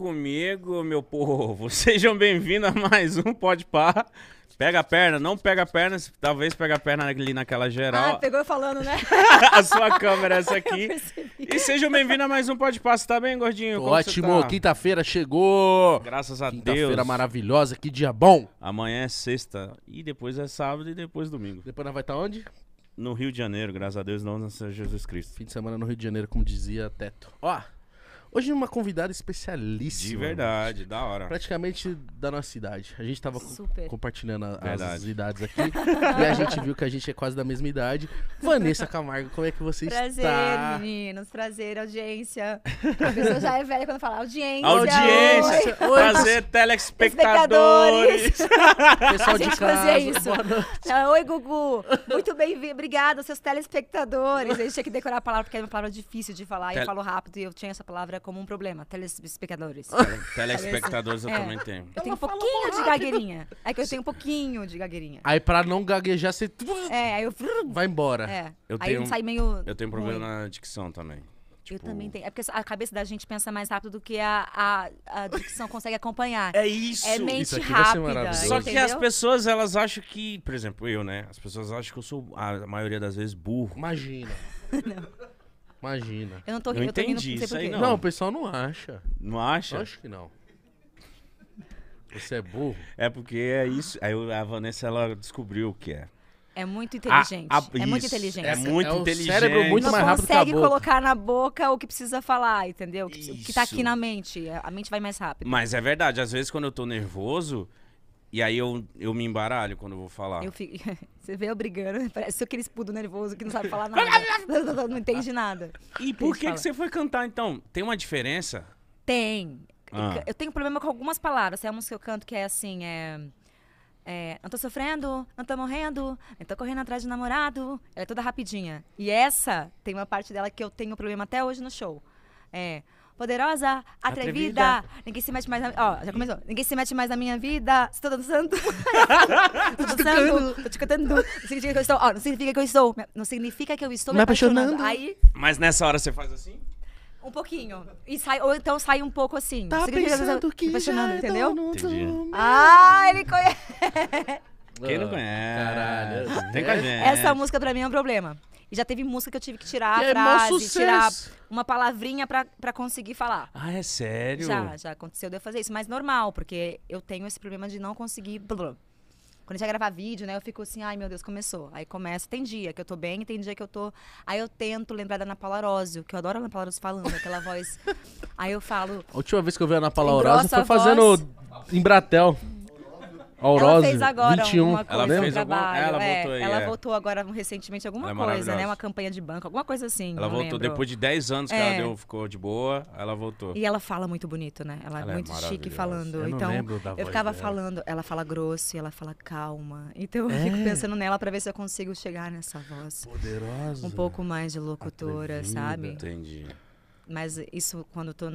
comigo, meu povo. Sejam bem-vindos a mais um Pode Pá. Pega a perna, não pega a perna, talvez pega a perna ali naquela geral. Ah, pegou falando, né? a sua câmera é essa aqui. E sejam bem-vindos a mais um Pode Passo, tá bem, gordinho? ótimo, tá? quinta-feira chegou! Graças a quinta Deus. Quinta-feira maravilhosa, que dia bom! Amanhã é sexta, e depois é sábado e depois domingo. Depois nós vai estar tá onde? No Rio de Janeiro, graças a Deus, não, não Jesus Cristo. Fim de semana no Rio de Janeiro, como dizia Teto. Ó! Hoje é uma convidada especialíssima. De verdade, gente. da hora. Praticamente da nossa idade. A gente tava co compartilhando a, as idades aqui e a gente viu que a gente é quase da mesma idade. Vanessa Camargo, como é que você prazer, está? Prazer, meninos. Prazer, audiência. A pessoa já é velha quando fala audiência. Audiência. Oi. Prazer, telespectadores. Pessoal de casa. Isso. Ah, oi, Gugu. Muito bem-vindo. Obrigada, seus telespectadores. A gente tinha que decorar a palavra porque é uma palavra difícil de falar Tele... e eu falo rápido e eu tinha essa palavra como um problema. Telespectadores. Telespectadores eu é. também tenho. Eu tenho um pouquinho de gagueirinha. É que eu tenho um pouquinho de gagueirinha. Aí pra não gaguejar, você... É, aí eu... Vai embora. É. Eu aí tenho, sai meio... Eu tenho problema na dicção também. Eu tipo também tenho. É porque a cabeça da gente pensa mais rápido do que a, a, a dicção consegue acompanhar. É isso. É mente isso rápida. Só que as pessoas, elas acham que... Por exemplo, eu, né? As pessoas acham que eu sou, a maioria das vezes, burro. Imagina. Não. Imagina. Eu não tô rindo, eu, eu tô rindo, não aí, não. não, o pessoal não acha. Não acha? Eu acho que não. Você é burro? É porque é isso. Aí a Vanessa ela descobriu o que é. É muito ah, inteligente. A, ah, a, é muito inteligente. É muito é inteligente. cérebro muito não mais rápido que a boca. consegue colocar na boca o que precisa falar, entendeu? O que, o que tá aqui na mente. A mente vai mais rápido. Mas é verdade. Às vezes, quando eu tô nervoso, e aí eu, eu me embaralho quando eu vou falar. Eu fico... Você vê eu brigando, né? parece aquele espudo nervoso que não sabe falar nada. não entende nada. E por que, que, você foi cantar, então? Tem uma diferença? Tem. Ah. Eu tenho problema com algumas palavras. Tem uma música que eu canto que é assim, é... É, não tô sofrendo, não tô morrendo, não tô correndo atrás de namorado. Ela é toda rapidinha. E essa tem uma parte dela que eu tenho problema até hoje no show. É, poderosa, atrevida. atrevida. Ninguém se mete mais na. Ó, já começou. Ninguém se mete mais na minha vida. Estou tá dançando. estou tá dançando. Estou te cantando. Não significa que eu estou. Ó, não significa que eu estou. Não significa que eu estou me, apaixonando. apaixonando. Aí. Mas nessa hora você faz assim? Um pouquinho. E sai, ou então sai um pouco assim. Tá pensando que, que já entendeu? Entendi. Ah, ele conhece. Quem não ah, conhece? Caralho. Tem com a é. gente. Essa música pra mim é um problema. E já teve música que eu tive que tirar a E é frase, tirar uma palavrinha pra, pra conseguir falar. Ah, é sério? Já, já aconteceu de eu fazer isso, mas normal, porque eu tenho esse problema de não conseguir. blá, blá. Quando a gente gravar vídeo, né, eu fico assim, ai meu Deus, começou. Aí começa, tem dia que eu tô bem, tem dia que eu tô. Aí eu tento lembrar da Ana Paula Arósio, que eu adoro a Ana Paula Arósio falando, aquela voz. Aí eu falo, A última vez que eu vi a Ana Paula Horácio foi fazendo voz. Bratel. Aurose, ela fez agora 21. uma coisa, ela fez um trabalho. Algum... Ela, é, voltou aí, ela é. voltou agora recentemente alguma é coisa, né? Uma campanha de banco, alguma coisa assim. Ela voltou lembro. depois de 10 anos que ela é. deu, ficou de boa, ela voltou. E ela fala muito bonito, né? Ela, é ela é muito chique falando. Eu então, eu ficava dela. falando, ela fala grosso e ela fala calma. Então eu fico pensando nela para ver se eu consigo chegar nessa voz. Poderosa. Um pouco mais de locutora, Atrevida. sabe? Entendi. Mas isso quando eu tô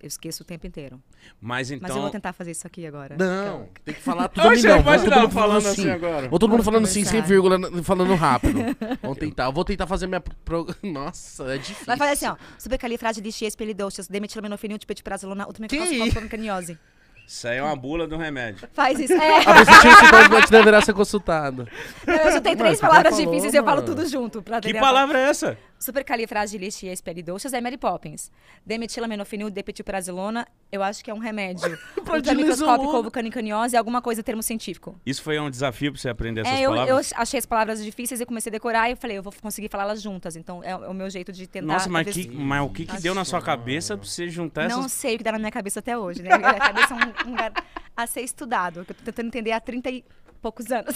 eu esqueço o tempo inteiro. Mas então. Mas eu então vou tentar fazer isso aqui agora. Não, então... tem que falar tudo Oxe, não. Vai todo mundo falando assim, assim agora. Vou todo mundo falando começar. assim, sem vírgula, né, falando rápido. Vamos tentar. Eu vou tentar fazer minha. Pro... Nossa, é difícil. Vai fazer assim, ó. Supercalifragilístico, espelidocious, demetilaminofenil, tipetiprazelona, ultimicoscopicaniose. Isso aí é uma bula de um remédio. Faz isso. É. A prescrição deverá ser consultada. Eu só tenho três palavras difíceis e eu falo tudo junto. Pra que palavra é essa? Supercalifragilisticexpialidocious é Mary Poppins. Demetilaminofenil, depetilprazilona, eu acho que é um remédio. Ultramicroscópico, vulcanicaniose é alguma coisa, termo científico. Isso foi um desafio pra você aprender essas é, eu, palavras? eu achei as palavras difíceis e comecei a decorar e falei, eu vou conseguir falá-las juntas. Então, é, é, o meu jeito de tentar... Nossa, mas, que, mas o que, que deu na sua cabeça pra você juntar essas? Não sei o que dá na minha cabeça até hoje, né? Minha cabeça é um lugar um, a ser estudado. Eu tô tentando entender há 30 e poucos anos.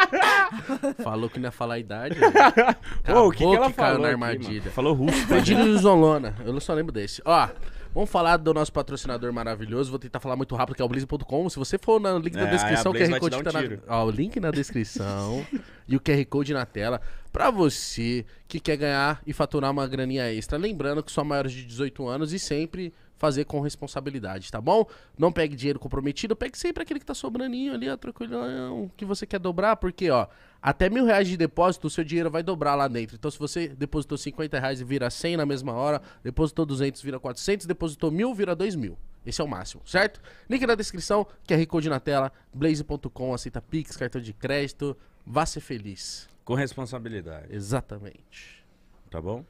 falou que não ia falar a idade. Né? Ô, o que, que ela falou? na armadilha. Aqui, falou russo. Bandido né? de Zolona. Eu não só lembro desse. Ó. Vamos falar do nosso patrocinador maravilhoso. Vou tentar falar muito rápido, que é o Blizz.com. Se você for no link é, da descrição, o QR Code tá na. Ó, o link na descrição e o QR Code na tela. Pra você que quer ganhar e faturar uma graninha extra. Lembrando que só maiores de 18 anos e sempre fazer com responsabilidade, tá bom? Não pegue dinheiro comprometido, pegue sempre aquele que tá sobraninho ali, ó, tranquilão, que você quer dobrar, porque, ó, até mil reais de depósito, o seu dinheiro vai dobrar lá dentro. Então, se você depositou 50 reais e vira 100 na mesma hora, depositou 200, vira 400, depositou mil, vira 2 mil. Esse é o máximo, certo? Link na descrição, QR Code na tela, blaze.com, aceita Pix, cartão de crédito, vá ser feliz. Com responsabilidade. Exatamente. Tá bom?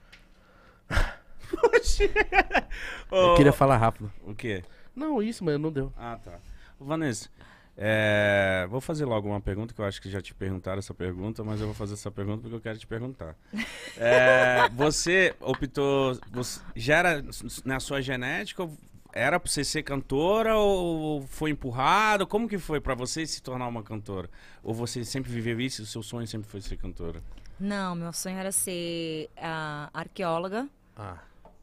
Eu queria falar rápido. O quê? Não, isso, mas não deu. Ah, tá. Vanessa, é, vou fazer logo uma pergunta que eu acho que já te perguntaram essa pergunta, mas eu vou fazer essa pergunta porque eu quero te perguntar. É, você optou. Você, já era na sua genética? Era pra você ser cantora ou foi empurrado? Como que foi para você se tornar uma cantora? Ou você sempre viveu isso? O seu sonho sempre foi ser cantora? Não, meu sonho era ser uh, arqueóloga. Ah.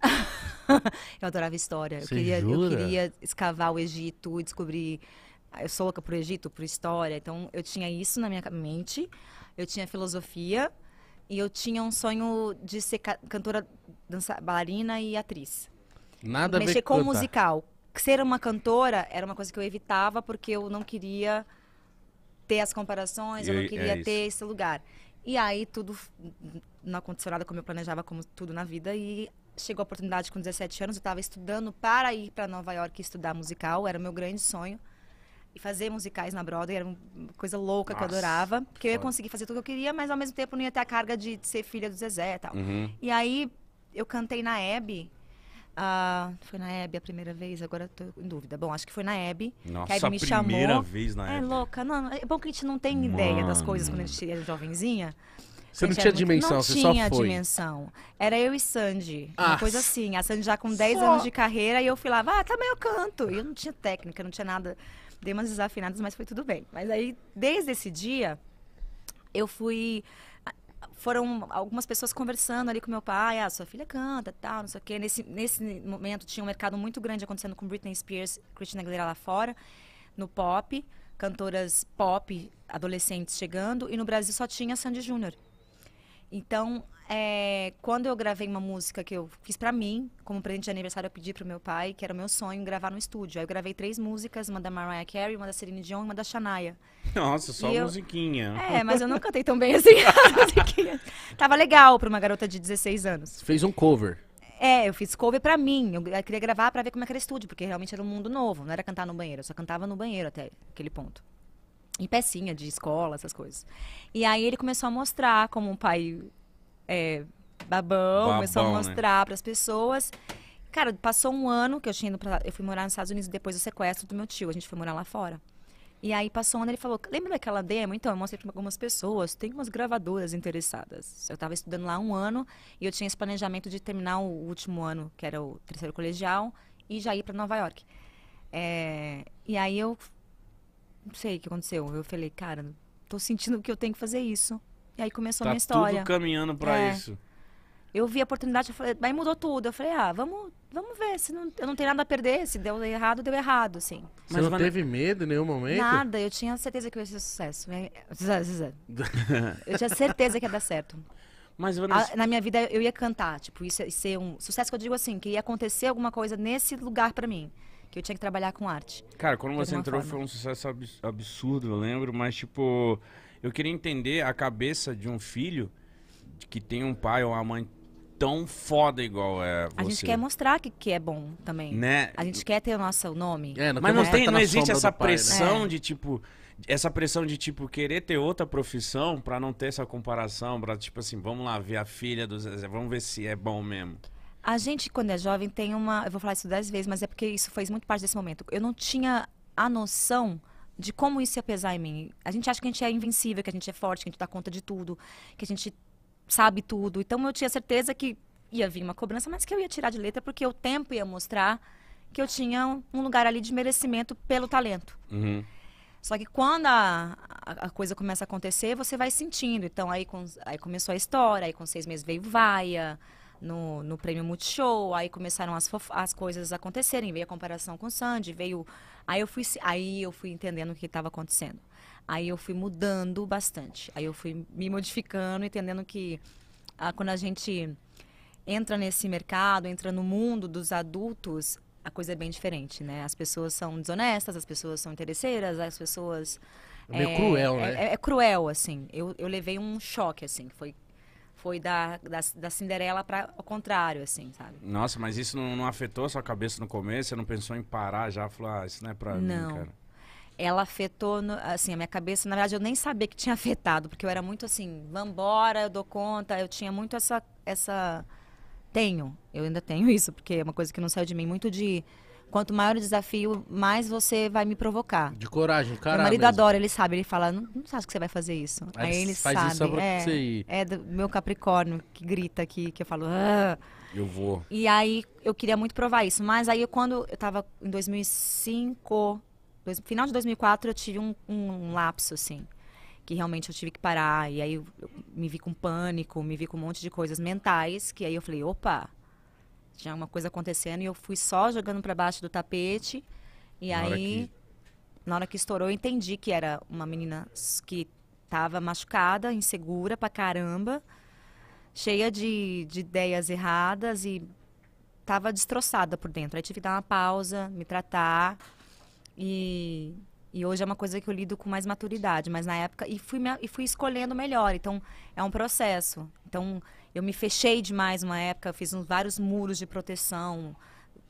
eu adorava história. Eu queria, eu queria, escavar o Egito, descobrir. Ah, eu sou louca pro Egito, por história. Então, eu tinha isso na minha mente. Eu tinha filosofia. E eu tinha um sonho de ser ca cantora, dança, bailarina e atriz. Nada Mexer a ver com cantar. musical. Ser uma cantora era uma coisa que eu evitava porque eu não queria ter as comparações, eu, eu não queria é ter esse lugar. E aí tudo não aconteceu nada como eu planejava, como tudo na vida. E chegou a oportunidade com 17 anos, eu estava estudando para ir para Nova York estudar musical, era o meu grande sonho. E fazer musicais na Broadway era uma coisa louca Nossa, que eu adorava. Porque eu ia conseguir fazer tudo que eu queria, mas ao mesmo tempo não ia ter a carga de ser filha do Zezé e tal. Uhum. E aí eu cantei na Abby. Uh, foi na Abby a primeira vez, agora estou em dúvida. Bom, acho que foi na Abby. Nossa, que a Abby me chamou. primeira vez na Abby. É louca. Não, é bom que a gente não tem Mano. ideia das coisas quando a gente é jovenzinha. Você não tinha muito... dimensão, não você só foi. Não tinha dimensão. Era eu e Sandy. Ah, uma coisa assim. A Sandy já com 10 só... anos de carreira e eu fui lá, ah, também tá eu canto. E eu não tinha técnica, não tinha nada. Dei umas desafinadas, mas foi tudo bem. Mas aí, desde esse dia, eu fui ah, foram algumas pessoas conversando ali com meu pai, ah, sua filha canta, tal, não sei o quê. Nesse, nesse momento tinha um mercado muito grande acontecendo com Britney Spears, Christina Aguilera lá fora, no pop, cantoras pop, adolescentes chegando, e no Brasil só tinha Sandy Júnior. Então, é, quando eu gravei uma música que eu fiz para mim, como presente de aniversário, eu pedi pro meu pai, que era o meu sonho, gravar no estúdio. Aí eu gravei três músicas, uma da Mariah Carey, uma da Celine Dion e uma da Shania. Nossa, só eu... musiquinha. É, mas eu não cantei tão bem assim Tava legal pra uma garota de 16 anos. Fez um cover. É, eu fiz cover pra mim. Eu queria gravar pra ver como é que era estúdio, porque realmente era um mundo novo. Não era cantar no banheiro, eu só cantava no banheiro até aquele ponto em pecinha de escola, essas coisas. E aí ele começou a mostrar como um pai é, babão, babão, começou a né? mostrar né? para as pessoas. Cara, passou um ano que eu tinha ido pra, eu fui morar nos Estados Unidos depois do sequestro do meu tio, a gente foi morar lá fora. E aí passou um ano, ele falou: "Lembra daquela demo? Então eu mostrei para algumas pessoas, tem umas gravadoras interessadas". Eu estava estudando lá um ano e eu tinha esse planejamento de terminar o último ano, que era o terceiro colegial, e já ir para Nova York. É, e aí eu não sei o que aconteceu. Eu falei, cara, tô sentindo que eu tenho que fazer isso. E aí começou tá a minha história. tudo caminhando para é. isso. Eu vi a oportunidade, eu falei, aí mudou tudo. Eu falei, ah, vamos, vamos ver. Se não, eu não tenho nada a perder, se deu errado, deu errado, assim. Você Mas não Vanessa... teve medo em nenhum momento? Nada, eu tinha certeza que ia ser sucesso. Eu tinha certeza que ia dar certo. Mas Vanessa... a, na minha vida eu ia cantar, tipo, isso é, ia ser é um sucesso que eu digo assim, que ia acontecer alguma coisa nesse lugar para mim que eu tinha que trabalhar com arte. Cara, quando você entrou forma. foi um sucesso absurdo, eu lembro, mas tipo, eu queria entender a cabeça de um filho que tem um pai ou uma mãe tão foda igual é você. A gente quer mostrar que, que é bom também. Né? A gente quer ter o nosso nome. É, não mas não, tá tem, não existe essa pai, né? pressão né? de tipo essa pressão de tipo querer ter outra profissão para não ter essa comparação, para tipo assim, vamos lá ver a filha do Zezé, vamos ver se é bom mesmo. A gente, quando é jovem, tem uma. Eu vou falar isso dez vezes, mas é porque isso fez muito parte desse momento. Eu não tinha a noção de como isso ia pesar em mim. A gente acha que a gente é invencível, que a gente é forte, que a gente dá conta de tudo, que a gente sabe tudo. Então eu tinha certeza que ia vir uma cobrança, mas que eu ia tirar de letra porque o tempo ia mostrar que eu tinha um lugar ali de merecimento pelo talento. Uhum. Só que quando a, a, a, coisa começa a acontecer, você vai sentindo. Então aí, com, aí começou a história, aí com seis meses veio vaia no, no prêmio Multishow, aí começaram as, as coisas acontecerem, veio a comparação com o Sandy, veio. Aí eu fui, aí eu fui entendendo o que estava acontecendo. Aí eu fui mudando bastante. Aí eu fui me modificando, entendendo que ah, quando a gente entra nesse mercado, entra no mundo dos adultos, a coisa é bem diferente, né? As pessoas são desonestas, as pessoas são interesseiras, as pessoas. É meio é, cruel, né? É, é, cruel, assim. Eu, eu levei um choque, assim. Foi foi da, da, da Cinderela para o contrário, assim, sabe? Nossa, mas isso não, não afetou a sua cabeça no começo? Você não pensou em parar já? Falou, ah, isso não é para não. mim, cara. Ela afetou, no, assim, a minha cabeça. Na verdade, eu nem sabia que tinha afetado, porque eu era muito assim, vambora, eu dou conta. Eu tinha muito essa. essa... Tenho, eu ainda tenho isso, porque é uma coisa que não saiu de mim, muito de Quanto maior o desafio, mais você vai me provocar. De coragem, cara. Meu marido mesmo. adora, ele sabe, ele fala, não, não sabe que você vai fazer isso. Aí, Aí ele faz sabe. Isso é, você ir. é do meu Capricórnio que grita aqui, que eu falo. Ah! Eu vou. E aí eu queria muito provar isso, mas aí quando eu tava em 2005, dois, final de 2004, eu tive um, um, lapso assim, que realmente eu tive que parar e aí eu, eu me vi com pânico, me vi com um monte de coisas mentais, que aí eu falei, opa, tinha uma coisa acontecendo e eu fui só jogando para baixo do tapete. E na aí, que... na hora que estourou, eu entendi que era uma menina que estava machucada, insegura pra caramba, cheia de, de ideias erradas e estava destroçada por dentro. Aí tive que dar uma pausa, me tratar. E, e hoje é uma coisa que eu lido com mais maturidade, mas na época. E fui, me, e fui escolhendo melhor. Então, é um processo. Então, eu me fechei demais uma época, eu fiz uns, vários muros de proteção,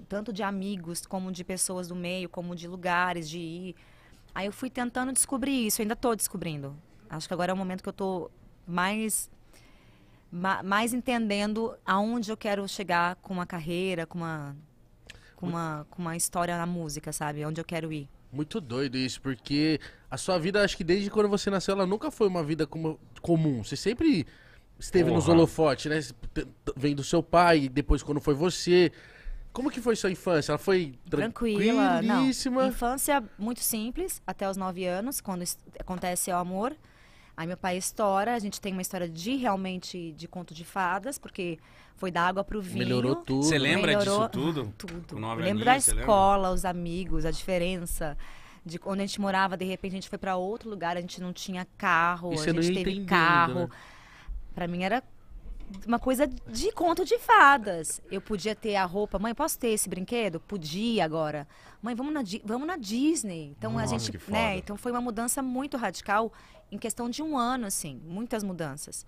tanto de amigos como de pessoas do meio, como de lugares, de ir. Aí eu fui tentando descobrir isso, eu ainda estou descobrindo. Acho que agora é o momento que eu estou mais ma, mais entendendo aonde eu quero chegar com uma carreira, com uma com uma, com uma história na música, sabe? Onde eu quero ir. Muito doido isso, porque a sua vida, acho que desde quando você nasceu, ela nunca foi uma vida como, comum. Você sempre esteve Porra. nos holofotes, né? Vem do seu pai, depois quando foi você. Como que foi sua infância? Ela foi tranquila, Não. Infância muito simples, até os nove anos, quando acontece o amor. Aí meu pai estoura, a gente tem uma história de realmente de conto de fadas, porque foi da água pro vinho. Melhorou tudo. Você lembra melhorou... disso tudo? Tudo. Lembro da escola, lembra? os amigos, a diferença de onde a gente morava, de repente a gente foi para outro lugar, a gente não tinha carro, e a gente teve carro. Né? Para mim era uma coisa de conto de fadas. Eu podia ter a roupa, mãe, posso ter esse brinquedo? Podia agora. Mãe, vamos na, vamos na Disney. Então Nossa, a gente, né? Então foi uma mudança muito radical em questão de um ano, assim, muitas mudanças.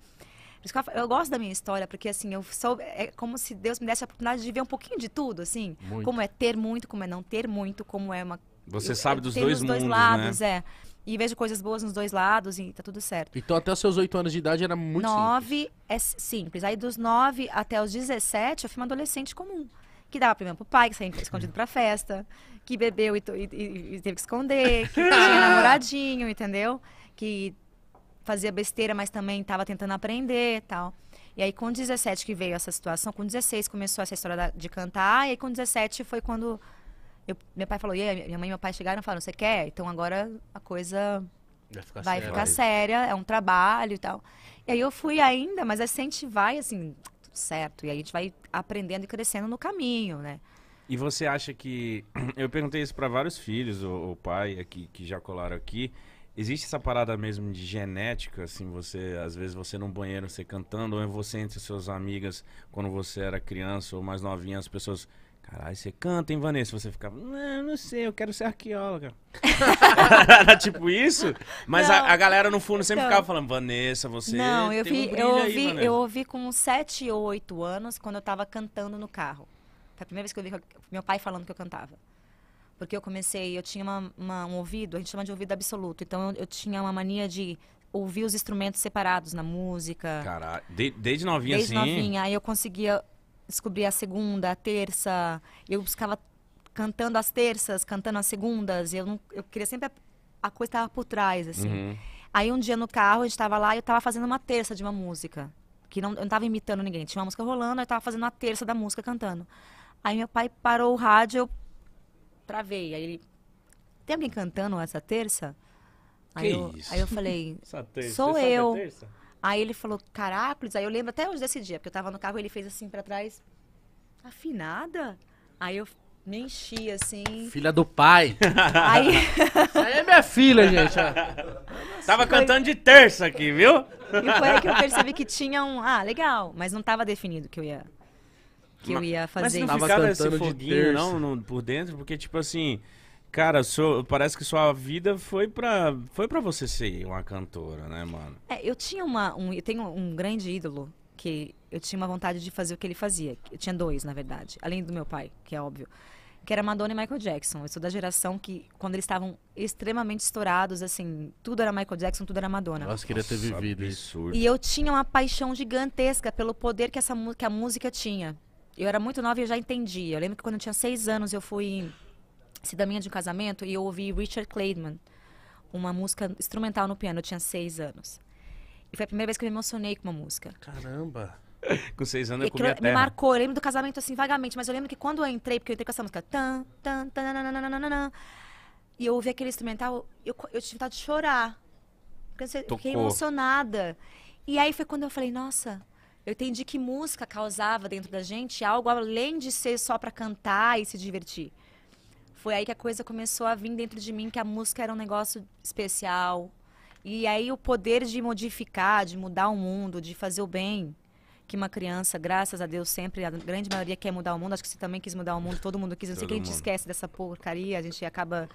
Eu gosto da minha história, porque assim, eu sou. É como se Deus me desse a oportunidade de ver um pouquinho de tudo, assim. Muito. Como é ter muito, como é não ter muito, como é uma. Você sabe é dos dois, dois mundos, né? lados, né? é. E vejo coisas boas nos dois lados e tá tudo certo. Então até os seus oito anos de idade era muito nove simples. Nove é simples. Aí dos nove até os 17 eu fui uma adolescente comum. Que dava primeiro pro pai, que saía escondido pra festa, que bebeu e, e, e teve que esconder, que tinha namoradinho, entendeu? Que fazia besteira, mas também tava tentando aprender e tal. E aí com 17 que veio essa situação, com 16 começou essa história de cantar, e aí com 17 foi quando eu, meu pai falou, e aí, minha mãe e meu pai chegaram e falaram, você quer? Então agora a coisa vai ficar, vai séria, ficar séria, é um trabalho e tal. E aí eu fui ainda, mas assim, a gente vai assim, tudo certo. E aí a gente vai aprendendo e crescendo no caminho, né? E você acha que. Eu perguntei isso para vários filhos, o pai aqui, que já colaram aqui. Existe essa parada mesmo de genética, assim, você, às vezes você num banheiro, você cantando, ou você entre seus amigas, quando você era criança ou mais novinha, as pessoas Caralho, você canta, hein, Vanessa? Você ficava, não, não sei, eu quero ser arqueóloga. Era tipo isso? Mas a, a, galera no fundo sempre então, ficava falando, Vanessa, você. Não, eu, vi, um eu, ouvi, aí, eu ouvi com 7 ou 8 anos quando eu tava cantando no carro. Foi a primeira vez que eu vi meu pai falando que eu cantava. Porque eu comecei, eu tinha uma, uma, um ouvido, a gente chama de ouvido absoluto. Então eu, eu tinha uma mania de ouvir os instrumentos separados na música. Caralho, de, desde novinha desde assim? Desde novinha. Aí eu conseguia descobri a segunda, a terça. Eu buscava cantando as terças, cantando as segundas. Eu, não, eu queria sempre. A, a coisa estava por trás, assim. Uhum. Aí um dia no carro, a gente estava lá e eu estava fazendo uma terça de uma música. Que não, eu não estava imitando ninguém. Tinha uma música rolando, eu estava fazendo uma terça da música cantando. Aí meu pai parou o rádio, eu travei. Aí ele. Tem alguém cantando essa terça? Aí, eu, aí eu, falei, sou eu. Aí ele falou, caracoles. Aí eu lembro até hoje desse dia, porque eu tava no carro e ele fez assim para trás, afinada. Aí eu me enchi assim. Filha do pai. Aí. aí é minha filha, gente. Nossa, tava foi... cantando de terça aqui, viu? E foi aí que eu percebi que tinha um. Ah, legal. Mas não tava definido que eu ia. Que mas, eu ia fazer. Mas não tava cantando esse foguinho, de terça. não, não, por dentro, porque, tipo assim. Cara, parece que sua vida foi pra, foi pra você ser uma cantora, né, mano? É, eu tinha uma. Um, eu tenho um grande ídolo que eu tinha uma vontade de fazer o que ele fazia. Eu tinha dois, na verdade, além do meu pai, que é óbvio. Que era Madonna e Michael Jackson. Eu sou da geração que, quando eles estavam extremamente estourados, assim, tudo era Michael Jackson, tudo era Madonna. Nossa, queria ter vivido isso. E eu tinha uma paixão gigantesca pelo poder que, essa, que a música tinha. Eu era muito nova e eu já entendia. Eu lembro que quando eu tinha seis anos, eu fui da minha de um casamento e eu ouvi Richard Clayman, uma música instrumental no piano, eu tinha seis anos. E foi a primeira vez que eu me emocionei com uma música. Caramba! Com seis anos eu comia terra. Me marcou, eu lembro do casamento assim vagamente, mas eu lembro que quando eu entrei, porque eu entrei com essa música. Tan, tan, tan, nananana, e eu ouvi aquele instrumental, eu, eu tive vontade de chorar. Porque eu Tocou. fiquei emocionada. E aí foi quando eu falei, nossa, eu entendi que música causava dentro da gente algo além de ser só para cantar e se divertir foi aí que a coisa começou a vir dentro de mim que a música era um negócio especial. E aí o poder de modificar, de mudar o mundo, de fazer o bem, que uma criança, graças a Deus, sempre, a grande maioria quer mudar o mundo. Acho que você também quis mudar o mundo, todo mundo quis. Não sei que a gente esquece dessa porcaria, a gente acaba.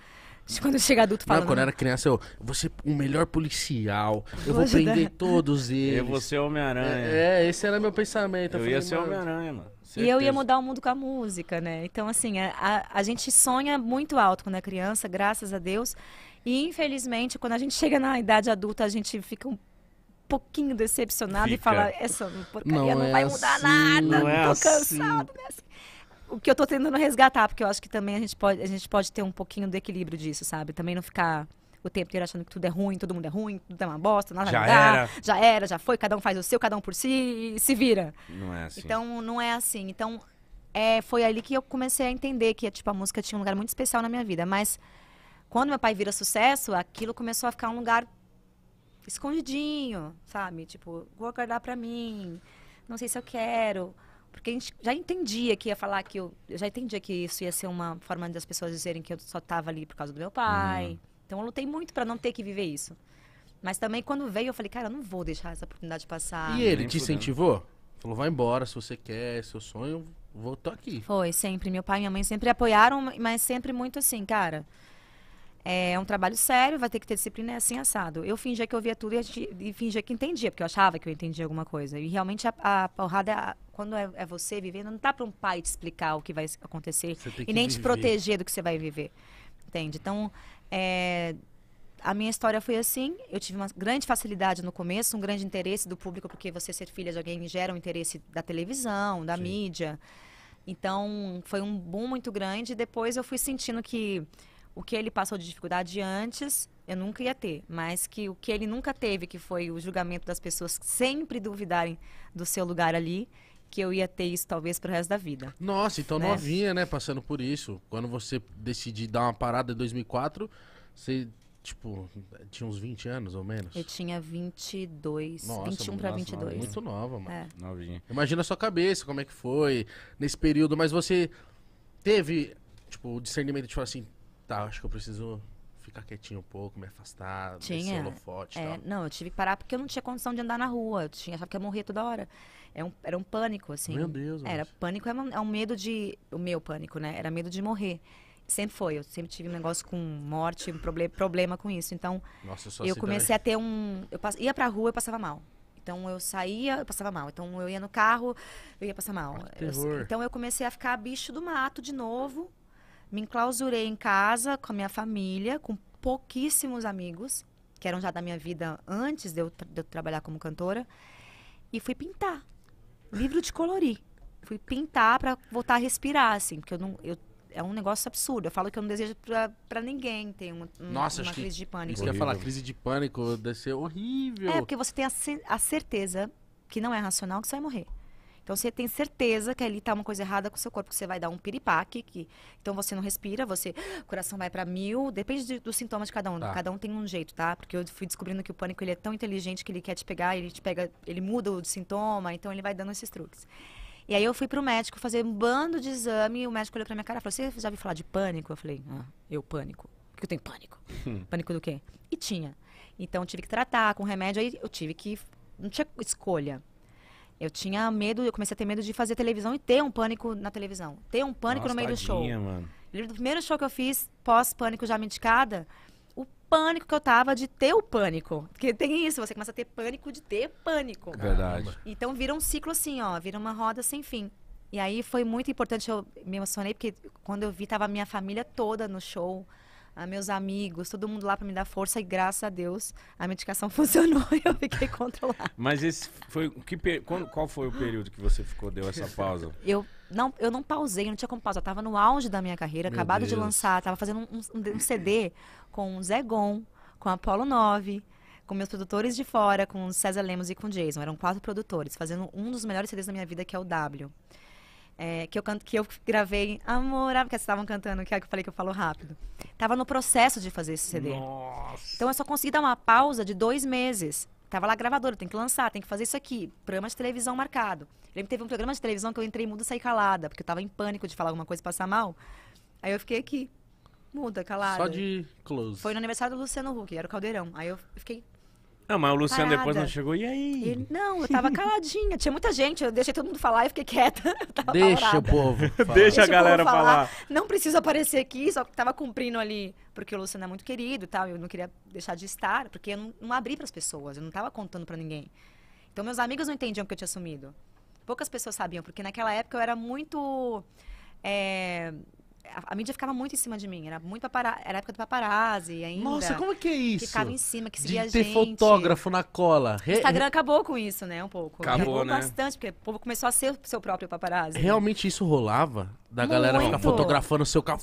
Quando chega adulto falando. Não, quando né? era criança, eu vou ser é o melhor policial, eu vou, vou prender todos eles. Eu vou ser Homem-Aranha. É, é, esse era meu pensamento. Eu, eu falei, ia ser Homem-Aranha, mano. Certeza. E eu ia mudar o mundo com a música, né? Então, assim, a, a gente sonha muito alto quando é criança, graças a Deus. E, infelizmente, quando a gente chega na idade adulta, a gente fica um pouquinho decepcionado fica. e fala: essa porcaria não, não é vai mudar assim, nada, não é tô assim. cansado. É assim. O que eu tô tentando resgatar, porque eu acho que também a gente pode, a gente pode ter um pouquinho do equilíbrio disso, sabe? Também não ficar o tempo inteiro achando que tudo é ruim, todo mundo é ruim, tudo é uma bosta, nada já era. já era, já foi, cada um faz o seu, cada um por si e se vira. Não é assim. Então, não é assim. Então, é, foi ali que eu comecei a entender que tipo, a música tinha um lugar muito especial na minha vida. Mas quando meu pai vira sucesso, aquilo começou a ficar um lugar escondidinho, sabe? Tipo, vou guardar pra mim, não sei se eu quero. Porque a gente já entendia que ia falar que eu, eu já entendia que isso ia ser uma forma das pessoas dizerem que eu só tava ali por causa do meu pai. Uhum. Então eu lutei muito para não ter que viver isso. Mas também quando veio, eu falei, cara, eu não vou deixar essa oportunidade passar. E ele te incentivou? Falou, vai embora, se você quer, seu sonho, vou tô aqui. Foi, sempre. Meu pai e minha mãe sempre apoiaram, mas sempre muito assim, cara. É um trabalho sério, vai ter que ter disciplina, é assim assado. Eu fingia que eu via tudo e, e fingia que entendia, porque eu achava que eu entendia alguma coisa. E realmente a, a porrada, quando é, é, você vivendo, não tá para um pai te explicar o que vai acontecer e nem viver. te proteger do que você vai viver. Entende? Então, é, a minha história foi assim. Eu tive uma grande facilidade no começo, um grande interesse do público, porque você ser filha de alguém gera um interesse da televisão, da Sim. mídia. Então, foi um boom muito grande. Depois eu fui sentindo que o que ele passou de dificuldade antes, eu nunca ia ter. Mas que o que ele nunca teve, que foi o julgamento das pessoas sempre duvidarem do seu lugar ali, que eu ia ter isso talvez pro resto da vida. Nossa, então né? novinha, né, passando por isso. Quando você decidir dar uma parada em 2004, você tipo, tinha uns 20 anos ou menos? Eu tinha 22, nossa, 21 para 22. Muito nova, mano. É. Novinha. Imagina a sua cabeça, como é que foi nesse período, mas você teve, tipo, o discernimento de falar assim, tá, acho que eu preciso ficar quietinho um pouco, me afastar, tinha, holofote é, Não, eu tive que parar porque eu não tinha condição de andar na rua, eu tinha, achava que ia morrer toda hora. Era é um, era um pânico, assim. Meu Deus. Era mas... pânico, é um, é um medo de. O meu pânico, né? Era medo de morrer. Sempre foi. Eu sempre tive um negócio com morte, um proble problema com isso. Então, Nossa, eu assim comecei a ter um. Eu pass... ia pra rua e passava mal. Então eu saía, eu passava mal. Então eu ia no carro, eu ia passar mal. Ah, eu, então eu comecei a ficar bicho do mato de novo. Me enclausurei em casa com a minha família, com pouquíssimos amigos, que eram já da minha vida antes de eu, tra de eu trabalhar como cantora. E fui pintar livro de colorir. Fui pintar para voltar a respirar, assim, porque eu não. Eu, é um negócio absurdo. Eu falo que eu não desejo para ninguém ter uma, um, Nossa, uma crise de pânico. Isso que eu ia falar, crise de pânico deve ser horrível. É, porque você tem a, a certeza que não é racional que você vai é morrer. Então você tem certeza que ali está uma coisa errada com o seu corpo, que você vai dar um piripaque, que então você não respira, você o ah, coração vai para mil, depende de, dos sintomas de cada um. Tá. Cada um tem um jeito, tá? Porque eu fui descobrindo que o pânico ele é tão inteligente que ele quer te pegar, ele te pega, ele muda o sintoma, então ele vai dando esses truques. E aí eu fui pro médico fazer um bando de exame, e o médico olhou para minha cara e falou: "Você já ouviu falar de pânico?" Eu falei: "Ah, eu pânico. Porque eu tenho pânico." pânico do quê? E tinha. Então tive que tratar com remédio, aí eu tive que não tinha escolha. Eu tinha medo, eu comecei a ter medo de fazer televisão e ter um pânico na televisão. Ter um pânico Nossa, no meio tadinha, do show. Mano. Do primeiro show que eu fiz, pós-pânico já me indicada, o pânico que eu tava de ter o pânico. Porque tem isso, você começa a ter pânico de ter pânico. É verdade. Então vira um ciclo assim, ó, vira uma roda sem fim. E aí foi muito importante, eu me emocionei, porque quando eu vi, tava a minha família toda no show a meus amigos, todo mundo lá para me dar força e graças a Deus a medicação funcionou e eu fiquei controlada. Mas esse foi que quando, qual foi o período que você ficou deu essa pausa? Eu não, eu não pausei, não tinha como pausar. Eu tava no auge da minha carreira, Meu acabado Deus. de lançar, tava fazendo um, um, um CD com o Zé Gon, com a Apollo 9, com meus produtores de fora, com o César Lemos e com o Jason. Eram quatro produtores, fazendo um dos melhores CDs da minha vida, que é o W. É, que, eu canto, que eu gravei Amor, ah, porque vocês estavam cantando, que é que eu falei que eu falo rápido. Tava no processo de fazer esse CD. Nossa. Então eu só consegui dar uma pausa de dois meses. Tava lá gravadora, tem que lançar, tem que fazer isso aqui. Programa de televisão marcado. Ele que teve um programa de televisão que eu entrei muda e saí calada, porque eu tava em pânico de falar alguma coisa e passar mal. Aí eu fiquei aqui, muda, calada. Só de close. Foi no aniversário do Luciano Huck, era o Caldeirão. Aí eu fiquei não, mas o Luciano Parada. depois não chegou. E aí? Ele, não, eu tava caladinha. Tinha muita gente. Eu deixei todo mundo falar e fiquei quieta. Deixa o povo. Deixa, Deixa, a galera falar. falar. Não preciso aparecer aqui, só que tava cumprindo ali. Porque o Luciano é muito querido e tal. Eu não queria deixar de estar, porque eu não, não abri para as pessoas. Eu não tava contando para ninguém. Então, meus amigos não entendiam que eu tinha sumido. Poucas pessoas sabiam, porque naquela época eu era muito. É, a, mídia ficava muito em cima de mim. Era muito papara, era época do paparazzi ainda. Nossa, como é que é isso? Ficava em cima, que seguia de a ter fotógrafo na cola. Re... O Instagram acabou com isso, né? Um pouco. Acabou, acabou né? bastante, porque o povo começou a ser o seu próprio paparazzi. Realmente né? isso rolava? da galera ficar fotografando o seu carro.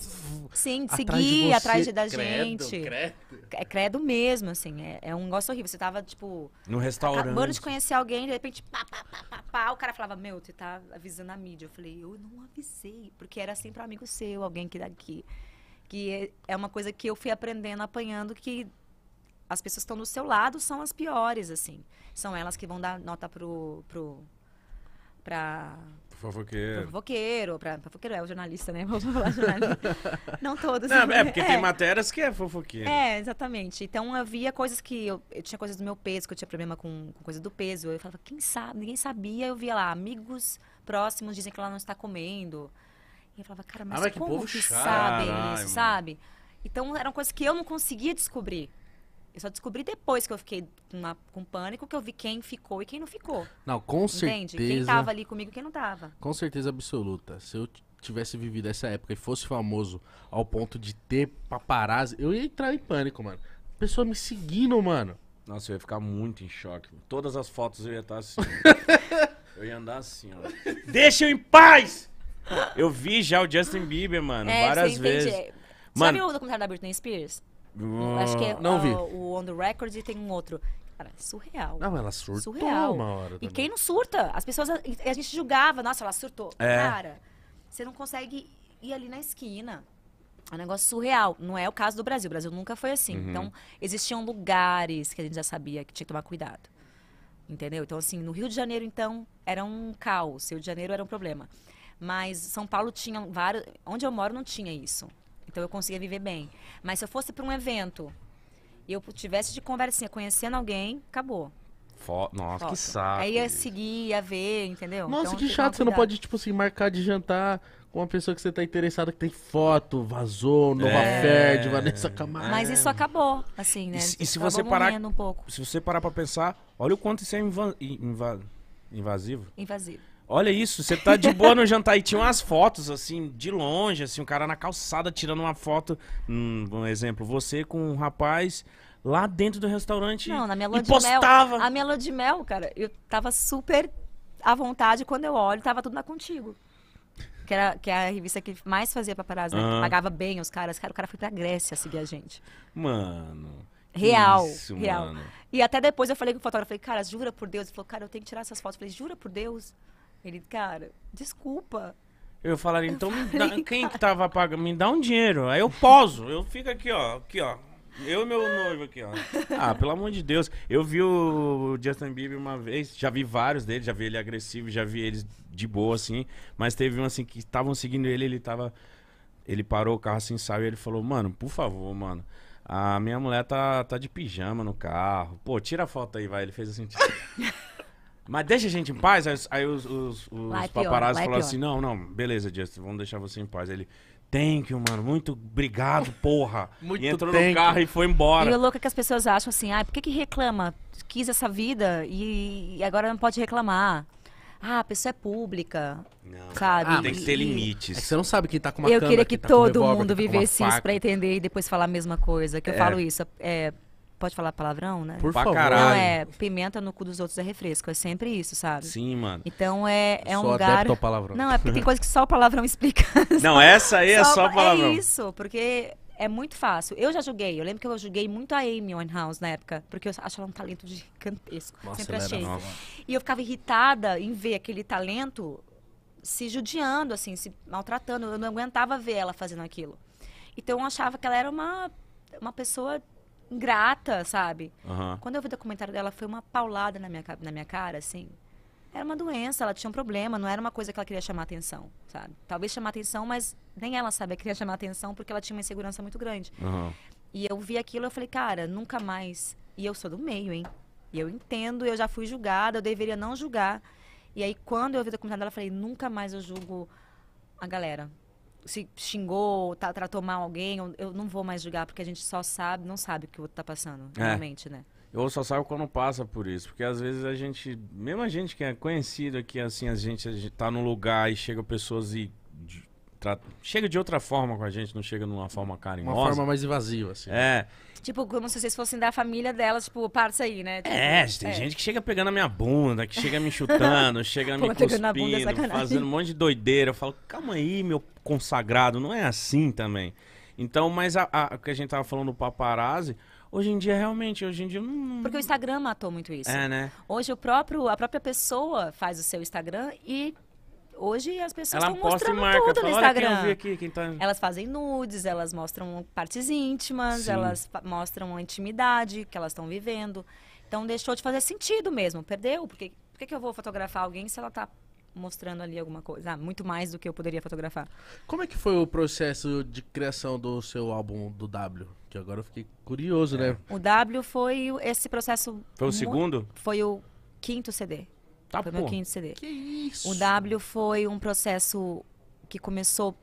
Sim, atrás seguir de atrás de, da gente. Credo. É credo mesmo, assim. É, é um negócio horrível. Você tava, tipo. No restaurante. Acabando de conhecer alguém, de repente, pá, pá, pá, pá, pá. O cara falava, meu, você tá avisando a mídia. Eu falei, eu não avisei. Porque era sempre um amigo seu, alguém que daqui. Que é, é uma coisa que eu fui aprendendo, apanhando, que as pessoas que estão do seu lado são as piores, assim. São elas que vão dar nota pro. pro pra Fofoqueiro. Fofoqueiro. Pra, fofoqueiro é o jornalista, né? Vamos falar jornalista. não todos. Não, é, porque é. tem matérias que é fofoqueiro. É, exatamente. Então havia coisas que. Eu, eu tinha coisas do meu peso, que eu tinha problema com, com coisa do peso. Eu falava, quem sabe? Ninguém sabia. Eu via lá, amigos próximos dizem que ela não está comendo. E eu falava, cara, mas, ah, mas como que, que sabem isso, sabe? Então eram coisas que eu não conseguia descobrir. Eu só descobri depois que eu fiquei uma, com pânico que eu vi quem ficou e quem não ficou. Não, com Entende? certeza. Quem tava ali comigo e quem não tava. Com certeza absoluta. Se eu tivesse vivido essa época e fosse famoso ao ponto de ter paparazzi, eu ia entrar em pânico, mano. Pessoa me seguindo, mano. Nossa, eu ia ficar muito em choque. Todas as fotos eu ia estar tá assim. eu ia andar assim, ó. Deixa eu em paz! Eu vi já o Justin Bieber, mano, é, várias vezes. É. Mano, Sabe o documentário da Britney Spears? Acho que é, não a, vi. Ah, o On The Record e tem um outro. Cara, surreal. Não, ela surtou surreal. uma hora. Também. E quem não surta? As pessoas... A, a gente julgava. Nossa, ela surtou. É. Cara, você não consegue ir ali na esquina. É um negócio surreal. Não é o caso do Brasil. O Brasil nunca foi assim. Uhum. Então, existiam lugares que a gente já sabia que tinha que tomar cuidado. Entendeu? Então, assim, no Rio de Janeiro, então, era um caos. Rio de Janeiro era um problema. Mas São Paulo tinha vários. Onde eu moro não tinha isso. Então eu conseguia viver bem. Mas se eu fosse para um evento e eu tivesse de conversinha conhecendo alguém, acabou. Fo Nossa, Foto. que saco. Aí ia seguir, ia ver, entendeu? Nossa, então, que chato. Você não pode, tipo assim, marcar de jantar com uma pessoa que você tá interessada que tem foto, vazou, Nova é. Ferd, Vanessa Camargo. Mas é. isso acabou, assim, né? E, se, e se você parar um pouco. Se você parar pra pensar, olha o quanto isso é invasivo. Invasivo. Olha isso, você tá de boa no jantar e tinha umas fotos, assim, de longe, assim, um cara na calçada tirando uma foto. Hum, um exemplo, você com um rapaz lá dentro do restaurante. Não, na minha lua e de postava. mel. A minha lua de mel, cara, eu tava super à vontade quando eu olho, tava tudo na contigo. Que era que é a revista que mais fazia paparazzi, né? Ah. Pagava bem os caras. Cara, o cara foi pra Grécia seguir a gente. Mano. Real, isso, real. Mano. E até depois eu falei com o fotógrafo, falei, cara, jura por Deus? Ele falou, cara, eu tenho que tirar essas fotos. Eu falei, jura por Deus? Ele, cara, desculpa. Eu falaria, então eu falei, dá, quem que tava pagando? Me dá um dinheiro. Aí eu poso, eu fico aqui, ó, aqui, ó. Eu e meu noivo aqui, ó. Ah, pelo amor de Deus. Eu vi o Justin Bieber uma vez, já vi vários dele, já vi ele agressivo, já vi eles de boa, assim. Mas teve um, assim, que estavam seguindo ele, ele tava... Ele parou o carro, assim, saiu e ele falou, mano, por favor, mano. A minha mulher tá, tá de pijama no carro. Pô, tira a foto aí, vai. Ele fez assim, tira. Mas deixa a gente em paz. Aí, aí os, os, os paparazzi falaram assim: não, não, beleza, Justin, vamos deixar você em paz. Aí ele. Thank you, mano. Muito obrigado, porra. Muito e entrou no carro you. e foi embora. E o louco é que as pessoas acham assim, ah, por que, que reclama? Quis essa vida e, agora não pode reclamar. Ah, a pessoa é pública. Não. Sabe? Ah, tem que ter e, limites. É que você não sabe quem tá com uma Eu câmera, queria que, que tá todo revólver, mundo tá vivesse isso pra entender e depois falar a mesma coisa. Que é. eu falo isso. É, Pode falar palavrão, né? Por pra favor. Caralho. Não, é, pimenta no cu dos outros é refresco. É sempre isso, sabe? Sim, mano. Então é, é só um lugar... palavrão. Não, é porque tem coisa que só o palavrão explica. Não, essa aí é só, só palavrão. É isso, porque é muito fácil. Eu já julguei. Eu lembro que eu julguei muito a Amy Winehouse na época, porque eu acho ela um talento gigantesco. Nossa, sempre achei. Nova. E eu ficava irritada em ver aquele talento se judiando, assim, se maltratando. Eu não aguentava ver ela fazendo aquilo. Então eu achava que ela era uma, uma pessoa ingrata, sabe? Uhum. Quando eu vi o documentário dela, foi uma paulada na minha, na minha cara, assim. Era uma doença, ela tinha um problema, não era uma coisa que ela queria chamar atenção, sabe? Talvez chamar atenção, mas nem ela sabe que queria chamar atenção porque ela tinha uma insegurança muito grande. Uhum. E eu vi aquilo, eu falei, cara, nunca mais. E eu sou do meio, hein? E eu entendo, eu já fui julgada, eu deveria não julgar. E aí, quando eu vi o documentário dela, eu falei, nunca mais eu julgo a galera se xingou, tá, tratou mal alguém, eu, eu, não vou mais julgar, porque a gente só sabe, não sabe o que o outro tá passando, é. realmente, né? Eu só saio quando passa por isso, porque às vezes a gente, mesmo a gente que é conhecido aqui, assim, a gente, a gente tá num lugar e chega pessoas e de, Tra... Chega de outra forma com a gente, não chega numa forma carinhosa. Uma forma mais invasiva, assim. É. Tipo, como se vocês fossem da família delas, tipo, parça aí, né? Tipo, é, tem é. gente que chega pegando a minha bunda, que chega me chutando, chega Pô, me é cuspindo, bunda, fazendo um monte de doideira. Eu falo, calma aí, meu consagrado, não é assim também. Então, mas a, a, que a gente tava falando do paparazzi, Hoje em dia, realmente, hoje em dia. Hum... Porque o Instagram matou muito isso. É, né? Hoje o próprio, a própria pessoa faz o seu Instagram e Hoje as pessoas estão mostrando marca, tudo no Instagram. Aqui, tá... Elas fazem nudes, elas mostram partes íntimas, Sim. elas mostram a intimidade que elas estão vivendo. Então deixou de fazer sentido mesmo, perdeu. Porque por que, eu vou fotografar alguém se ela está mostrando ali alguma coisa? Ah, muito mais do que eu poderia fotografar. Como é que foi o processo de criação do seu álbum do W? Que agora eu fiquei curioso, é. né? O W foi esse processo. Foi o segundo? Foi o quinto CD. Tá, foi pô. meu quinto CD. Que isso? O W foi um processo que começou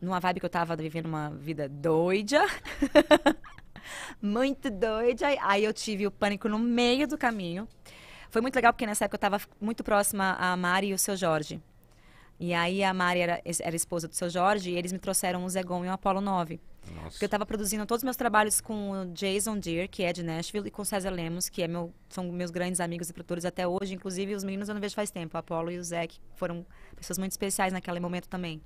numa vibe que eu tava vivendo uma vida doida. muito doida. Aí eu tive o pânico no meio do caminho. Foi muito legal porque nessa época eu tava muito próxima a Mari e o seu Jorge. E aí a Mari era, era esposa do seu Jorge e eles me trouxeram um Zegon e um Apollo 9. Nossa. Porque eu estava produzindo todos os meus trabalhos com o Jason Deere, que é de Nashville, e com o César Lemos, que é meu, são meus grandes amigos e produtores até hoje. Inclusive, os meninos eu não vejo faz tempo. O Apollo e o Zé, que foram pessoas muito especiais naquele momento também.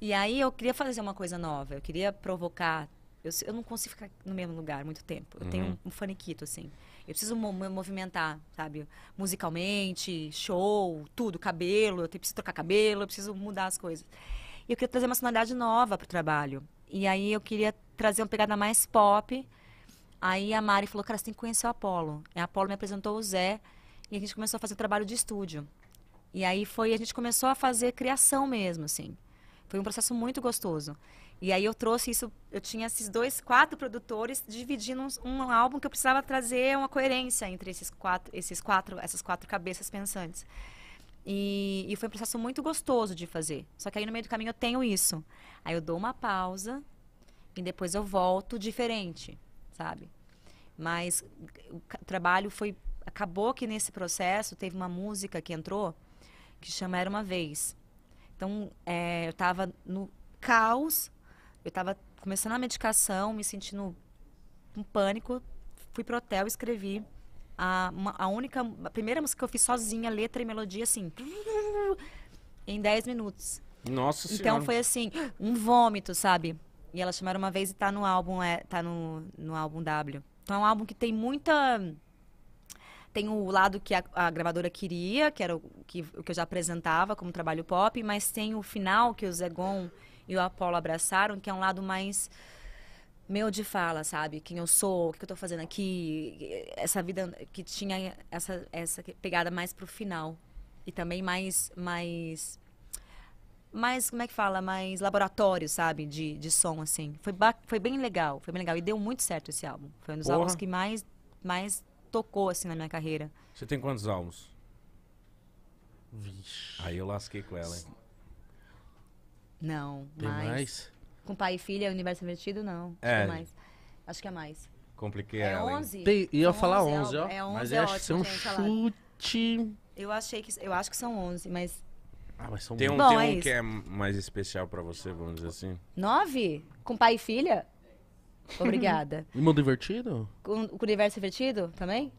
E aí eu queria fazer uma coisa nova, eu queria provocar. Eu, eu não consigo ficar no mesmo lugar muito tempo. Eu uhum. tenho um, um faniquito, assim. Eu preciso me movimentar, sabe? Musicalmente, show, tudo, cabelo, eu preciso trocar cabelo, eu preciso mudar as coisas. E eu queria trazer uma sonoridade nova para o trabalho. E aí eu queria trazer uma pegada mais pop. Aí a Mari falou, cara, você tem que conhecer o Apolo. E a Apolo me apresentou o Zé e a gente começou a fazer o trabalho de estúdio. E aí foi, a gente começou a fazer criação mesmo, assim. Foi um processo muito gostoso. E aí eu trouxe isso, eu tinha esses dois, quatro produtores dividindo um, um, álbum que eu precisava trazer uma coerência entre esses quatro, esses quatro, essas quatro cabeças pensantes. E, e foi um processo muito gostoso de fazer. Só que aí no meio do caminho eu tenho isso. Aí eu dou uma pausa e depois eu volto diferente, sabe? Mas o trabalho foi acabou que nesse processo teve uma música que entrou que chama Era uma vez. Então é, eu estava no caos eu estava começando a medicação, me sentindo um pânico. Fui pro hotel, escrevi. A, uma, a única, a primeira música que eu fiz sozinha, letra e melodia, assim, em 10 minutos. Nossa então, Senhora. Então foi assim, um vômito, sabe? E elas chamaram uma vez e tá no álbum, é, tá no, no álbum W. Então é um álbum que tem muita. Tem o lado que a, a gravadora queria, que era o que, o que eu já apresentava como trabalho pop, mas tem o final que o Zegon e o Apolo abraçaram, que é um lado mais meu de fala, sabe? Quem eu sou, o que eu tô fazendo aqui, essa vida que tinha essa, essa pegada mais pro final. E também mais, mais, mais, como é que fala? Mais laboratório, sabe? De, de som, assim. Foi, foi bem legal, foi bem legal. E deu muito certo esse álbum. Foi um dos Porra. álbuns que mais, mais tocou, assim, na minha carreira. Você tem quantos álbuns? Vixe. Aí eu lasquei com ela, hein? Não, Tem mais. mais? Com pai e filha, universo invertido, não. É. Acho que é. é mais. Acho que é mais. Compliquei é ela. 11? Tem, ia são falar 11, é ó. É 11, mas é acho que é um chute. Eu achei que eu acho que são 11, mas ah, mas são tem um, bom, tem um é que é mais especial pra você, vamos dizer assim. 9? Com pai e filha? Obrigada. e mundo invertido? Com, com o universo invertido também?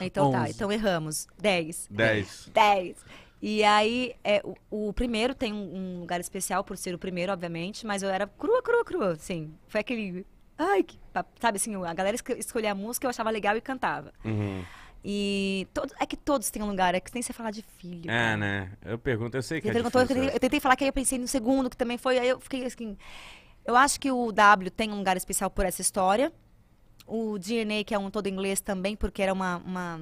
Então 11. tá, então erramos. 10. 10. 10. E aí, é, o, o, primeiro tem um, um, lugar especial por ser o primeiro, obviamente, mas eu era crua, crua, crua, assim. Foi aquele. Ai, que, sabe assim, a galera escolhia a música, eu achava legal e cantava. Uhum. E todo, é que todos têm um lugar, é que tem que você falar de filho. É, cara. né? Eu pergunto, eu sei que é perguntou, eu, tentei, eu tentei falar que aí eu pensei no segundo, que também foi, aí eu fiquei assim. Eu acho que o W tem um lugar especial por essa história. O DNA, que é um todo inglês também, porque era uma, uma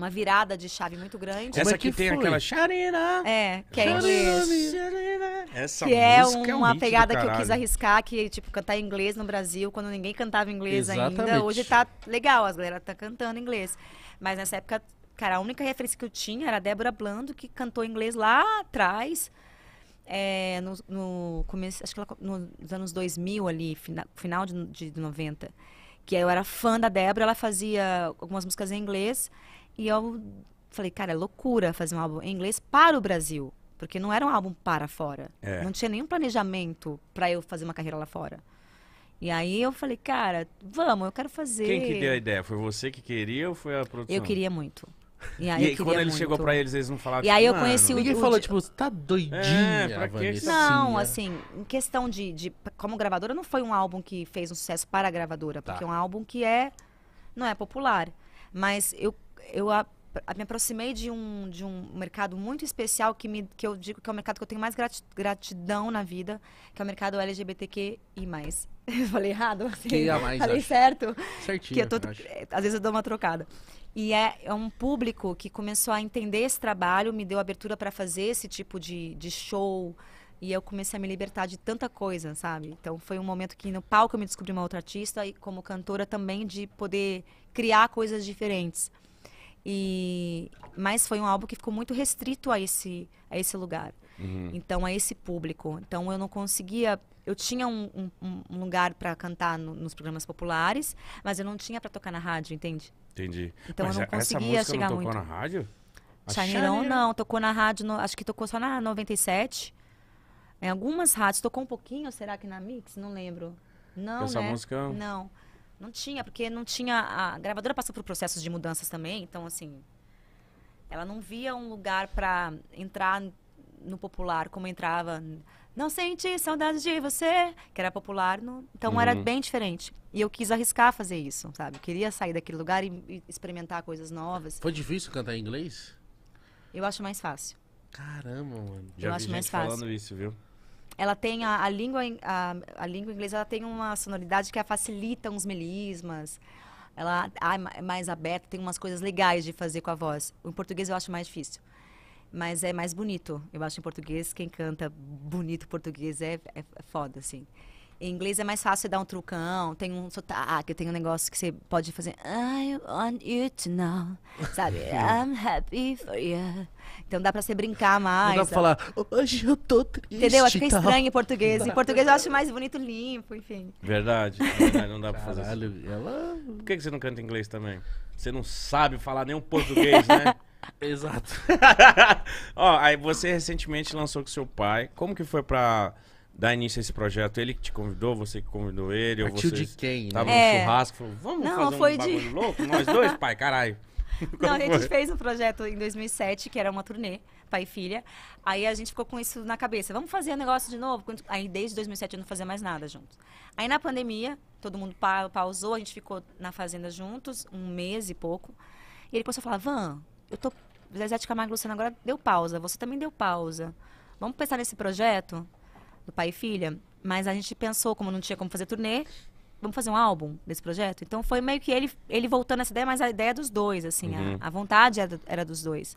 uma virada de chave muito grande. Essa é aqui é tem foi? aquela charina É, que é inglês. Essa que é uma é um pegada que eu quis arriscar, que tipo, cantar inglês no Brasil, quando ninguém cantava inglês Exatamente. ainda. Hoje tá legal, as galera tá cantando inglês. Mas nessa época, cara, a única referência que eu tinha era a Débora Blando, que cantou inglês lá atrás. É, no, no, começo, acho que ela, nos anos 2000 ali, final, final de, de 90. Que eu era fã da Débora, ela fazia algumas músicas em inglês. E eu falei, cara, é loucura fazer um álbum em inglês para o Brasil. Porque não era um álbum para fora. É. Não tinha nenhum planejamento para eu fazer uma carreira lá fora. E aí eu falei, cara, vamos, eu quero fazer. Quem que deu a ideia? Foi você que queria ou foi a produção? Eu queria muito. E aí, e aí quando ele muito. chegou para eles, eles não falaram. E aí eu tipo, conheci o Ninguém falou, tipo, você tá doidinha, é, que... Não, né? assim, em questão de, de, Como gravadora, não foi um álbum que fez um sucesso para a gravadora, tá. porque tá. é um álbum que é. Não é popular. Mas eu eu a, a, me aproximei de um, de um mercado muito especial que, me, que eu digo que é o mercado que eu tenho mais gratidão na vida, que é o mercado LGBTQI+. Eu falei errado? Assim, mais, falei acho. certo? Certinho, que eu tô, acho. É, às vezes eu dou uma trocada. E é, é, um público que começou a entender esse trabalho, me deu abertura para fazer esse tipo de, de show, e eu comecei a me libertar de tanta coisa, sabe? Então foi um momento que no palco eu me descobri uma outra artista e como cantora também de poder criar coisas diferentes. E mas foi um álbum que ficou muito restrito a esse a esse lugar. Uhum. Então a esse público. Então eu não conseguia eu tinha um, um, um lugar para cantar no, nos programas populares, mas eu não tinha para tocar na rádio, entende? Entendi. Então mas eu não conseguia essa chegar não tocou muito. na rádio? Chaneirão não, tocou na rádio, no, acho que tocou só na 97. Em algumas rádios tocou um pouquinho, será que na Mix? Não lembro. Não, Essa né? música é Não. Não tinha, porque não tinha. A gravadora passou por processos de mudanças também, então, assim. Ela não via um lugar para entrar no popular como entrava. Não senti saudade de você, que era popular. No... Então uhum. era bem diferente. E eu quis arriscar fazer isso, sabe? Eu queria sair daquele lugar e, experimentar coisas novas. Foi difícil cantar em inglês? Eu acho mais fácil. Caramba, mano. Já eu acho mais fácil. falando isso, viu? ela tem a, a língua a, a, língua inglesa ela tem uma sonoridade que facilita uns melismas. Ela é mais aberta, tem umas coisas legais de fazer com a voz. Em português eu acho mais difícil. Mas é mais bonito. Eu acho em português, quem canta bonito português é, é, é foda, assim. Em inglês é mais fácil dar um trucão, tem um sotaque, tem um negócio que você pode fazer. I want you to know. Sabe? I'm happy for you. Então dá pra você brincar mais. Não dá pra falar, hoje eu tô triste. Entendeu? Acho que é estranho em português. Em português eu acho mais bonito limpo, enfim. Verdade. Não dá pra fazer isso. Ela... Por que você não canta em inglês também? Você não sabe falar nenhum português, né? Exato. Ó, aí você recentemente lançou com seu pai. Como que foi pra dar início a esse projeto? Ele que te convidou, você que convidou ele? Partiu ou de quem? Né? Tava é. no churrasco, falou, vamos Não, fazer foi um bagulho louco? Nós dois, pai, caralho. Não, a gente fez um projeto em 2007, que era uma turnê, pai e filha. Aí a gente ficou com isso na cabeça. Vamos fazer negócio de novo? Aí desde 2007 eu não fazia mais nada juntos. Aí na pandemia, todo mundo pa pausou, a gente ficou na fazenda juntos, um mês e pouco. E ele começou a falar, Van, eu tô... Zezé de Camargo Luciano agora deu pausa, você também deu pausa. Vamos pensar nesse projeto? do pai e filha. Mas a gente pensou, como não tinha como fazer turnê, vamos fazer um álbum desse projeto? Então foi meio que ele, ele voltando essa ideia, mas a ideia é dos dois, assim, uhum. a, a, vontade era, era, dos dois.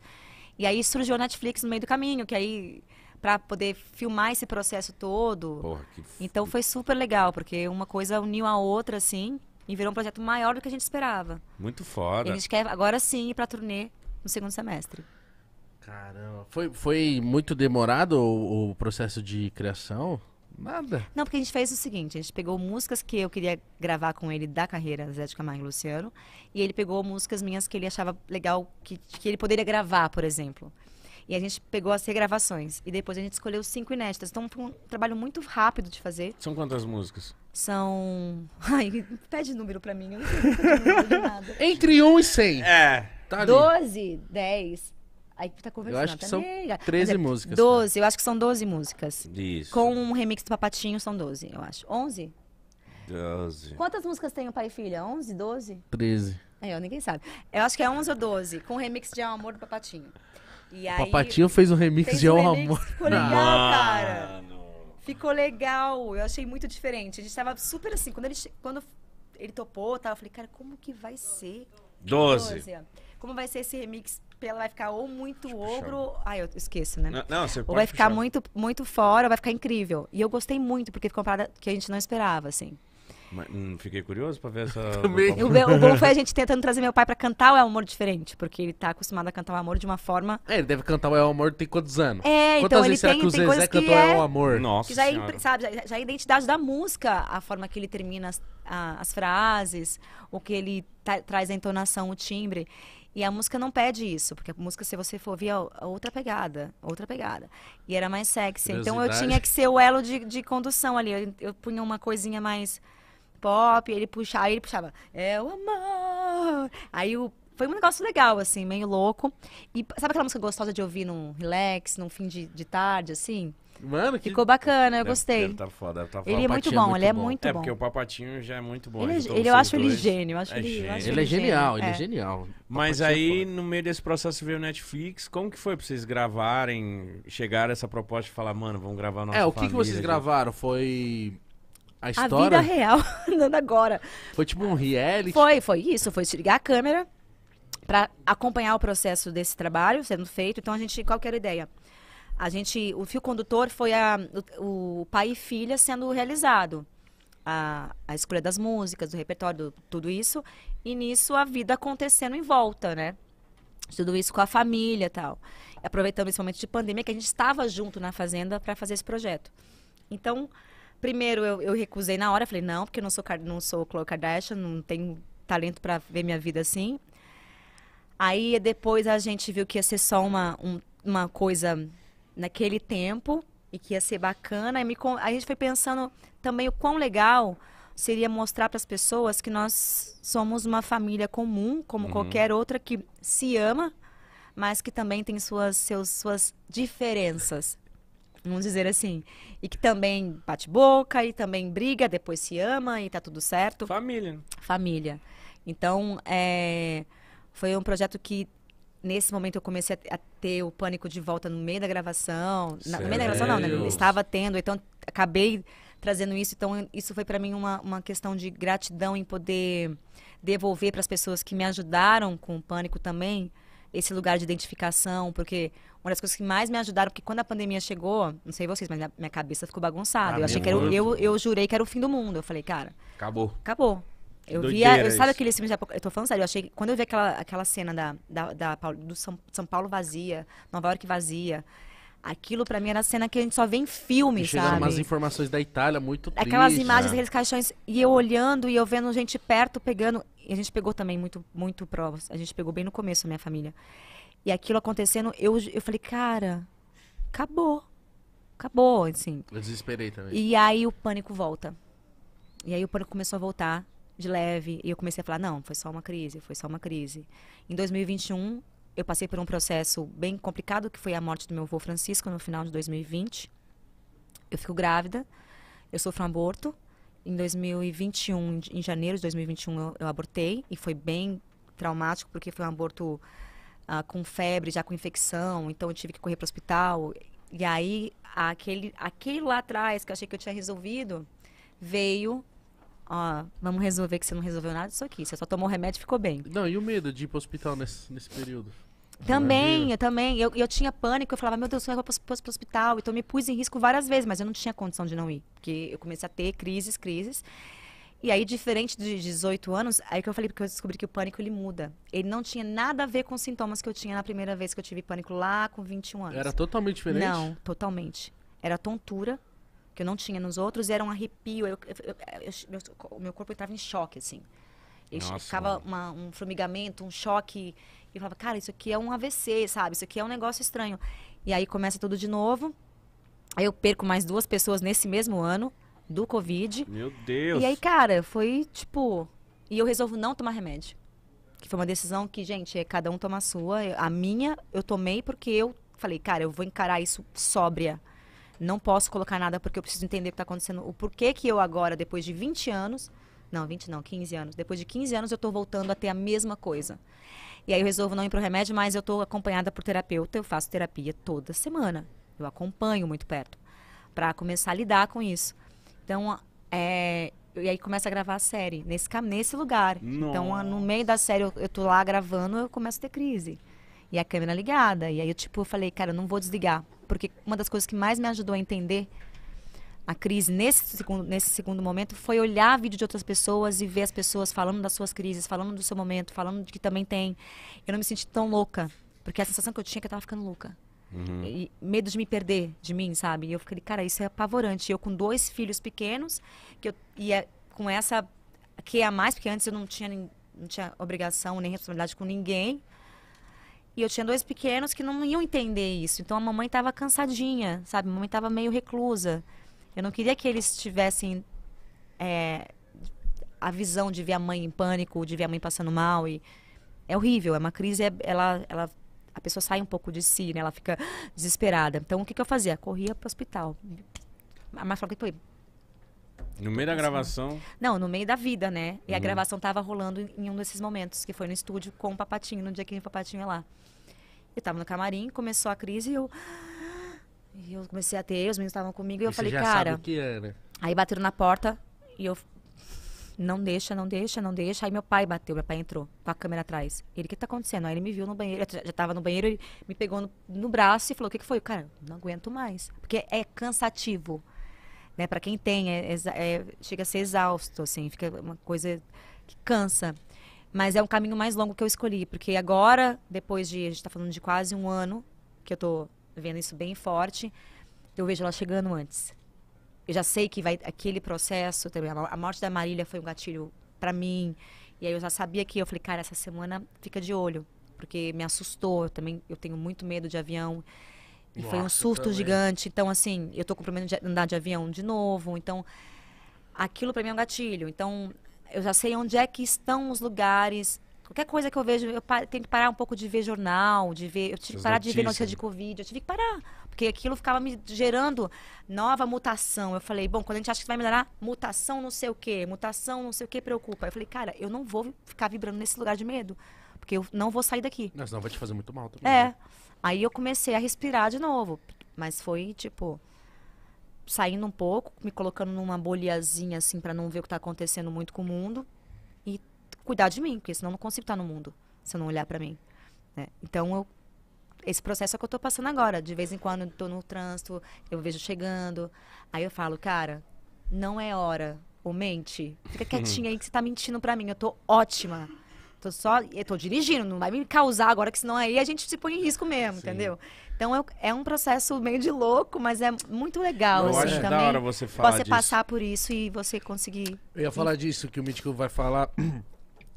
E aí surgiu a Netflix no meio do caminho, que aí para poder filmar esse processo todo. Porra, que... Então foi super legal, porque uma coisa uniu a outra, assim, e virou um projeto maior do que a gente esperava. Muito foda. E a gente quer agora sim ir pra turnê no segundo semestre. Caramba. Foi, foi muito demorado o, o processo de criação? Nada. Não, porque a gente fez o seguinte: a gente pegou músicas que eu queria gravar com ele da carreira Zé de Camargo e Luciano, e ele pegou músicas minhas que ele achava legal, que, que ele poderia gravar, por exemplo. E a gente pegou as regravações. E depois a gente escolheu cinco inéditas. Então foi um trabalho muito rápido de fazer. São quantas músicas? São. Ai, pede número pra mim, eu não sei de nada. Entre um e cem É. Tá 12, 10, Aí tá conversando. Eu acho que tá são nega. 13 é, músicas. 12, tá? eu acho que são 12 músicas. Isso. Com um remix do Papatinho são 12, eu acho. 11? 12. Quantas músicas tem o pai e filha? 11, 12? 13. É, eu, ninguém sabe. Eu acho que é 11 ou 12, com um remix de Ao Amor do Papatinho. E o aí, Papatinho fez um remix fez de Ao um Amor. Ficou legal, Mano. cara. Ficou legal. Eu achei muito diferente. A gente tava super assim, quando ele, quando ele topou, eu falei, cara, como que vai ser? 12. 12. Como vai ser esse remix? pela vai ficar ou muito Deixa ogro. Ai, ah, eu esqueço, né? Não, não você ou pode vai ficar puxar. muito, muito fora, ou vai ficar incrível. E eu gostei muito, porque ficou uma parada que a gente não esperava, assim. Mas, hum, fiquei curioso pra ver essa. o, o, bom foi a gente tentando trazer meu pai pra cantar o É Amor diferente, porque ele tá acostumado a cantar o amor de uma forma. É, ele deve cantar o É Amor tem quantos anos? É, então, Quantas então ele será tem, que o tem Zezé cantou é... é Amor? Nossa. Que já, é, sabe, já, já, é a identidade da música, a forma que ele termina as, a, as frases, o que ele traz a entonação, o timbre. E a música não pede isso, porque a música, se você for ouvir, é, é outra pegada, outra pegada. E era mais sexy. Então eu tinha que ser o elo de, de condução ali. Eu, eu punha uma coisinha mais pop, ele puxava, aí ele puxava, é o amor. Aí o foi um negócio legal, assim, meio louco. E sabe aquela música gostosa de ouvir num relax, num fim de, de tarde, assim? Mano, que... Ficou bacana, eu gostei. Ele tá foda, tá foda. Ele é muito é bom, é muito ele é muito é, bom. É, porque o Papatinho já é muito bom. Ele, ele é eu acho ele gênio, acho é ele, gênio. Acho ele, é genial, ele é, é genial. Mas Papatinho aí, no meio desse processo, veio o Netflix. Como que foi pra vocês gravarem, chegar essa proposta e falar, mano, vamos gravar nossa É, o que, família, que vocês gravaram? Foi a história? A vida real, andando agora. Foi tipo um reality? Foi, foi isso. Foi se ligar a câmera para acompanhar o processo desse trabalho sendo feito. Então, a gente, qual que era a ideia? A gente, o fio condutor foi a, o, o pai e filha sendo realizado. A, a escolha das músicas, do repertório, do, tudo isso. E nisso, a vida acontecendo em volta, né? Tudo isso com a família tal. Aproveitando esse momento de pandemia, que a gente estava junto na fazenda para fazer esse projeto. Então, primeiro eu, eu, recusei na hora, falei, não, porque eu não sou, não sou Khloe Kardashian, não tenho talento para ver minha vida assim. Aí depois a gente viu que ia ser só uma, um, uma coisa naquele tempo e que ia ser bacana. E me, a gente foi pensando também o quão legal seria mostrar para as pessoas que nós somos uma família comum, como uhum. qualquer outra que se ama, mas que também tem suas, seus, suas diferenças. Vamos dizer assim. E que também bate boca, e também briga, depois se ama e tá tudo certo. Família. Família. Então, é, foi um projeto que nesse momento eu comecei a, ter o pânico de volta no meio da gravação. Na, no meio da gravação, não, né? estava tendo, então acabei trazendo isso. Então, isso foi para mim uma, uma questão de gratidão em poder devolver para as pessoas que me ajudaram com o pânico também esse lugar de identificação, porque uma das coisas que mais me ajudaram, porque quando a pandemia chegou, não sei vocês, mas minha, minha cabeça ficou bagunçada. Ah, eu achei que era, eu, eu jurei que era o fim do mundo. Eu falei, cara. Acabou. Acabou. Eu Doideira via. Eu, sabe aquele filme Eu tô falando sério, eu achei. Quando eu vi aquela, aquela cena da, da, da do São, São Paulo vazia, Nova York vazia, Aquilo para mim era a cena que a gente só vê em filme, Chegaram sabe? umas informações da Itália muito triste, Aquelas imagens, né? aqueles caixões, e eu olhando e eu vendo gente perto pegando. E a gente pegou também muito, muito provas. A gente pegou bem no começo, minha família. E aquilo acontecendo, eu, eu falei, cara, acabou. Acabou, assim. Eu desesperei também. E aí o pânico volta. E aí o pânico começou a voltar de leve. E eu comecei a falar, não, foi só uma crise, foi só uma crise. Em 2021, eu passei por um processo bem complicado, que foi a morte do meu avô Francisco no final de 2020. Eu fico grávida, eu sofro um aborto. Em 2021, em janeiro de 2021, eu, eu abortei e foi bem traumático, porque foi um aborto uh, com febre, já com infecção, então eu tive que correr para o hospital. E aí, aquele, aquele lá atrás que eu achei que eu tinha resolvido, veio ó, vamos resolver que você não resolveu nada disso aqui. Você só tomou remédio e ficou bem. Não, e o medo de ir pro hospital nesse, nesse período? Também, eu também. Eu, eu tinha pânico, eu falava, meu Deus, é eu vou para o hospital. Então, eu me pus em risco várias vezes, mas eu não tinha condição de não ir. Porque eu comecei a ter crises, crises. E aí, diferente de 18 anos, aí que eu falei, porque eu descobri que o pânico, ele muda. Ele não tinha nada a ver com os sintomas que eu tinha na primeira vez que eu tive pânico lá com 21 anos. Era totalmente diferente? Não, totalmente. Era tontura, que eu não tinha nos outros, era um arrepio. Eu, eu, eu, meu, meu, corpo estava em choque, assim. Eu Nossa, ficava uma, um formigamento, um choque. E eu falava, cara, isso aqui é um AVC, sabe? Isso aqui é um negócio estranho. E aí começa tudo de novo. Aí eu perco mais duas pessoas nesse mesmo ano do Covid. Meu Deus! E aí, cara, foi tipo. E eu resolvo não tomar remédio. Que foi uma decisão que, gente, é cada um toma a sua. A minha eu tomei porque eu falei, cara, eu vou encarar isso sóbria não posso colocar nada porque eu preciso entender o que está acontecendo, o porquê que eu agora, depois de 20 anos, não, 20 não, 15 anos, depois de 15 anos eu estou voltando a ter a mesma coisa. E aí eu resolvo não ir para o remédio, mas eu estou acompanhada por terapeuta, eu faço terapia toda semana. Eu acompanho muito perto para começar a lidar com isso. Então, é, e aí começa a gravar a série nesse, nesse lugar. Nossa. Então, no meio da série eu, eu tô lá gravando, eu começo a ter crise e a câmera ligada. E aí eu, tipo, falei, cara, eu não vou desligar. Porque uma das coisas que mais me ajudou a entender a crise nesse segundo, nesse segundo momento foi olhar vídeo de outras pessoas e ver as pessoas falando das suas crises, falando do seu momento, falando de que também tem. Eu não me senti tão louca, porque a sensação que eu tinha é que eu tava ficando louca. Uhum. E, medo de me perder de mim, sabe? E eu fiquei, cara, isso é apavorante. Eu com dois filhos pequenos, que eu ia com essa que é a mais, porque antes eu não tinha, não tinha obrigação nem responsabilidade com ninguém. E eu tinha dois pequenos que não iam entender isso. Então a mamãe estava cansadinha, sabe? A mamãe estava meio reclusa. Eu não queria que eles tivessem é, a visão de ver a mãe em pânico, de ver a mãe passando mal. E é horrível. É uma crise. É, ela, ela, a pessoa sai um pouco de si, né? Ela fica desesperada. Então o que, que eu fazia? Corria para o hospital. A mãe falou que no meio da assim. gravação? Não, no meio da vida, né? E a uhum. gravação tava rolando em um desses momentos, que foi no estúdio com o Papatinho, no dia que o Papatinho é lá. Eu tava no camarim, começou a crise e eu. E eu comecei a ter, os meninos estavam comigo e, e eu falei, cara. É, né? Aí bateram na porta e eu. Não deixa, não deixa, não deixa. Aí meu pai bateu, meu pai entrou com a câmera atrás. Ele, o que tá acontecendo? Aí ele me viu no banheiro, eu já tava no banheiro, ele me pegou no, no braço e falou: o que, que foi? Cara, não aguento mais. Porque é cansativo. Né? Para quem tem, é, é, chega a ser exausto, assim, fica uma coisa que cansa. Mas é um caminho mais longo que eu escolhi, porque agora, depois de, a gente está falando de quase um ano, que eu estou vendo isso bem forte, eu vejo ela chegando antes. Eu já sei que vai aquele processo também. A morte da Marília foi um gatilho para mim. E aí eu já sabia que eu falei, cara, essa semana fica de olho, porque me assustou. Eu também eu tenho muito medo de avião. E Nossa, foi um susto também. gigante. Então, assim, eu estou com problema de andar de avião de novo. Então, aquilo para mim é um gatilho. Então, eu já sei onde é que estão os lugares. Qualquer coisa que eu vejo, eu tenho que parar um pouco de ver jornal, de ver. Eu tive que parar notícias. de ver notícia de Covid, eu tive que parar. Porque aquilo ficava me gerando nova mutação. Eu falei, bom, quando a gente acha que vai melhorar, mutação não sei o quê, mutação não sei o que preocupa. Eu falei, cara, eu não vou ficar vibrando nesse lugar de medo. Porque eu não vou sair daqui. Não, senão vai te fazer muito mal também. É. Né? Aí eu comecei a respirar de novo. Mas foi tipo saindo um pouco, me colocando numa bolhazinha assim para não ver o que tá acontecendo muito com o mundo e cuidar de mim, porque senão eu não consigo estar no mundo se eu não olhar para mim. Né? Então eu esse processo é que eu tô passando agora. De vez em quando eu tô no trânsito, eu vejo chegando. Aí eu falo, cara, não é hora. Ou mente. Fica quietinha aí que você tá mentindo pra mim. Eu tô ótima. Tô só. Eu tô dirigindo, não vai me causar agora, que senão aí a gente se põe em risco mesmo, Sim. entendeu? Então é, é, um processo meio de louco, mas é muito legal. Eu assim, acho também, da hora você falar Você disso. passar por isso e você conseguir. Eu ia falar disso, que o Mítico vai falar.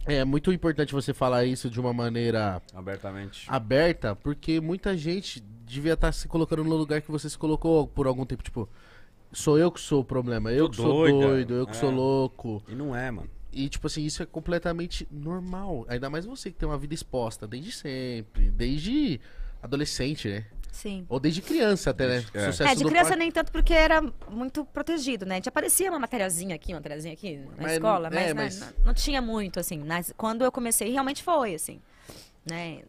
É muito importante você falar isso de uma maneira. Abertamente. Aberta, porque muita gente devia estar tá se colocando no lugar que você se colocou por algum tempo. Tipo, sou eu que sou o problema, eu Tô que sou doido, eu que é. sou louco. E não é, mano. E, tipo assim, isso é completamente normal. Ainda mais você que tem uma vida exposta desde sempre, desde adolescente, né? Sim. Ou desde criança até, né? É, Sucesso é de criança nem tanto porque era muito protegido, né? A gente aparecia uma materiazinha aqui, uma materiazinha aqui na mas, escola, mas, é, né, Não, não, tinha muito, assim. mas Quando eu comecei, realmente foi, assim. Né?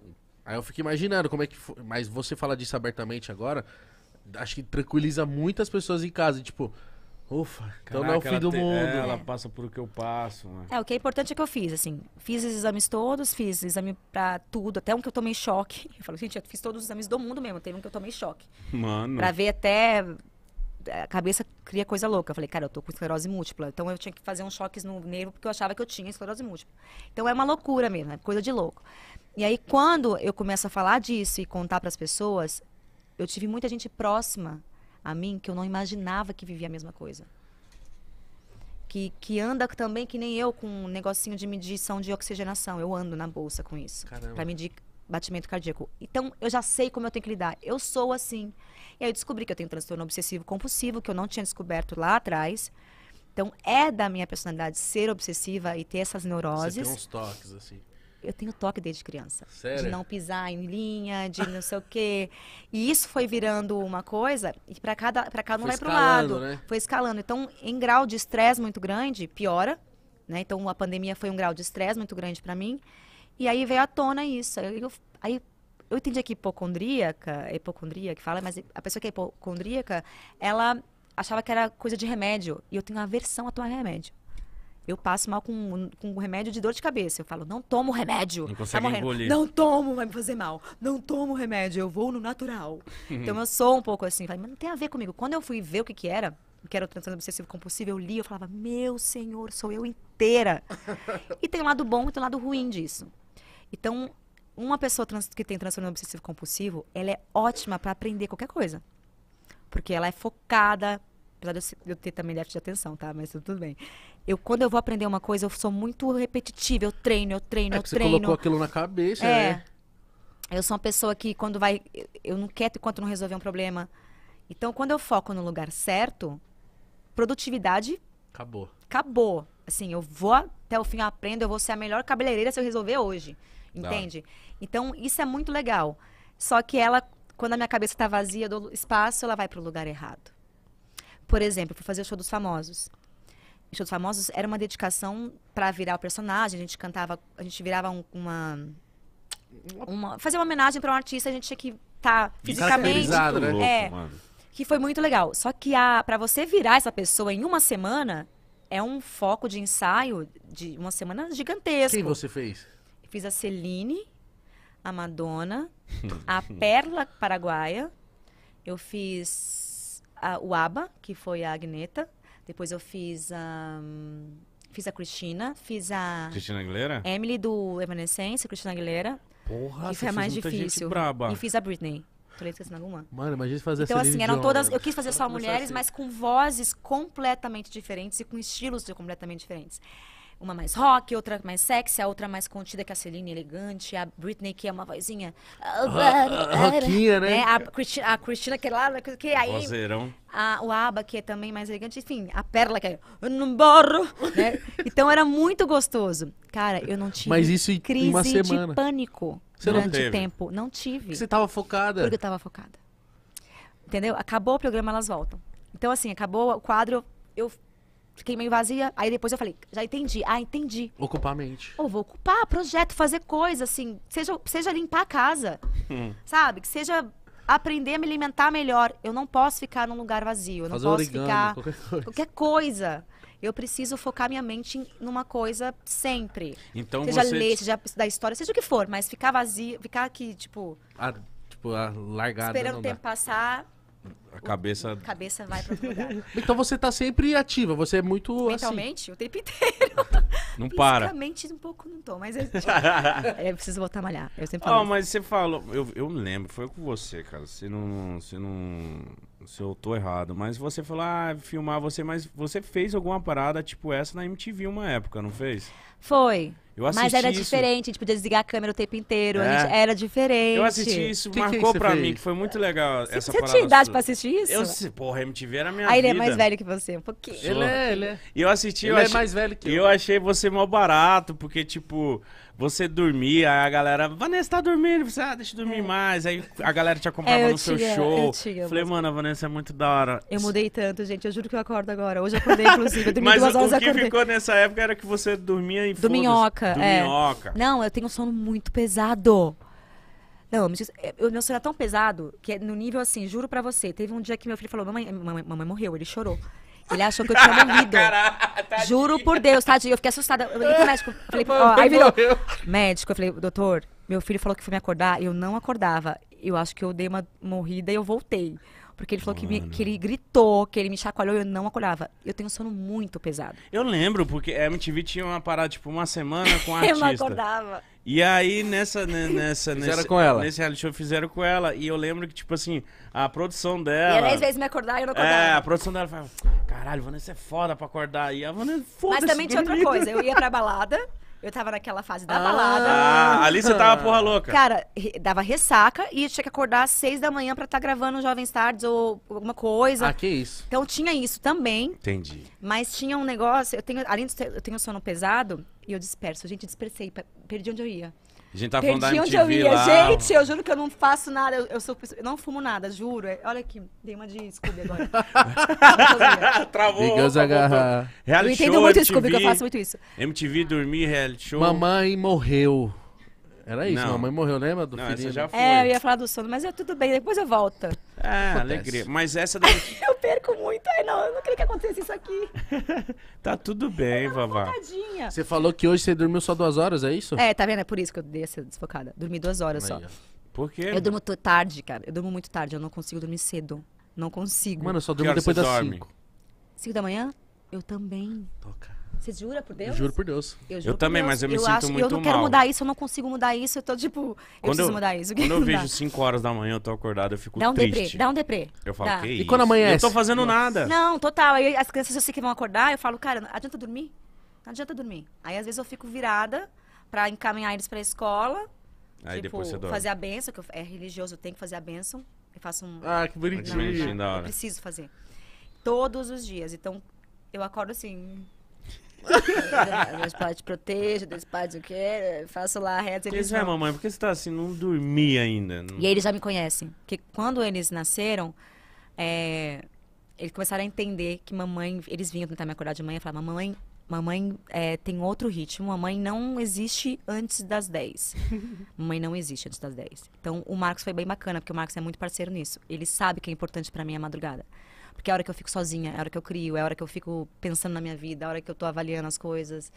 Aí eu fico imaginando como é que foi. Mas você fala disso abertamente agora, acho que tranquiliza muitas pessoas em casa. Tipo, Ufa, então não é o fim do mundo. É, ela passa por o que eu passo. Né? É, o que é importante é que eu fiz, assim. Fiz os exames todos, fiz exame pra tudo, até um que eu tomei choque. Eu falo, gente, eu fiz todos os exames do mundo mesmo, teve um que eu tomei choque. Mano. Pra ver até. Eh, a cabeça cria coisa louca. Eu falei, cara, eu tô com esclerose múltipla. Então eu tinha que fazer uns choques no nervo porque eu achava que eu tinha esclerose múltipla. Então é uma loucura mesmo, é coisa de louco. E aí quando eu começo a falar disso e contar para as pessoas, eu tive muita gente próxima a mim que eu não imaginava que vivia a mesma coisa. Que, que anda também que nem eu com um negocinho de medição de oxigenação. Eu ando na bolsa com isso. Para medir batimento cardíaco. Então, eu já sei como eu tenho que lidar. Eu sou assim. E aí eu descobri que eu tenho um transtorno obsessivo compulsivo, que eu não tinha descoberto lá atrás. Então, é da minha personalidade ser obsessiva e ter essas neuroses. Você tem uns toques, assim. Eu tenho toque desde criança. Sério? De não pisar em linha, de não sei o quê. E isso foi virando uma coisa, e para cada, pra cada um vai para o lado. Né? Foi escalando. Então, em grau de estresse muito grande, piora. Né? Então, a pandemia foi um grau de estresse muito grande para mim. E aí veio à tona isso. Aí eu, aí eu entendi que hipocondríaca, hipocondria que fala, mas a pessoa que é hipocondríaca, ela achava que era coisa de remédio. E eu tenho aversão a tomar remédio. Eu passo mal com, com um remédio de dor de cabeça. Eu falo, não tomo remédio. Não tá consegue tá engolir. Não tomo, vai me fazer mal. Não tomo remédio, eu vou no natural. então eu sou um pouco assim. Falei, mas não tem a ver comigo. Quando eu fui ver o que que era, que era o transtorno obsessivo compulsivo, eu li, eu falava, meu senhor, sou eu inteira. e tem um lado bom e tem um lado ruim disso. Então, uma pessoa trans, que tem transtorno obsessivo compulsivo, ela é ótima para aprender qualquer coisa. Porque ela é focada, apesar de eu ter também déficit de atenção, tá? Mas tudo bem. Eu, quando eu vou aprender uma coisa, eu sou muito repetitiva. Eu treino, eu treino, é eu treino. Você colocou aquilo na cabeça, é. né? Eu sou uma pessoa que quando vai. Eu não quero enquanto não resolver um problema. Então, quando eu foco no lugar certo, produtividade. Acabou. Acabou. Assim, eu vou até o fim, eu aprendo, eu vou ser a melhor cabeleireira se eu resolver hoje. Entende? Não. Então, isso é muito legal. Só que ela, quando a minha cabeça está vazia do espaço, ela vai para o lugar errado. Por exemplo, eu fui fazer o show dos famosos. Instituto Famosos era uma dedicação para virar o personagem. A gente cantava, a gente virava um, uma, uma. Fazer uma homenagem para um artista, a gente tinha que estar tá fisicamente. Né? É, Louco, que foi muito legal. Só que para você virar essa pessoa em uma semana, é um foco de ensaio de uma semana gigantesca. Quem você fez? Fiz a Celine, a Madonna, a Perla Paraguaia, eu fiz a, o ABBA, que foi a Agneta. Depois eu fiz a. Fiz a Cristina, fiz a. Cristina Aguilera? Emily do Evanescence, Cristina Aguilera. Porra, que foi a mais difícil. E fiz a Britney. eu esqueci alguma. Mano, imagina fazer Então, assim, eram todas. Eu quis fazer só mulheres, assim. mas com vozes completamente diferentes e com estilos completamente diferentes uma mais rock, outra mais sexy, a outra mais contida que a Celine elegante, a Britney que é uma vozinha rockinha, ah, ah, ah, né? né? A, Cristina, a Cristina que é lá, né, que aí Vozeirão. a, o Aba que é também mais elegante, enfim, a Perla que é não borro, né? Então era muito gostoso. Cara, eu não tive Mas isso em crise uma semana. de pânico você durante não teve. tempo, não tive. Você tava focada. Porque eu tava focada. Entendeu? Acabou o programa, elas voltam. Então assim, acabou o quadro, eu fiquei meio vazia. Aí depois eu falei, já entendi. Ah, entendi. Ocupar a mente. Ou vou ocupar projeto, fazer coisa, assim. Seja, seja limpar a casa, hum. sabe? Que seja aprender a me alimentar melhor. Eu não posso ficar num lugar vazio. Eu não fazer posso origami, ficar... Qualquer coisa. qualquer coisa. Eu preciso focar minha mente em, numa coisa sempre. Então seja você... ler, seja estudar história, seja o que for. Mas ficar vazio, ficar aqui, tipo... Ah, tipo a, tipo, ah, largado. Esperando o tempo dá. passar a cabeça. A cabeça vai para outro lugar. Então você tá sempre ativa, você é muito. Assim. Mentalmente, assim. o tempo inteiro. Não para. mentalmente um pouco não tô, mas eu, é, eu preciso voltar a malhar. Eu sempre ah, falo. mas você falou. Eu, eu lembro, foi com você, cara. Você não. Você não se eu tô errado, mas você falou, ah, filmar você, mas você fez alguma parada tipo essa na MTV uma época, não fez? Foi. Eu assisti mas era isso. diferente, a gente podia desligar a câmera o tempo inteiro, é. gente, era diferente. Eu assisti isso, que marcou que pra fez? mim, que foi muito legal você, essa você parada. Você tinha idade sua. pra assistir isso? Eu, porra, MTV era minha Aí vida. ele é mais velho que você, um pouquinho. Ele é, ele é. E eu assisti... Ele eu é achei, é mais velho que eu. E eu achei você mal barato, porque tipo você dormia, aí a galera, Vanessa tá dormindo, você, ah, deixa eu dormir é. mais. Aí a galera te acompanhava é, no seu show. Eu Falei, mano, a Vanessa é muito da hora. Eu mudei tanto, gente, eu juro que eu acordo agora. Hoje eu acordei, inclusive, eu dormi Mas duas horas Mas o que acordei. ficou nessa época era que você dormia e Do minhoca, Do é. minhoca. Não, eu tenho um sono muito pesado. Não, é, meu sono era tão pesado que no nível assim, juro pra você. Teve um dia que meu filho falou: Mamãe, mamãe, mamãe morreu, ele chorou. Ele achou que eu tinha morrido. Caraca, Juro por Deus, tadinho. Eu fiquei assustada. Eu liguei pro médico. Falei, ó, aí virou. Morreu. Médico, eu falei, doutor, meu filho falou que foi me acordar. Eu não acordava. Eu acho que eu dei uma morrida e eu voltei. Porque ele falou que, me, que, ele gritou, que ele me chacoalhou e eu não acordava. Eu tenho um sono muito pesado. Eu lembro, porque a MTV tinha uma parada, tipo, uma semana com a artista. eu não acordava. E aí, nessa. Né, nessa fizeram nesse, com ela. Nesse reality show fizeram com ela. E eu lembro que, tipo assim, a produção dela. E ela às vezes me acordar e eu não acordava. É, a produção dela falava: caralho, Vanessa é foda pra acordar. E a Vanessa, foda Mas também tinha outra coisa. Eu ia pra balada. Eu tava naquela fase da ah, balada. Ah, ali você tava porra louca. Cara, dava ressaca e tinha que acordar às seis da manhã pra estar tá gravando Jovens Tardes ou alguma coisa. Ah, que isso. Então tinha isso também. Entendi. Mas tinha um negócio, eu tenho, além de ter, eu tenho sono pesado, e eu disperso. Gente, dispersei. Perdi onde eu ia. A gente tá Perdi falando da MTV onde eu ia. Lá. Gente, eu juro que eu não faço nada. Eu, eu sou, eu não fumo nada, juro. É, olha aqui, dei uma de Scooby agora. travou. Digamos agarrar. Reality eu entendo show, muito MTV, Scooby, que eu faço muito isso. MTV, dormir, reality show. Mamãe morreu. Era isso, não. mamãe morreu, lembra? Do não, filhinho? já foi. É, eu ia falar do sono, mas é tudo bem, depois eu volto. Ah, alegria. Mas essa daí... eu perco muito. Ai, não, eu não queria que acontecesse isso aqui. tá tudo bem, Vavá. Você falou que hoje você dormiu só duas horas, é isso? É, tá vendo? É por isso que eu dei essa desfocada. Dormi duas horas Aí, só. Ó. Por quê? Eu durmo tarde, cara. Eu durmo muito tarde, eu não consigo dormir cedo. Não consigo. Mano, eu só durmo depois das 5. cinco da manhã? Eu também. Toca. Você jura por Deus? Eu juro por Deus. Eu, eu também, Deus. mas eu me eu sinto acho, muito mal. Eu não quero mal. mudar isso, eu não consigo mudar isso. Eu tô tipo, eu preciso eu, mudar isso. Quando eu vejo 5 horas da manhã, eu tô acordado, eu fico dá um triste. Deprê, dá um deprê. Eu falo, dá. que e isso? E quando amanhã? Eu tô fazendo Nossa. nada. Não, total. Aí as crianças eu sei que vão acordar, eu falo, cara, adianta dormir? Não adianta dormir. Aí às vezes eu fico virada pra encaminhar eles pra escola. Aí tipo, depois você dorme. fazer a benção, que eu, é religioso, eu tenho que fazer a benção. Eu faço um. Ah, que bonitinho. Não, não, não, eu preciso fazer. Todos os dias. Então, eu acordo assim, Deus Pai te proteja, Deus Pai o quê, faço lá reto. Eles é, vão... é, mamãe, por que você tá assim, não dormi ainda? Não... E aí eles já me conhecem. Porque quando eles nasceram, é, eles começaram a entender que mamãe, eles vinham tentar me acordar de manhã e falaram: mamãe, mamãe é, tem outro ritmo, mamãe não existe antes das 10. mamãe não existe antes das 10. Então o Marcos foi bem bacana, porque o Marcos é muito parceiro nisso. Ele sabe que é importante para mim a madrugada. Porque é a hora que eu fico sozinha, é a hora que eu crio, é a hora que eu fico pensando na minha vida, é a hora que eu tô avaliando as coisas.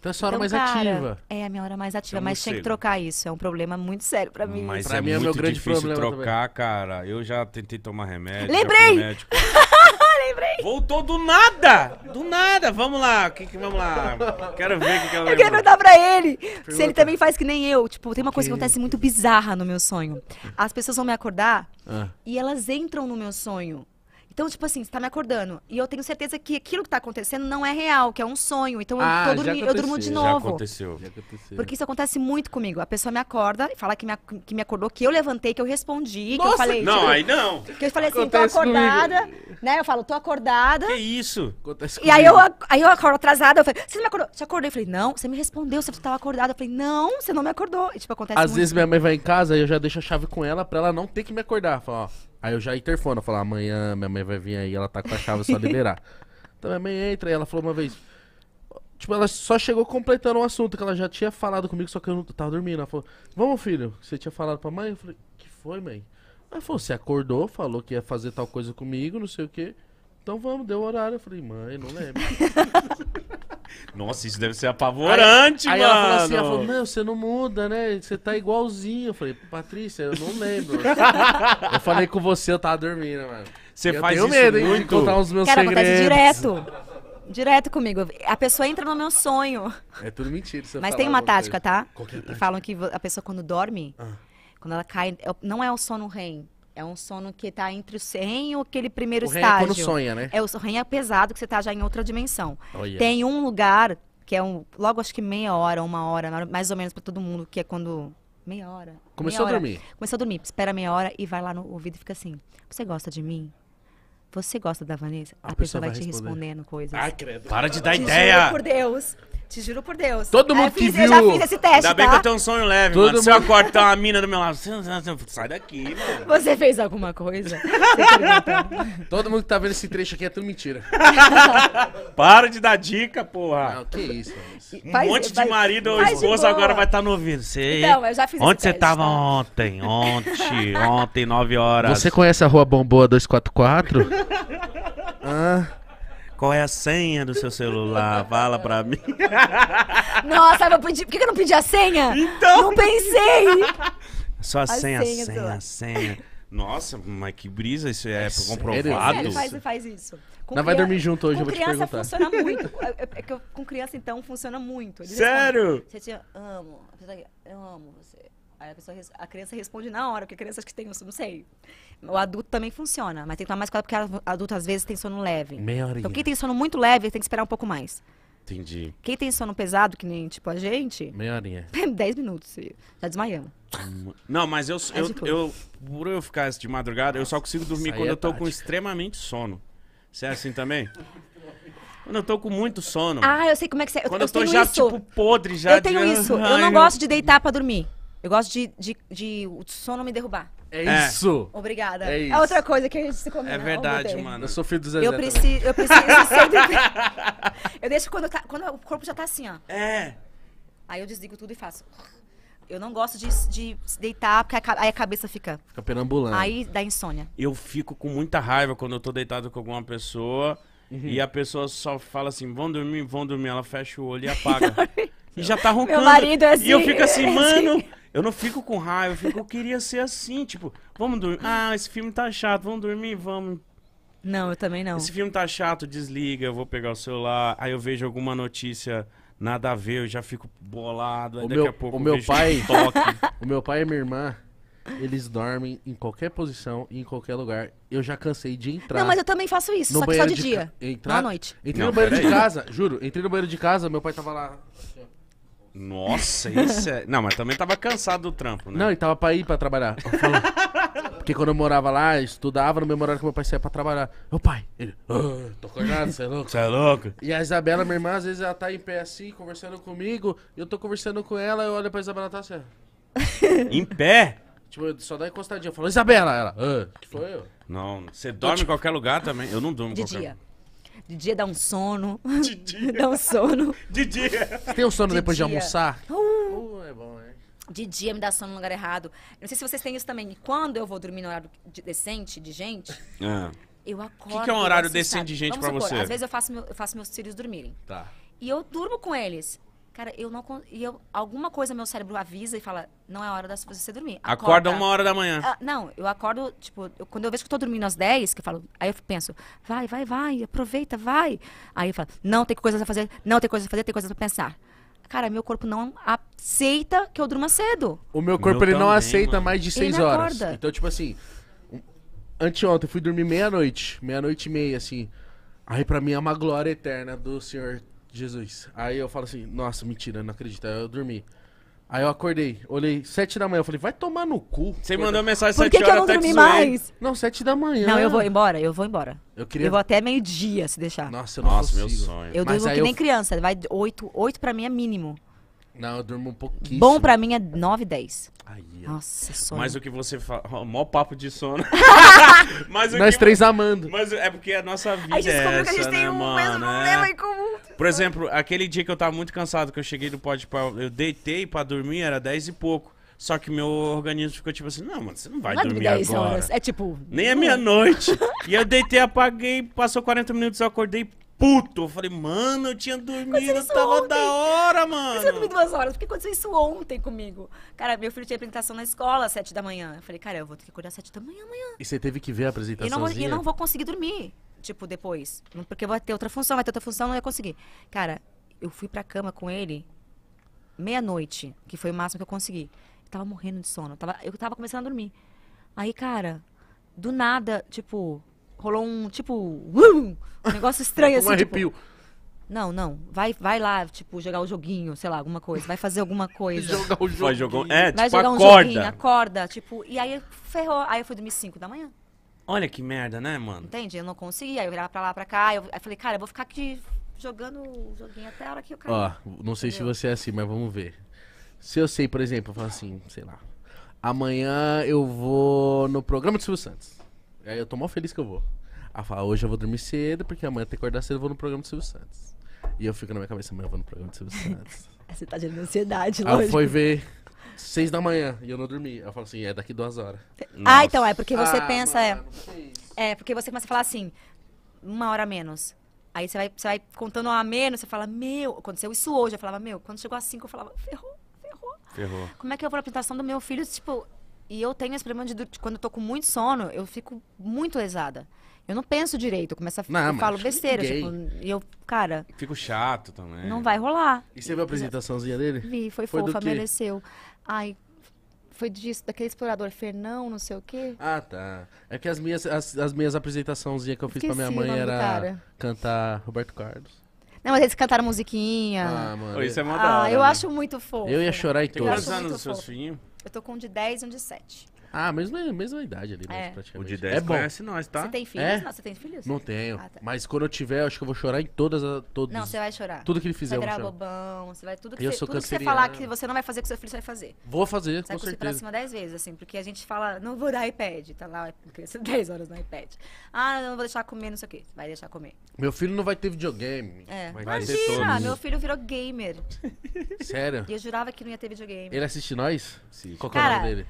Então é sua hora então, mais cara, ativa. É a minha hora mais é ativa, é mas tinha que trocar isso. É um problema muito sério pra mim. Mas pra é mim é meu grande problema trocar, também. cara. Eu já tentei tomar remédio. Lembrei! Lembrei! Voltou do nada! Do nada! Vamos lá, que, que vamos lá. Quero ver o que, que ela Eu quero perguntar pra ele Pergunta. se ele também faz que nem eu. Tipo, tem uma coisa que, que acontece muito bizarra no meu sonho. As pessoas vão me acordar ah. e elas entram no meu sonho. Então, tipo assim, você tá me acordando. E eu tenho certeza que aquilo que tá acontecendo não é real, que é um sonho. Então eu, tô ah, dormi, eu durmo de novo. Já aconteceu. Porque isso acontece muito comigo. A pessoa me acorda e fala que me, que me acordou, que eu levantei, que eu respondi, Nossa, que eu falei. Não, tipo, aí não. Que eu falei assim, acontece tô acordada. Comigo. Né? Eu falo, tô acordada. Que isso? Acontece comigo. E aí eu, aí eu acordo atrasada, eu falei, você me acordou? Você acordou? Eu falei, não, você me respondeu, você tava acordada. Eu falei, não, você não me acordou. E tipo, acontece Às muito. vezes minha mãe vai em casa e eu já deixo a chave com ela pra ela não ter que me acordar. Fala, ó. Aí eu já interfono, eu falo, amanhã minha mãe vai vir aí, ela tá com a chave, é só liberar. então minha mãe entra e ela falou uma vez. Tipo, ela só chegou completando o um assunto que ela já tinha falado comigo, só que eu não tava dormindo. Ela falou, vamos filho, você tinha falado pra mãe? Eu falei, que foi, mãe? Ela falou, você acordou, falou que ia fazer tal coisa comigo, não sei o quê. Então vamos, deu o horário. Eu falei, mãe, não lembro. Nossa, isso deve ser apavorante, aí, aí mano. Aí ela falou assim, ela falou, você não muda, né? Você tá igualzinho. Eu falei, Patrícia, eu não lembro. eu falei com você, eu tava dormindo, mano. Você eu faz tenho isso medo, muito? Hein, de contar os meus Cara, segredos. direto. Direto comigo. A pessoa entra no meu sonho. É tudo mentira. Mas tem uma tática, tá? Qualquer é e tática. falam que a pessoa quando dorme, ah. quando ela cai, é, não é o sono REM. É um sono que está entre o sem e aquele primeiro o estágio. É quando sonha, né? É, o sonho é pesado, que você está já em outra dimensão. Oh, yeah. Tem um lugar, que é um, logo acho que meia hora, uma hora, mais ou menos para todo mundo, que é quando meia hora. Começou meia a hora. dormir. Começou a dormir. Espera meia hora e vai lá no ouvido e fica assim: Você gosta de mim? Você gosta da Vanessa? A, a pessoa, pessoa, vai, vai te responder. respondendo coisas. credo. Para de dar te ideia! por Deus. Te juro por Deus. Todo é, mundo que viu. Eu já fiz esse teste, Ainda bem que tá? eu tenho um sonho leve, Todo mano. Se eu acordar uma mina do meu lado, sai daqui, mano. Você fez alguma coisa? Todo mundo que tá vendo esse trecho aqui é tudo mentira. Para de dar dica, porra. Não, que isso. Um faz, monte de faz, marido ou esposa agora vai estar tá no ouvido. Você... Não, eu já fiz Onde você teste, tava tá? ontem? Ontem, ontem, 9 horas. Você conhece a rua Bomboa 244? ah... Qual é a senha do seu celular? Fala pra mim. Nossa, eu pedi... por que eu não pedi a senha? Então. Não pensei. Só a, senha, a senha, senha a senha. Nossa, mas que brisa, isso é, é comprovado. Sério, faz, faz isso. Com não vai dormir junto hoje, eu vou te perguntar. Com criança funciona muito. É, é, é, que com criança, então, funciona muito. Eles sério? você te amo. Tá eu amo você. Aí a, pessoa, a criança responde na hora, porque crianças que têm isso, não sei. O adulto também funciona, mas tem que tomar mais cuidado porque adulto às vezes tem sono leve. Meia horinha. Então quem tem sono muito leve tem que esperar um pouco mais. Entendi. Quem tem sono pesado, que nem tipo a gente. Meia horinha. Dez minutos. Já desmaiamos. Hum, não, mas eu, é eu, eu, por eu ficar de madrugada, eu só consigo dormir quando é eu tô tática. com extremamente sono. Você é assim também? Quando eu tô com muito sono. Ah, eu sei como é que você. É. Quando eu, eu tô já, isso. tipo, podre, já. Eu tenho de... isso. eu não gosto de deitar pra dormir. Eu gosto de, de, de o sono me derrubar. É, é. isso. Obrigada. É É, outra coisa que a gente se combina. É né? verdade, mano. Eu sou filho dos Zezé. Eu preciso, eu preciso sempre... eu deixo quando, tá- quando o corpo já tá assim, ó. É. Aí eu desligo tudo e faço. Eu não gosto de, de se deitar, porque aí a cabeça fica... Fica perambulando. Aí dá insônia. Eu fico com muita raiva quando eu tô deitado com alguma pessoa uhum. e a pessoa só fala assim, vão dormir, vão dormir. Ela fecha o olho e apaga. e já tá roncando. marido é assim, E eu assim. fico assim, é mano, assim. Eu não fico com raiva, eu fico, eu queria ser assim, tipo, vamos dormir. Ah, esse filme tá chato, vamos dormir, vamos. Não, eu também não. Esse filme tá chato, desliga, eu vou pegar o celular, aí eu vejo alguma notícia nada a ver, eu já fico bolado, aí o daqui meu, a pouco o meu pai, o meu pai e minha irmã, eles dormem em qualquer posição e em qualquer lugar. Eu já cansei de entrar. Não, mas eu também faço isso, só que só de, de dia. Ca... Entrar... Não à noite. Entrei não, no banheiro de casa, juro, entrei no banheiro de casa, meu pai tava lá. Assim, ó. Nossa, isso é... Não, mas também tava cansado do trampo, né? Não, e tava pra ir pra trabalhar. Eu falo, porque quando eu morava lá, estudava no meu horário que meu pai saía pra trabalhar. Meu pai, ele, "Ah, tô acordado, você é louco. Você é louco? E a Isabela, minha irmã, às vezes ela tá em pé assim, conversando comigo, e eu tô conversando com ela, eu olho pra Isabela, ela tá assim. ó. Em pé? Tipo, eu só dá encostadinha. Eu falo, Isabela, ela, "Ah, que foi eu? Não, você dorme em qualquer lugar também. Eu não durmo em De qualquer dia. lugar. De dia dá um sono. De dia. dá um sono. De dia. Tem um sono de depois dia. de almoçar? Uh. uh. é bom, hein? De dia me dá sono no lugar errado. Não sei se vocês têm isso também. quando eu vou dormir no horário de, decente de gente, é. eu acordo. O que, que, é um horário assim, decente de gente para você? Às vezes eu faço, meu, eu faço meus filhos dormirem. Tá. E eu durmo com eles. Cara, eu não. E eu, alguma coisa meu cérebro avisa e fala: não é hora de você dormir. Acorda, Acorda uma hora da manhã. Ah, não, eu acordo, tipo, eu, quando eu vejo que eu tô dormindo às 10, que eu falo, aí eu penso, vai, vai, vai, aproveita, vai. Aí eu falo, não, tem coisas a fazer, não, tem coisas a fazer, tem coisas a pensar. Cara, meu corpo não aceita que eu durma cedo. O meu corpo, meu ele também, não aceita mais de 6 horas. Acorda. Então, tipo assim, anteontem eu fui dormir meia-noite, meia-noite e meia, assim. Aí pra mim é uma glória eterna do senhor Jesus. Aí eu falo assim, nossa, mentira, não acredito. Aí eu dormi. Aí eu acordei, olhei, sete da manhã, eu falei, vai tomar no cu. Você mandou mensagem Por sete Por que horas eu não dormi mais? Não, sete da manhã. Não, eu vou embora, eu vou embora. Eu, queria... eu vou até meio-dia, se deixar. Nossa, eu não Nossa, consigo. meu sonho. Eu Mas durmo que eu... nem criança, vai oito, oito pra mim é mínimo. Não, eu durmo um pouquinho. Bom pra mim é 9, 10. Aí, ó. Nossa, sono. Mas o que você fala. mó papo de sono. Mas o Nós que... três amando. Mas é porque a nossa vida. A gente é descobriu é essa, que a gente né, tem um mesmo é. problema é... em comum. Por exemplo, aquele dia que eu tava muito cansado, que eu cheguei do pódio, eu deitei pra dormir, era 10 e pouco. Só que meu organismo ficou tipo assim, não, mano, você não vai não dormir é agora. Horas. É tipo... Nem é meia-noite. e eu deitei, apaguei, passou 40 minutos, eu acordei puto. Eu falei, mano, eu tinha dormido, eu tava ontem. da hora, mano. Você dormiu duas horas, porque aconteceu isso ontem comigo. Cara, meu filho tinha apresentação na escola às sete da manhã. Eu falei, cara, eu vou ter que acordar às sete da manhã amanhã. E você teve que ver a apresentação? E não, vou, não vou conseguir dormir, tipo, depois. Porque vai ter outra função, vai ter outra função, não ia conseguir. Cara, eu fui pra cama com ele meia-noite, que foi o máximo que eu consegui. Eu tava morrendo de sono. Eu tava, eu tava começando a dormir. Aí, cara, do nada, tipo, rolou um tipo. Um negócio estranho assim. Um tipo, arrepio. Tipo, não, não. Vai, vai lá, tipo, jogar o joguinho, sei lá, alguma coisa. Vai fazer alguma coisa. jogar o joguinho. Vai jogar, é, tipo, jogar um acorda. joguinho, acorda. Tipo, e aí ferrou. Aí eu fui dormir 5 da manhã. Olha que merda, né, mano? Entende? Eu não consegui. Aí eu virava pra lá, pra cá. Eu, aí falei, cara, eu vou ficar aqui jogando o joguinho até a hora que eu cair. Ó, não sei Entendeu? se você é assim, mas vamos ver. Se eu sei, por exemplo, eu falo assim, sei lá. Amanhã eu vou no programa do Silvio Santos. Aí eu tô mal feliz que eu vou. Ela fala, hoje eu vou dormir cedo, porque amanhã tem que acordar cedo, eu vou no programa do Silvio Santos. E eu fico na minha cabeça, amanhã eu vou no programa do Silvio Santos. Você tá gerando ansiedade, lógico. Ela foi ver seis da manhã e eu não dormi. Ela fala assim, é daqui duas horas. Nossa. Ah, então é porque você ah, pensa... Mano, é, é, porque você começa a falar assim, uma hora a menos. Aí você vai, você vai contando uma a menos, você fala, meu... Aconteceu isso hoje, eu falava, meu, quando chegou às cinco, eu falava, ferrou, ferrou. Ferrou. Como é que eu vou na apresentação do meu filho, tipo... E eu tenho esse problema de, de quando eu tô com muito sono, eu fico muito lesada. Eu não penso direito, eu começo a ficar, eu falo besteira, tipo, e eu, cara. Fico chato também. Não vai rolar. E você viu a apresentaçãozinha dele? Vi, foi, foi fofa, mereceu. Ai, foi disso, daquele explorador Fernão, não sei o quê. Ah, tá. É que as minhas, as, as minhas apresentaçãozinhas que eu fiz Esqueci pra minha mãe era cantar Roberto Carlos. Não, mas eles cantaram musiquinha. Ah, mano. Isso é uma Ah, hora, eu né? acho muito fofo. Eu ia chorar e Tem quantos anos os seus filhos? Eu tô com um de 10 e um de 7. Ah, mesma, mesma idade ali, né? O praticamente. de 10 é bom. conhece nós, tá? Você tem filhos? É? Não, você tem filhos? Não tenho. Ah, tá. Mas quando eu tiver, eu acho que eu vou chorar em todas Todos, Não, você vai chorar. Tudo que ele fizer, Você vai virar chorar. bobão, você vai tudo que, Eu você, sou tudo que você falar que você não vai fazer que seu filho, você vai fazer. Vou fazer, Você vai com cuspir pra cima 10 vezes, assim, porque a gente fala, não vou dar iPad, tá lá, a criança 10 horas no iPad. Ah, não vou deixar comer, não sei o quê. Vai deixar comer. Meu filho não vai ter videogame. É. Vai crescer Imagina, todos. meu filho virou gamer. Sério. E eu jurava que não ia ter videogame. Ele assiste nós? Sim. Qual que é o Cara, nome dele?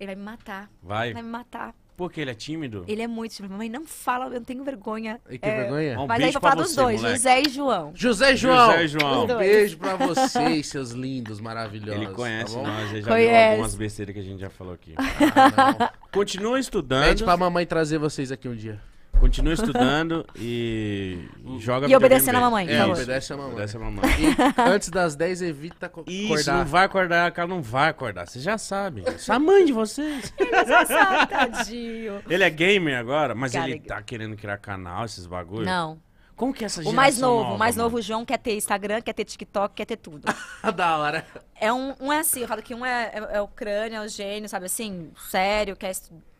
Ele vai me matar. Vai. Vai me matar. Porque ele é tímido? Ele é muito tímido. Mamãe, não fala, eu não tenho vergonha. E que é... vergonha? Um Mas aí vou falar dos dois, moleque. José e João. José e João! José e João. Um beijo pra vocês, seus lindos, maravilhosos. Ele conhece tá nós, ele já conhece. viu algumas besteiras que a gente já falou aqui. Ah, Continua estudando. Pede pra mamãe trazer vocês aqui um dia. Continua estudando e joga E obedecendo a mamãe, é por É, obedece a mamãe. Obedece a mamãe. E antes das 10, evita acordar Isso, não vai acordar, a não vai acordar. você já sabe Isso é a mãe de vocês. Mas já sabe, tadinho. Ele é gamer agora, mas Cara, ele é tá querendo criar canal, esses bagulho. Não. Como que é essa geração O mais novo, nova, o mais novo, o João quer ter Instagram, quer ter TikTok, quer ter tudo. Ah, da hora. É um, um é assim, eu falo que um é, é, é o crânio, é o gênio, sabe assim, sério, quer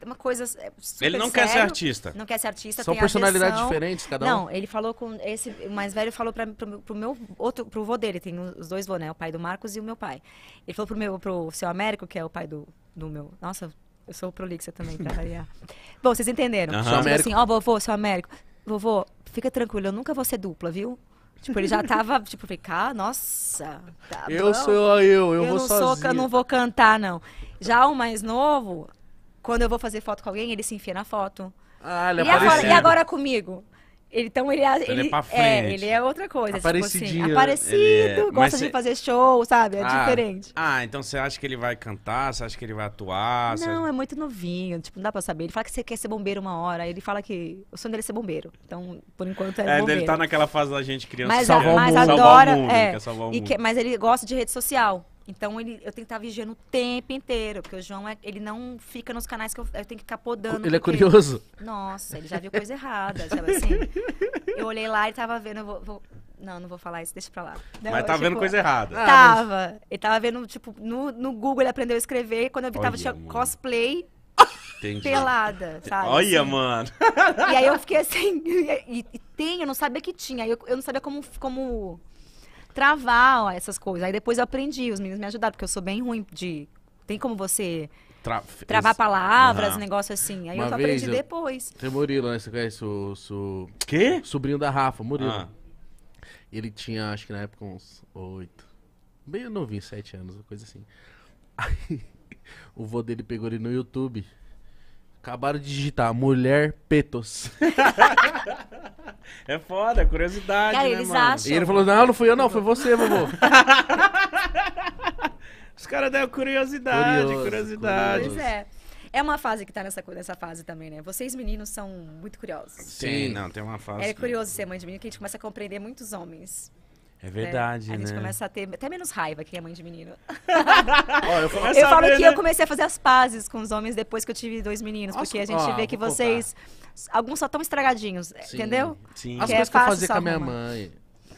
é uma coisa Ele não sério, quer ser artista. Não quer ser artista, São personalidades atenção. diferentes cada um. Não, ele falou com esse o mais velho falou para pro, pro meu outro pro vô dele, tem os dois vô, né, o pai do Marcos e o meu pai. Ele falou pro meu pro seu Américo, que é o pai do do meu. Nossa, eu sou prolixa também, pra variar. Bom, vocês entenderam. Uhum. Américo... Assim, ó, oh, vovô, seu Américo. Vovô, fica tranquilo, eu nunca vou ser dupla, viu? Tipo, ele já tava, tipo, ficar cá, ah, nossa. Tá eu bom. sou ah, eu, eu, eu vou não Sou, eu não vou cantar, não. Já o mais novo, quando eu vou fazer foto com alguém, ele se enfia na foto. Ah, ele e, agora, e agora comigo? Ele, então ele, é então ele, é ele, é é, ele é outra coisa. Aparecidinho. Tipo assim, aparecido, é... gosta cê... de fazer show, sabe? É ah, diferente. Ah, então você acha que ele vai cantar? Você acha que ele vai atuar? Não, é muito novinho. Tipo, não dá pra saber. Ele fala que você quer ser bombeiro uma hora. Ele fala que o sonho dele é ser bombeiro. Então, por enquanto, é, é bombeiro. Ele tá naquela fase da gente criança. Mas, salvar é mas adora. Salvar o mundo, é, salvar o mundo. Que, mas ele gosta de rede social. Então ele, eu tenho que estar vigiando o tempo inteiro, porque o João é, ele não fica nos canais que eu, eu tenho que ficar podando. Ele é curioso. Nossa, ele já viu coisa errada, sabe assim? Eu olhei lá e tava vendo, vou, vou... Não, não vou falar isso, deixa pra lá. Não, mas tava tá tipo, vendo coisa errada. Tava. Ah, mas... Ele tava vendo, tipo, no, no Google ele aprendeu a escrever, quando eu vi tava tinha cosplay Entendi. pelada, sabe? Olha, assim. mano. E aí eu fiquei assim, e, e tem, eu não sabia que tinha. Eu, eu não sabia como, como travar ó, essas coisas. Aí depois eu aprendi, os meninos me ajudaram, porque eu sou bem ruim de. Tem como você Tra... travar palavras, uhum. negócio assim. Aí Uma eu aprendi eu... depois. Tem é Murilo, né? Você conhece o. Su... Quê? Sobrinho da Rafa, Murilo. Ah. Ele tinha, acho que na época, uns oito. Bem novinho, sete anos, uma coisa assim. Aí, o vô dele pegou ele no YouTube. Acabaram de digitar mulher petos. é foda, curiosidade. Cara, né, eles mano? acham. E ele falou: não, não fui eu, não, foi você, vovô. Os caras deram curiosidade, curioso, curiosidade. Curioso. Pois é. É uma fase que tá nessa, nessa fase também, né? Vocês meninos são muito curiosos. Sim, Sim. não, tem uma fase. É que... curioso ser mãe de menino que a gente começa a compreender muitos homens. É né? verdade, A né? gente começa a ter até menos raiva que é mãe de menino. Olha, eu, eu falo que né? eu comecei a fazer as pazes com os homens depois que eu tive dois meninos, Nossa, porque a gente ó, vê que vocês. Colocar. Alguns só estão estragadinhos, sim, entendeu? Sim, as que é coisas é que eu fazia com a minha uma. mãe.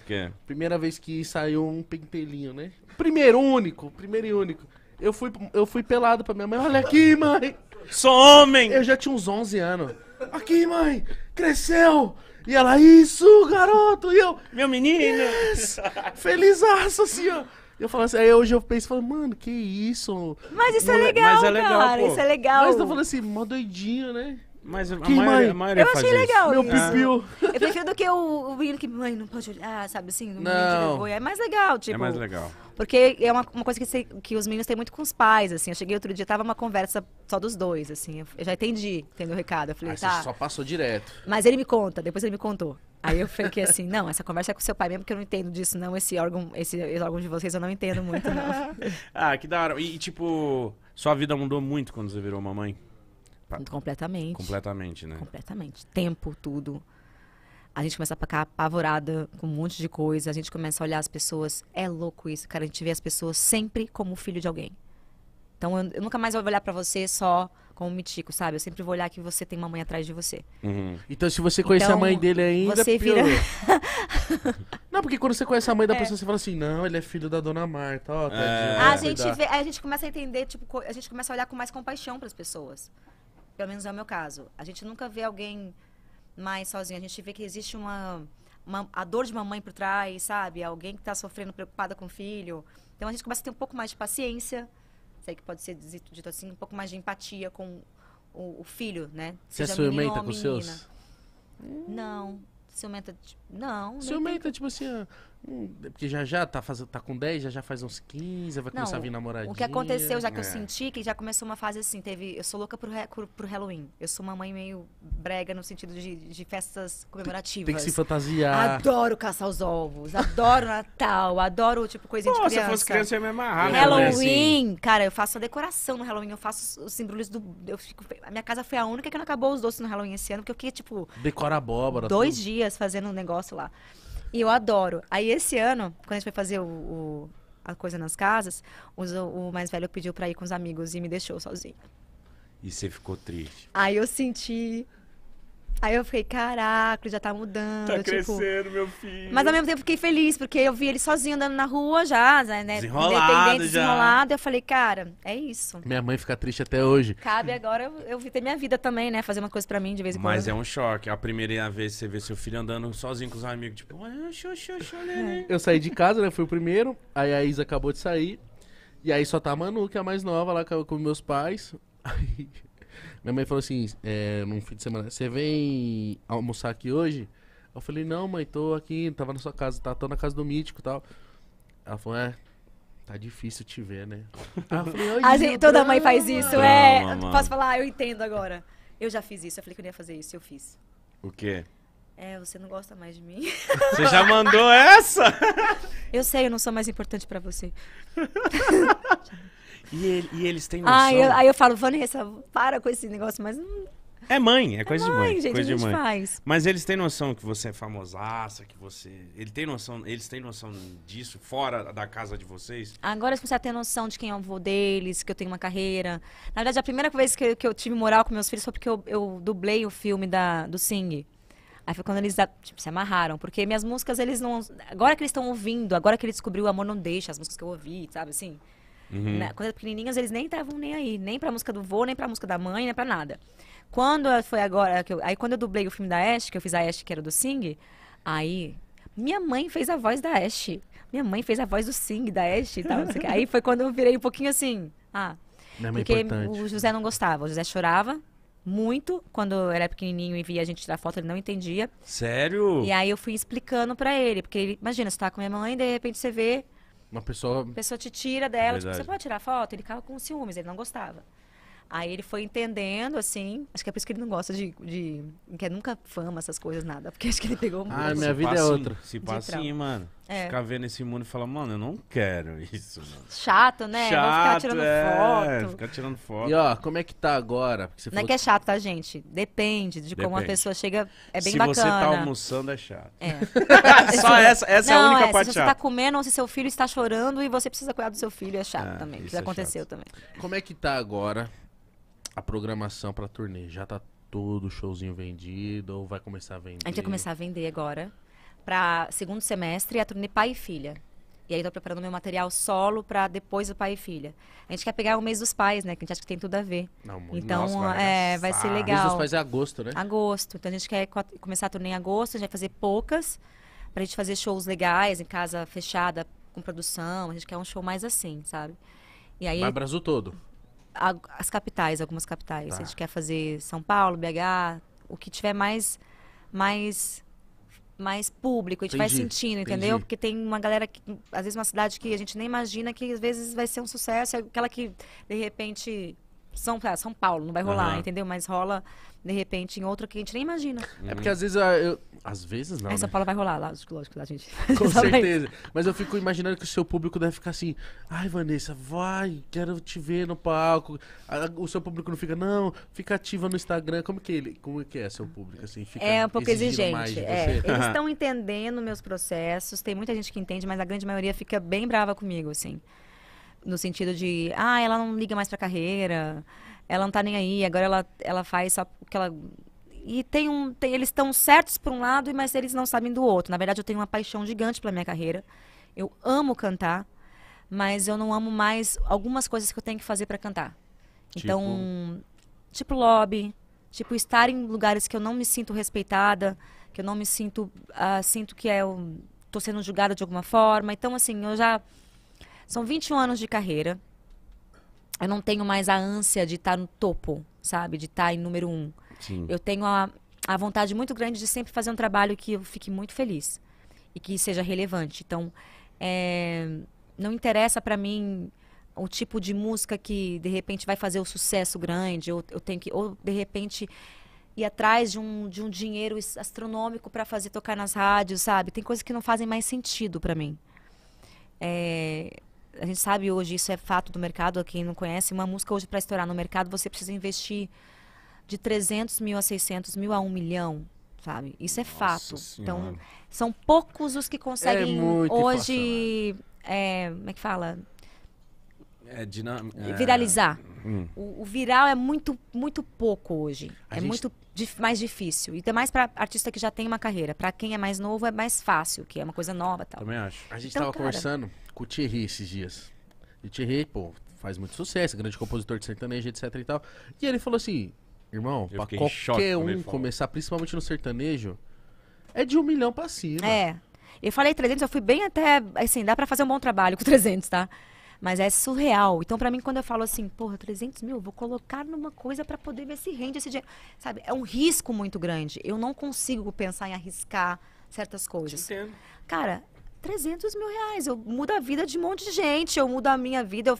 Que? Primeira vez que saiu um pentelinho, né? Primeiro único, primeiro e único. Eu fui, eu fui pelado pra minha mãe. Olha aqui, mãe! Sou homem! Eu já tinha uns 11 anos. Aqui, mãe! Cresceu! E ela, isso, garoto! E eu, meu menino! Yes! Felizaço, assim, ó. Eu falo assim, aí hoje eu penso, falo, mano, que isso? Mas isso é legal, mas é legal cara, pô. isso é legal. Mas eu falo assim, mó doidinho, né? Mas a, que maioria, mãe? a maioria Eu achei legal. Meu é. Eu prefiro do que o, o menino que, mãe, não pode olhar, sabe assim? Não. É mais legal, é tipo. É mais legal. Porque é uma, uma coisa que, se, que os meninos têm muito com os pais, assim. Eu cheguei outro dia, tava uma conversa só dos dois, assim. Eu já entendi, tendo o recado. Eu falei, ah, tá. Você só passou direto. Mas ele me conta, depois ele me contou. Aí eu fiquei assim, não, essa conversa é com seu pai mesmo, porque eu não entendo disso, não. Esse órgão, esse, esse órgão de vocês eu não entendo muito, não. ah, que da hora. E, tipo, sua vida mudou muito quando você virou mamãe? Completamente. Completamente, né? Completamente. Tempo, tudo. A gente começa a ficar apavorada com um monte de coisa, a gente começa a olhar as pessoas. É louco isso, cara. A gente vê as pessoas sempre como filho de alguém. Então eu, eu nunca mais vou olhar para você só como um mitico, sabe? Eu sempre vou olhar que você tem uma mãe atrás de você. Uhum. Então se você conhecer então, a mãe dele ainda. Você vira. não, porque quando você conhece a mãe da é. pessoa, você fala assim: não, ele é filho da dona Marta, ó, oh, é. a, gente vê, a gente começa a entender, tipo, a gente começa a olhar com mais compaixão para as pessoas pelo menos é o meu caso. A gente nunca vê alguém mais sozinho. A gente vê que existe uma, uma a dor de uma mãe por trás, sabe? Alguém que está sofrendo, preocupada com o filho. Então a gente começa a ter um pouco mais de paciência, sei que pode ser dito assim, um pouco mais de empatia com o, o filho, né? Você Seja é ciumenta com menina. seus? Não. Ciumenta, tipo, não. Ciumenta, tem... tipo assim, ah, Hum, é porque já já tá, faz, tá com 10, já já faz uns 15, vai começar não, a vir namoradinha. O que aconteceu, já que é. eu senti, que já começou uma fase assim, teve... Eu sou louca pro, pro, pro Halloween. Eu sou uma mãe meio brega no sentido de, de festas comemorativas. Tem, que se fantasiar. Adoro caçar os ovos, adoro Natal, adoro, tipo, coisinha Pô, de criança. se fosse criança, eu ia me amarrar. Halloween, assim. cara, eu faço a decoração no Halloween, eu faço os embrulhos do... Eu fico, a minha casa foi a única que não acabou os doces no Halloween esse ano, porque eu queria, tipo... Decorar abóbora. Dois tudo. dias fazendo um negócio lá. E eu adoro. Aí esse ano, quando a gente foi fazer o, o a coisa nas casas, o mais velho pediu pra ir com os amigos e me deixou sozinho E você ficou triste. Aí eu senti Aí eu fiquei, caraca, já tá mudando. Tá tipo... crescendo, meu filho. Mas ao mesmo tempo fiquei feliz, porque eu vi ele sozinho andando na rua já, né? né desenrolado, já. desenrolado. Eu falei, cara, é isso. Minha mãe fica triste até hoje. Cabe agora eu, eu ter minha vida também, né? Fazer uma coisa pra mim de vez em quando. Mas é um choque. A primeira vez você vê seu filho andando sozinho com os amigos, tipo, xô, Eu saí de casa, né? Fui o primeiro. Aí a Isa acabou de sair. E aí só tá a Manu, que é a mais nova, lá com meus pais. Aí minha mãe falou assim, é, num fim de semana, você vem almoçar aqui hoje? Eu falei, não, mãe, tô aqui, tava na sua casa, tá, tô na casa do mítico e tal. Ela falou, é, Tá difícil te ver, né? Ah, falei, gente, toda mãe faz isso, é. Posso falar? Eu entendo agora. Eu já fiz isso. Eu falei que eu não ia fazer isso. Eu fiz. O quê? É, você não gosta mais de mim. Você já mandou essa? Eu sei, eu não sou mais importante para você. e, ele, e, eles têm noção? Ah, eu, aí eu falo, Vanessa, para com esse negócio, mas... é mãe, é, é coisa é mãe, de mãe. Gente, coisa de mãe. Faz. Mas eles têm noção que você é famosaça, que você. Ele tem noção, eles têm noção disso fora da casa de vocês? Agora você começaram a ter noção de quem é o avô deles, que eu tenho uma carreira. Na verdade, a primeira vez que eu, que eu tive moral com meus filhos foi porque eu, eu dublei o filme da, do Sing. Aí foi quando eles tipo, se amarraram, porque minhas músicas, eles não. Agora que eles estão ouvindo, agora que ele descobriu o Amor Não Deixa, as músicas que eu ouvi, sabe assim? Uhum. Na, quando eram pequenininhos, eles nem estavam nem aí, nem pra música do vô, nem pra música da mãe, nem pra nada. Quando foi agora. Eu, aí quando eu dublei o filme da Ash, que eu fiz a Ash, que era do Sing, aí. Minha mãe fez a voz da Ash. Minha mãe fez a voz do Sing, da Ash e tal. aí foi quando eu virei um pouquinho assim. Ah. É porque o José não gostava, o José chorava, muito quando era pequenininho e via a gente tirar foto, ele não entendia. Sério? E aí eu fui explicando para ele, porque ele, imagina, você tá com minha mãe, de repente você vê uma pessoa uma pessoa te tira dela, tipo, você pode tirar foto, ele ficava com ciúmes, ele não gostava. Aí ele foi entendendo, assim. Acho que é por isso que ele não gosta de. de não quer é nunca fama, essas coisas, nada. Porque acho que ele pegou um. Ah, minha vida é outra. Se passa sim, mano. É. Ficar vendo esse mundo e falar, mano, eu não quero isso, mano. Chato, né? Chato, ficar tirando é, foto. Ficar tirando foto. E ó, como é que tá agora? Porque você não é que é chato, tá, gente? Depende de Depende. como a pessoa chega. É bem se bacana. Se você tá almoçando, é chato. É. Só essa, essa não, é a única é, parte. Se você tá chata. tá comendo ou se seu filho está chorando e você precisa cuidar do seu filho, é chato é, também. Isso já é aconteceu chato. também. Como é que tá agora a programação pra turnê? Já tá todo showzinho vendido ou vai começar a vender? A gente vai começar a vender agora para segundo semestre é a turnê Pai e Filha. E aí estou preparando meu material solo para depois do pai e filha. A gente quer pegar o mês dos pais, né? Que a gente acha que tem tudo a ver. Não, então, nossa, é, vai ser legal. O mês dos pais é agosto, né? Agosto. Então a gente quer começar a turnê em agosto, a gente vai fazer poucas, para a gente fazer shows legais, em casa fechada, com produção. A gente quer um show mais assim, sabe? E aí. Vai Brasil todo? as capitais, algumas capitais. Tá. A gente quer fazer São Paulo, BH, o que tiver mais. mais mais público, a gente entendi, vai sentindo, entendeu? Entendi. Porque tem uma galera, que, às vezes uma cidade que a gente nem imagina que às vezes vai ser um sucesso, é aquela que de repente são, São Paulo, não vai rolar, uhum. entendeu? Mas rola, de repente, em outra que a gente nem imagina. É porque uhum. às vezes ah, eu, às vezes não. Aí é, né? São Paulo vai rolar, lá, lógico, lá, gente. Com certeza. Mas eu fico imaginando que o seu público deve ficar assim, ai, Vanessa, vai, quero te ver no palco. O seu público não fica, não, fica ativa no Instagram. Como que ele, como que é seu público assim? é um pouco exigente. É, eles estão entendendo meus processos. Tem muita gente que entende, mas a grande maioria fica bem brava comigo, assim no sentido de, ah, ela não liga mais pra carreira, ela não tá nem aí, agora ela, ela faz só o que ela. E tem um. Tem, eles estão certos por um lado, mas eles não sabem do outro. Na verdade, eu tenho uma paixão gigante pela minha carreira. Eu amo cantar, mas eu não amo mais algumas coisas que eu tenho que fazer para cantar. Tipo... Então, tipo lobby, tipo estar em lugares que eu não me sinto respeitada, que eu não me sinto. Uh, sinto que Eu tô sendo julgada de alguma forma. Então, assim, eu já são 21 anos de carreira. Eu não tenho mais a ânsia de estar no topo, sabe? De estar em número um. Sim. Eu tenho a, a vontade muito grande de sempre fazer um trabalho que eu fique muito feliz e que seja relevante. Então, é, não interessa para mim o tipo de música que de repente vai fazer o um sucesso grande, ou eu tenho que, ou de repente ir atrás de um, de um dinheiro astronômico para fazer tocar nas rádios, sabe? Tem coisas que não fazem mais sentido para mim. É, a gente sabe hoje, isso é fato do mercado, quem não conhece, uma música hoje para estourar no mercado, você precisa investir de 300 mil a 600 mil a 1 milhão, sabe? Isso é Nossa fato. Então, Senhora. Então, são poucos os que conseguem é hoje, é, como é que fala? É, viralizar. É, Hum. O, o, viral é muito, muito pouco hoje. A é gente... muito dif mais difícil. E até mais para artista que já tem uma carreira. Para quem é mais novo, é mais fácil, que é uma coisa nova tal. Também acho. A gente estava então, cara... conversando com o Thierry esses dias. E o Thierry, pô, faz muito sucesso, grande compositor de sertanejo, etc e tal. E ele falou assim, irmão, pra qualquer um começar, principalmente no sertanejo, é de um milhão para cima. É. Eu falei 300, eu fui bem até, assim, dá para fazer um bom trabalho com 300, tá? Mas é surreal. Então, para mim, quando eu falo assim, porra, 300 mil, vou colocar numa coisa para poder ver se rende esse dinheiro. Sabe? É um risco muito grande. Eu não consigo pensar em arriscar certas coisas. Cara, 300 mil reais. Eu mudo a vida de um monte de gente. Eu mudo a minha vida. Eu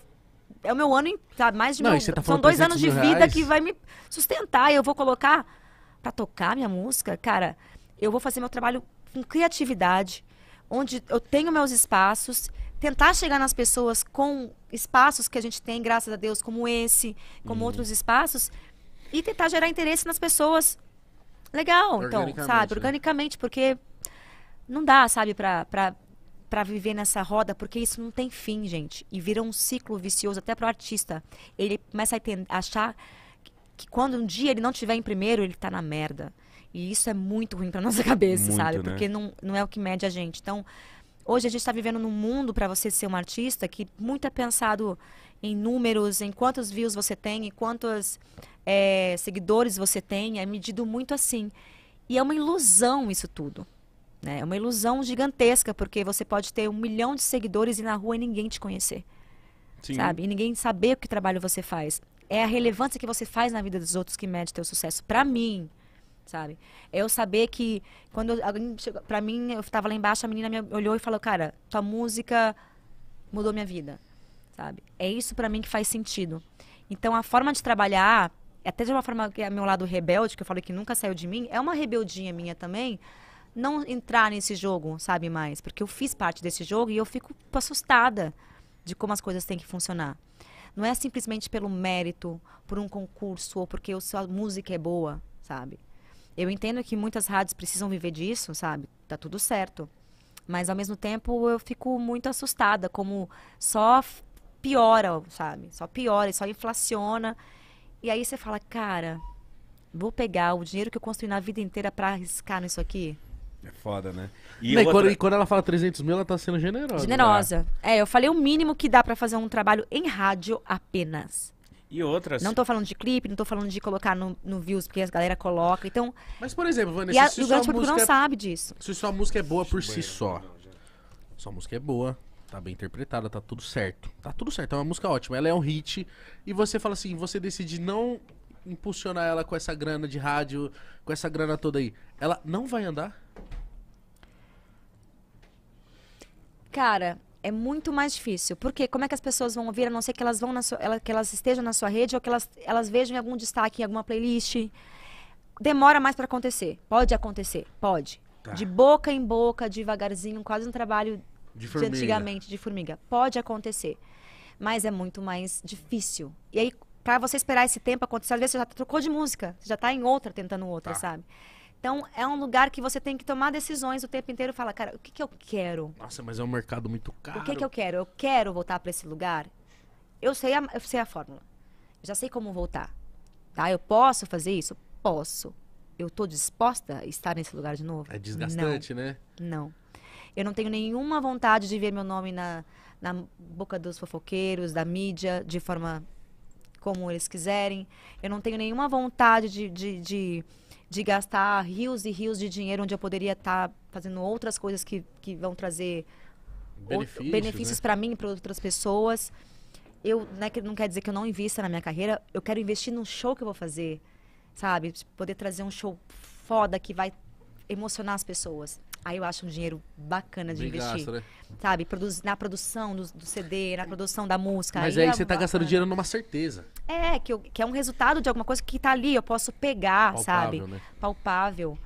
é o meu ano, sabe, mais de não, mil, tá são dois anos de vida reais? que vai me sustentar. Eu vou colocar para tocar minha música, cara. Eu vou fazer meu trabalho com criatividade, onde eu tenho meus espaços tentar chegar nas pessoas com espaços que a gente tem, graças a Deus, como esse, como uhum. outros espaços, e tentar gerar interesse nas pessoas. Legal, então, sabe? Né? Organicamente, porque não dá, sabe, pra, pra, pra viver nessa roda, porque isso não tem fim, gente. E vira um ciclo vicioso até pro artista. Ele começa a achar que, que quando um dia ele não tiver em primeiro, ele tá na merda. E isso é muito ruim pra nossa cabeça, muito, sabe? Né? Porque não, não é o que mede a gente. Então, Hoje a gente está vivendo num mundo, para você ser um artista, que muito é pensado em números, em quantos views você tem, em quantos é, seguidores você tem, é medido muito assim. E é uma ilusão isso tudo. Né? É uma ilusão gigantesca, porque você pode ter um milhão de seguidores e na rua ninguém te conhecer. Sim. Sabe? E ninguém saber o que trabalho você faz. É a relevância que você faz na vida dos outros que mede teu sucesso. Para mim, sabe? É eu saber que quando alguém chegou para mim, eu estava lá embaixo, a menina me olhou e falou, cara, tua música mudou minha vida, sabe? É isso para mim que faz sentido. Então a forma de trabalhar, até de uma forma que é meu lado rebelde, que eu falei que nunca saiu de mim, é uma rebeldinha minha também, não entrar nesse jogo, sabe mais? Porque eu fiz parte desse jogo e eu fico assustada de como as coisas têm que funcionar. Não é simplesmente pelo mérito, por um concurso ou porque a sua música é boa, sabe? Eu entendo que muitas rádios precisam viver disso, sabe? Tá tudo certo. Mas ao mesmo tempo eu fico muito assustada, como só piora, sabe? Só piora, só inflaciona. E aí você fala, cara, vou pegar o dinheiro que eu construí na vida inteira para arriscar nisso aqui. É foda, né? E, outra... quando, e, quando, ela fala 300 mil, ela tá sendo generosa. Generosa. Né? É, eu falei o mínimo que dá para fazer um trabalho em rádio apenas. E outras. Não tô falando de clipe, não tô falando de colocar no, no views, porque as galera coloca. Então. Mas, por exemplo, Vanessa, e a, se o grande público não é, sabe disso. Se sua música é boa por si só. Sua música é boa, tá bem interpretada, tá tudo certo. Tá tudo certo, é uma música ótima. Ela é um hit. E você fala assim, você decide não impulsionar ela com essa grana de rádio, com essa grana toda aí. Ela não vai andar? Cara, é muito mais difícil. Porque como é que as pessoas vão ouvir, a não ser que elas vão na sua, que elas estejam na sua rede ou que elas, elas vejam em algum destaque, em alguma playlist? Demora mais para acontecer. Pode acontecer, pode. Tá. De boca em boca, devagarzinho, quase um trabalho de, de antigamente, de formiga. Pode acontecer. Mas é muito mais difícil. E aí, para você esperar esse tempo acontecer, às vezes você já trocou de música, você já tá em outra, tentando outra, tá. sabe? Então, é um lugar que você tem que tomar decisões o tempo inteiro. Fala, cara, o que, que eu quero? Nossa, mas é um mercado muito caro. O que, que eu quero? Eu quero voltar para esse lugar? Eu sei, a, eu sei a fórmula. Eu já sei como voltar. Tá? Eu posso fazer isso? Posso. Eu estou disposta a estar nesse lugar de novo? É desgastante, não. né? Não. Eu não tenho nenhuma vontade de ver meu nome na, na boca dos fofoqueiros, da mídia, de forma como eles quiserem. Eu não tenho nenhuma vontade de, de, de de gastar rios e rios de dinheiro onde eu poderia estar tá fazendo outras coisas que, que vão trazer benefícios, benefícios né? para mim e para outras pessoas. Eu né, que não quer dizer que eu não invista na minha carreira, eu quero investir num show que eu vou fazer, sabe? Poder trazer um show foda que vai emocionar as pessoas. Aí eu acho um dinheiro bacana de Bem investir. Gasto, né? Sabe? Produz, na produção do, do, CD, na produção da música. Mas aí, aí é você está gastando dinheiro numa certeza. É, que, eu, que, é um resultado de alguma coisa que está ali, eu posso pegar, Palpável, sabe? Né? Palpável.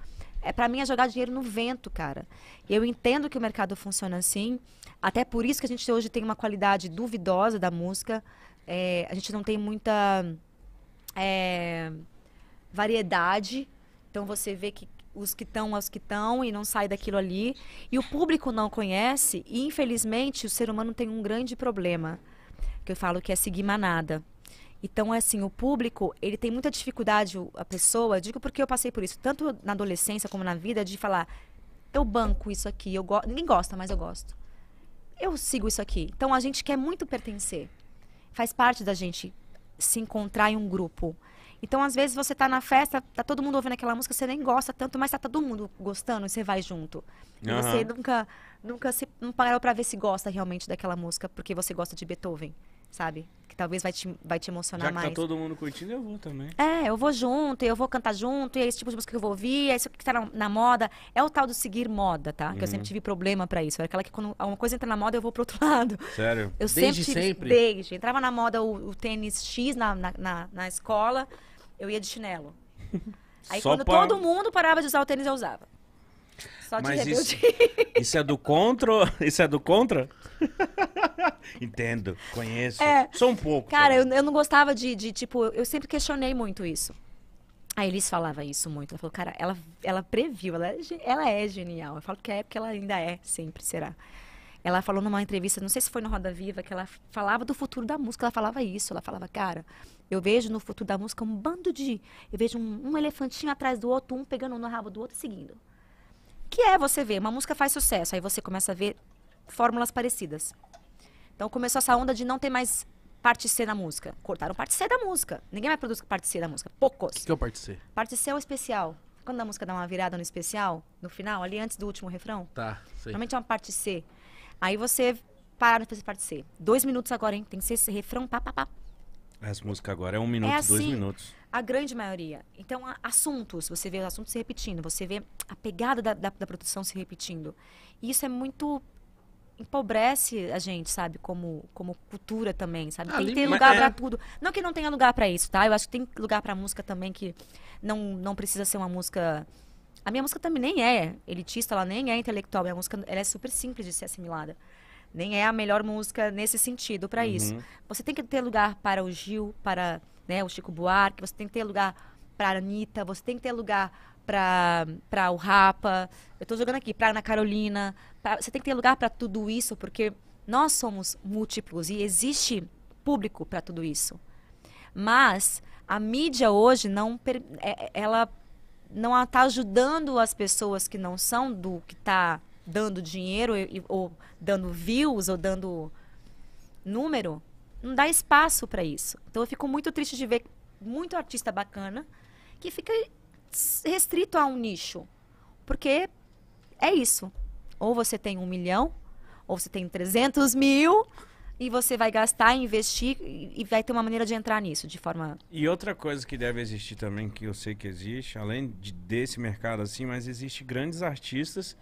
É, para mim é jogar dinheiro no vento, cara. Eu entendo que o mercado funciona assim. Até por isso que a gente hoje tem uma qualidade duvidosa da música. É, a gente não tem muita é, variedade. Então você vê que os que estão aos que estão e não sai daquilo ali. E o público não conhece, e infelizmente o ser humano tem um grande problema, que eu falo que é seguir manada. Então, assim, o público, ele tem muita dificuldade, a pessoa, digo porque eu passei por isso, tanto na adolescência como na vida, de falar, eu banco isso aqui, eu go ninguém gosta, mas eu gosto. Eu sigo isso aqui. Então, a gente quer muito pertencer. Faz parte da gente se encontrar em um grupo. Então, às vezes, você tá na festa, tá todo mundo ouvindo aquela música, você nem gosta tanto, mas tá todo mundo gostando e você vai junto. E uhum. você nunca, nunca se não parou pra ver se gosta realmente daquela música, porque você gosta de Beethoven, sabe? Que talvez vai te, vai te emocionar Já que tá mais. Tá todo mundo curtindo, eu vou também. É, eu vou junto, eu vou cantar junto, e é esse tipo de música que eu vou ouvir, é isso que tá na, na moda. É o tal do seguir moda, tá? Uhum. Que eu sempre uhum. tive problema para isso. Era aquela que quando uma coisa entra na moda, eu vou pro outro lado. Sério? Eu desde sempre, sempre? Desde. Entrava na moda o, o tênis X na, na, na, na escola eu ia de chinelo. Aí Só quando pra... todo mundo parava de usar o tênis, eu usava. Só de Mas rebelde. Isso, isso, é do contra? Isso é do contra? Entendo, conheço. É, Só um pouco. Cara, eu, eu, não gostava de, de, tipo, eu sempre questionei muito isso. A Elis falava isso muito. Ela falou, cara, ela, ela previu, ela, é ela é genial. Eu falo que é porque ela ainda é, sempre será. Ela falou numa entrevista, não sei se foi no Roda Viva, que ela falava do futuro da música, ela falava isso. Ela falava, cara, eu vejo no futuro da música um bando de. Eu vejo um, um elefantinho atrás do outro, um pegando um no rabo do outro e seguindo. Que é você ver, uma música faz sucesso, aí você começa a ver fórmulas parecidas. Então começou essa onda de não ter mais parte C na música. Cortaram parte C da música. Ninguém mais produz parte C da música. Poucos. O que, que, é o parte C? Parte C é o especial. Quando a música dá uma virada no especial, no final, ali antes do último refrão. Tá, sei. Normalmente é uma parte C. Aí você pararam de fazer parte C. Dois minutos agora, hein? Tem que ser esse refrão, pá, pá, pá. As músicas agora é um minuto, é assim, dois minutos. A grande maioria. Então, assuntos, você vê os assuntos se repetindo, você vê a pegada da, da, da produção se repetindo. E isso é muito empobrece a gente, sabe, como, como cultura também, sabe? Ah, tem que ter lugar é... para tudo. Não que não tenha lugar para isso, tá? Eu acho que tem lugar para música também que não não precisa ser uma música A minha música também nem é elitista, ela nem é intelectual, minha música ela é super simples de ser assimilada nem é a melhor música nesse sentido para uhum. isso. Você tem que ter lugar para o Gil, para né, o Chico Buarque, você tem que ter lugar para a Anitta, você tem que ter lugar para o Rapa, eu estou jogando aqui, para Ana Carolina, pra, você tem que ter lugar para tudo isso, porque nós somos múltiplos e existe público para tudo isso. Mas a mídia hoje não é, ela não está ajudando as pessoas que não são do que está dando dinheiro ou dando views ou dando número, não dá espaço para isso. Então eu fico muito triste de ver muito artista bacana que fica restrito a um nicho. Porque é isso. Ou você tem um milhão, ou você tem 300 mil, e você vai gastar, investir, e vai ter uma maneira de entrar nisso de forma. E outra coisa que deve existir também, que eu sei que existe, além de, desse mercado assim, mas existe grandes artistas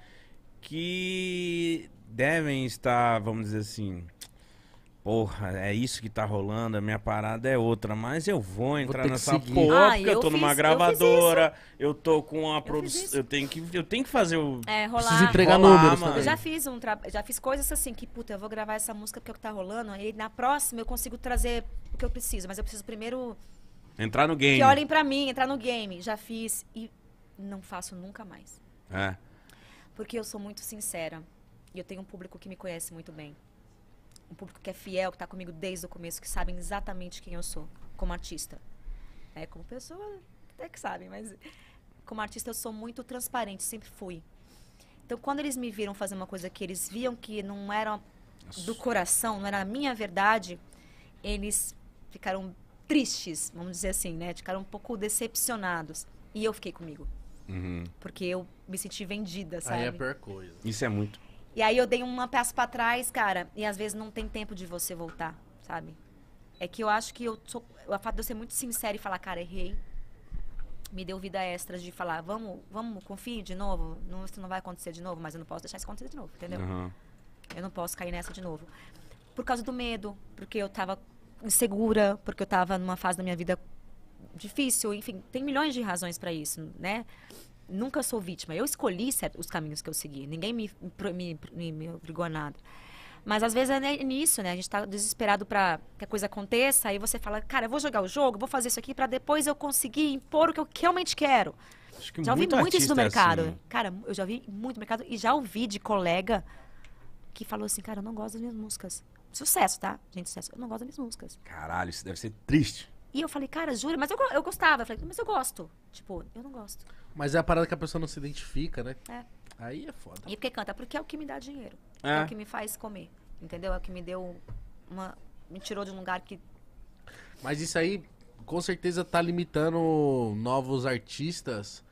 que devem estar, vamos dizer assim, porra, é isso que tá rolando, a minha parada é outra, mas eu vou entrar vou nessa porra, ah, porque eu, tô fiz, numa gravadora, eu, eu tô com a produção, eu tenho que eu tenho que fazer o é, rolar, preciso entregar rolar, números mano. Né? Eu já fiz um tra... já fiz coisas assim que puta, eu vou gravar essa música porque é o que tá rolando, Aí na próxima eu consigo trazer o que eu preciso, mas eu preciso primeiro entrar no game. Que olhem para mim, entrar no game. Já fiz e não faço nunca mais. É. Porque eu sou muito sincera. E eu tenho um público que me conhece muito bem. Um público que é fiel, que está comigo desde o começo, que sabem exatamente quem eu sou, como artista. É, como pessoa, até que sabem, mas como artista eu sou muito transparente, sempre fui. Então, quando eles me viram fazer uma coisa que eles viam que não era Nossa. do coração, não era a minha verdade, eles ficaram tristes, vamos dizer assim, né? Ficaram um pouco decepcionados. E eu fiquei comigo. Uhum. Porque eu me senti vendida, sabe? Aí é pior coisa. Isso é muito. E aí eu dei uma peça para trás, cara, e às vezes não tem tempo de você voltar, sabe? É que eu acho que eu sou. O fato de eu ser muito sincera e falar, cara, errei, me deu vida extra de falar, vamos, vamos, confie de novo, não, isso não vai acontecer de novo, mas eu não posso deixar isso acontecer de novo, entendeu? Uhum. Eu não posso cair nessa de novo. Por causa do medo, porque eu tava insegura, porque eu tava numa fase da minha vida difícil, enfim, tem milhões de razões para isso, né? Nunca sou vítima. Eu escolhi os caminhos que eu segui. Ninguém me, me, me, me obrigou a nada. Mas às vezes é nisso, né? A gente tá desesperado para que a coisa aconteça, aí você fala, cara, eu vou jogar o jogo, vou fazer isso aqui para depois eu conseguir impor o que eu realmente quero. Que já ouvi muito isso no é mercado. É assim, Cara, eu já vi muito mercado e já ouvi de colega que falou assim, cara, eu não gosto das minhas músicas. Sucesso, tá? Gente, sucesso. Eu não gosto das minhas músicas. Caralho, isso deve ser triste. E eu falei, cara, jura? Mas eu, eu gostava. Eu falei, mas eu gosto. Tipo, eu não gosto. Mas é a parada que a pessoa não se identifica, né? É. Aí é foda. E porque canta? Porque é o que me dá dinheiro. É, é o que me faz comer. Entendeu? É o que me deu uma. Me tirou de um lugar que. Mas isso aí, com certeza, tá limitando novos artistas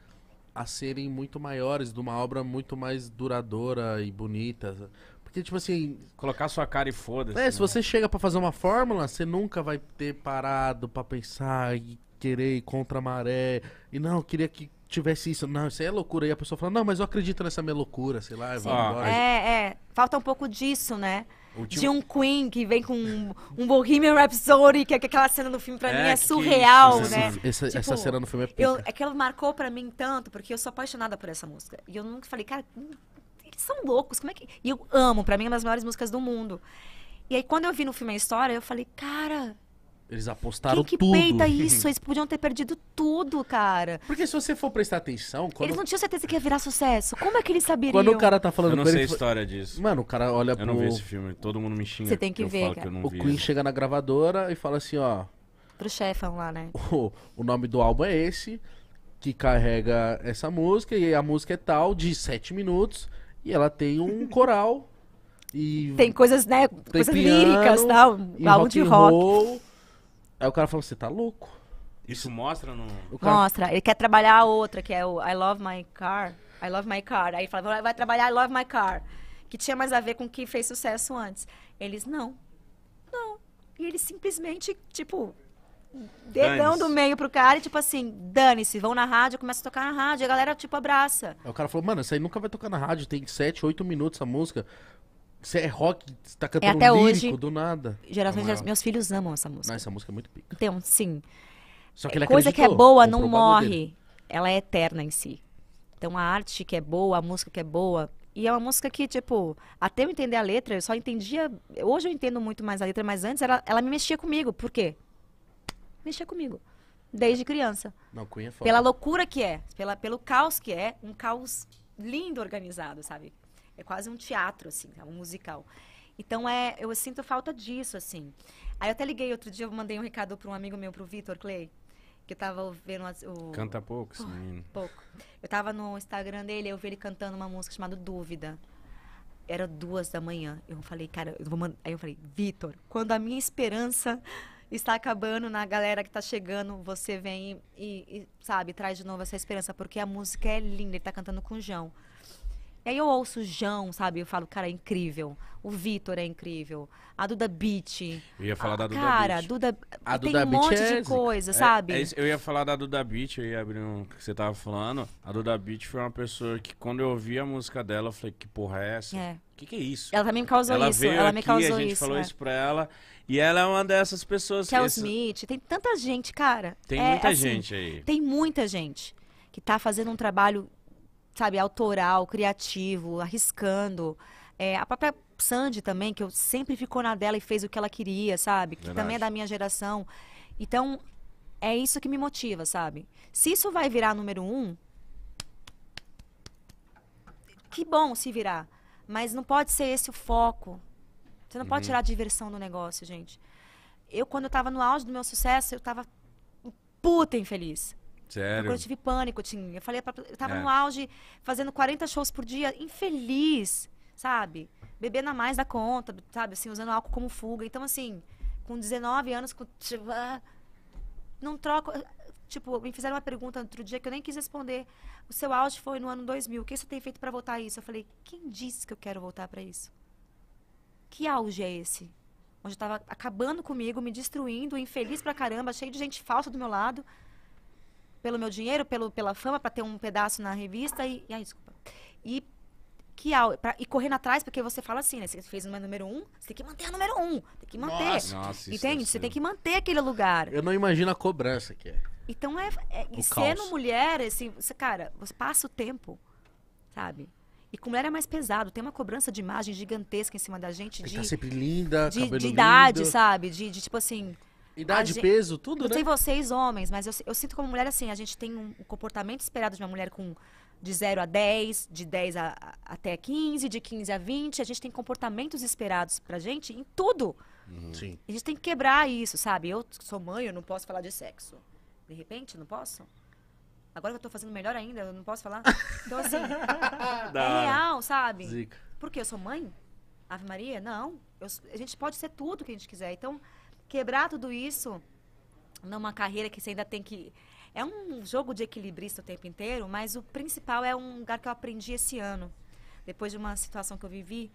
a serem muito maiores, de uma obra muito mais duradoura e bonita. Porque, tipo assim. Colocar sua cara e foda-se. É, né? se você chega para fazer uma fórmula, você nunca vai ter parado para pensar e querer ir contra a maré. E não, eu queria que tivesse isso. Não, isso aí é loucura. E a pessoa fala, não, mas eu acredito nessa minha loucura, sei lá. Ah, é, é. Falta um pouco disso, né? Tio... De um Queen que vem com um, um Bohemian Rhapsody, que, é, aquela cena do filme pra é, mim é, é surreal, né? Essa, tipo, essa cena no filme é pica. Eu, é que ela marcou pra mim tanto, porque eu sou apaixonada por essa música. E eu nunca falei, cara, são loucos, como é que. E eu amo, para mim é uma das maiores músicas do mundo. E aí, quando eu vi no filme a história, eu falei, cara. Eles apostaram que tudo. peita isso? Eles podiam ter perdido tudo, cara. Porque se você for prestar atenção. Quando... Eles não tinham certeza que ia virar sucesso. Como é que eles saberiam? Quando o cara tá falando. Eu não sei a história disso. Mano, o cara olha eu pro. Eu não vi esse filme, todo mundo me xinga. Você tem que ver. Que o vi. Queen chega na gravadora e fala assim: ó. Pro chefão lá, né? O, o nome do álbum é esse, que carrega essa música, e a música é tal, de 7 minutos. E ela tem um coral. E tem coisas, né? Tem coisas piano, líricas tal. Tá? álbum de rock. Aí o cara falou: você tá louco? Isso mostra no. Cara... Mostra. Ele quer trabalhar a outra, que é o I Love My Car. I Love My Car. Aí ele fala, vai trabalhar I Love My Car. Que tinha mais a ver com o que fez sucesso antes. Eles, não. Não. E ele simplesmente, tipo, dedão do meio pro cara e, tipo assim, dane-se, vão na rádio, começa a tocar na rádio, a galera, tipo, abraça. Aí o cara falou, mano, isso aí nunca vai tocar na rádio, tem 7, 8 minutos essa música. Você é rock, você tá é cantando é até lírico, hoje, do nada. Gerações, é meus filhos amam essa música. Não, essa música é muito pica. Então, sim. Só que ele Coisa que é boa não morre. Ela é eterna em si. Então, a arte que é boa, a música que é boa, e é uma música que, tipo, até eu entender a letra, eu só entendia. Hoje eu entendo muito mais a letra, mas antes ela, ela me mexia comigo. Por quê? mexer comigo. Desde criança. Não, é foda. Pela loucura que é, pela, pelo caos que é, um caos lindo organizado, sabe? É quase um teatro, assim, é um musical. Então, é, eu sinto falta disso, assim. Aí eu até liguei outro dia, eu mandei um recado para um amigo meu, para o Vitor Clay, que eu tava vendo o... Canta pouco, esse Pouco. Eu tava no Instagram dele, eu vi ele cantando uma música chamada Dúvida. Era duas da manhã. Eu falei, cara, eu vou mandar... Aí eu falei, Vitor, quando a minha esperança está acabando, na galera que está chegando, você vem e, e, sabe, traz de novo essa esperança, porque a música é linda, ele está cantando com o João. E aí eu ouço o João, sabe? Eu falo, cara, é incrível. O Vitor é incrível. A Duda Beat. Eu ia falar a, da Duda cara, Beat. Duda, a tem Duda um Beach monte é, de coisa, é, sabe? É, eu ia falar da Duda Beat, eu ia abrir um que você tava falando. A Duda Beat foi uma pessoa que quando eu ouvi a música dela, eu falei, que porra é essa? É que, que é isso? Ela também me causou ela isso. Veio ela aqui, me causou isso. A gente isso, falou é. isso pra ela. E ela é uma dessas pessoas. Kel essa... Smith, tem tanta gente, cara. Tem é, muita assim, gente aí. Tem muita gente que tá fazendo um trabalho, sabe, autoral, criativo, arriscando. É, a própria Sandy também, que eu sempre ficou na dela e fez o que ela queria, sabe? Que Verdade. também é da minha geração. Então, é isso que me motiva, sabe? Se isso vai virar número um, que bom se virar. Mas não pode ser esse o foco. Você não uhum. pode tirar a diversão do negócio, gente. Eu, quando eu tava no auge do meu sucesso, eu tava puta infeliz. Sério? Quando eu tive pânico, tinha. Assim. Eu falei, pra... eu tava é. no auge fazendo 40 shows por dia, infeliz, sabe? Bebendo a mais da conta, sabe? Assim, usando álcool como fuga. Então, assim, com 19 anos, com... Tipo, ah, não troco. Tipo, me fizeram uma pergunta outro dia que eu nem quis responder. O seu auge foi no ano 2000. O que você tem feito para voltar a isso? Eu falei, quem disse que eu quero voltar para isso? Que auge é esse? Onde eu tava acabando comigo, me destruindo, infeliz pra caramba, cheio de gente falsa do meu lado. Pelo meu dinheiro, pelo, pela fama, para ter um pedaço na revista e... e ai, desculpa. E que ao, pra, e correndo atrás, porque você fala assim, né? Você fez uma número um, você tem que manter a número um. Tem que manter. Nossa, é Entende? Nossa, você tem que manter aquele lugar. Eu não imagino a cobrança que é. Então é, é sendo caos. mulher, assim, você, cara, você passa o tempo, sabe? E com mulher é mais pesado, tem uma cobrança de imagem gigantesca em cima da gente. De, tá sempre linda, de, de idade, lindo. sabe? De, de, tipo assim. Idade, gente, peso, tudo, não né? Não sei vocês, homens, mas eu, eu, sinto como mulher assim, a gente tem um, um comportamento esperado de uma mulher com de 0 a 10, de 10 a, a, até 15, de 15 a 20. A gente tem comportamentos esperados pra gente em tudo. Uhum. Sim. A gente tem que quebrar isso, sabe? Eu sou mãe, eu não posso falar de sexo. De repente, não posso? Agora que eu tô fazendo melhor ainda, eu não posso falar? Então, assim, é real, sabe? Zica. Porque eu sou mãe? Ave Maria? Não. Eu, a gente pode ser tudo que a gente quiser. Então, quebrar tudo isso numa carreira que você ainda tem que. É um jogo de equilibrista o tempo inteiro, mas o principal é um lugar que eu aprendi esse ano. Depois de uma situação que eu vivi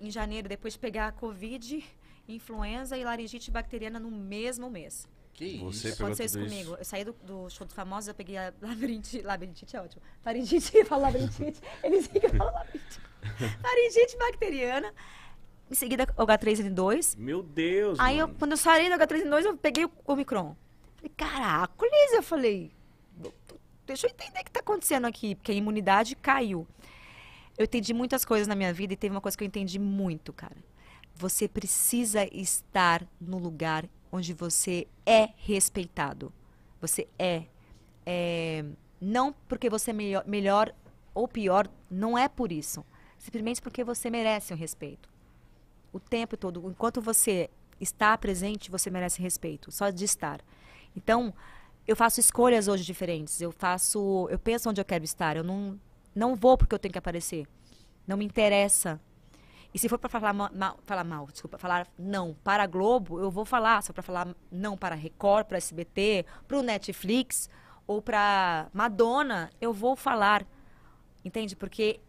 em janeiro, depois de pegar a Covid, influenza e laringite bacteriana no mesmo mês. Que Você isso? Aconteceu isso comigo. Isso? Eu saí do, do show dos famosos, eu peguei a labirintite. Labirintite é ótimo. Faringite, falo labirintite. Eles riem que eu falo labirintite. Faringite bacteriana. Em seguida, H3N2. Meu Deus! Aí, eu, quando eu saí do H3N2, eu peguei o Omicron. Falei, caracoles! Eu falei, deixa eu entender o que está acontecendo aqui, porque a imunidade caiu. Eu entendi muitas coisas na minha vida e teve uma coisa que eu entendi muito, cara. Você precisa estar no lugar onde você é respeitado. Você é. é não porque você é melhor, melhor ou pior, não é por isso. Simplesmente porque você merece um respeito. O tempo todo, enquanto você está presente, você merece respeito, só de estar. Então, eu faço escolhas hoje diferentes. Eu faço, eu penso onde eu quero estar. Eu não não vou porque eu tenho que aparecer. Não me interessa e se for para falar mal, mal, falar mal, desculpa, falar não para a Globo, eu vou falar, só para falar não para a Record, para SBT, para o Netflix ou para Madonna, eu vou falar. Entende? Porque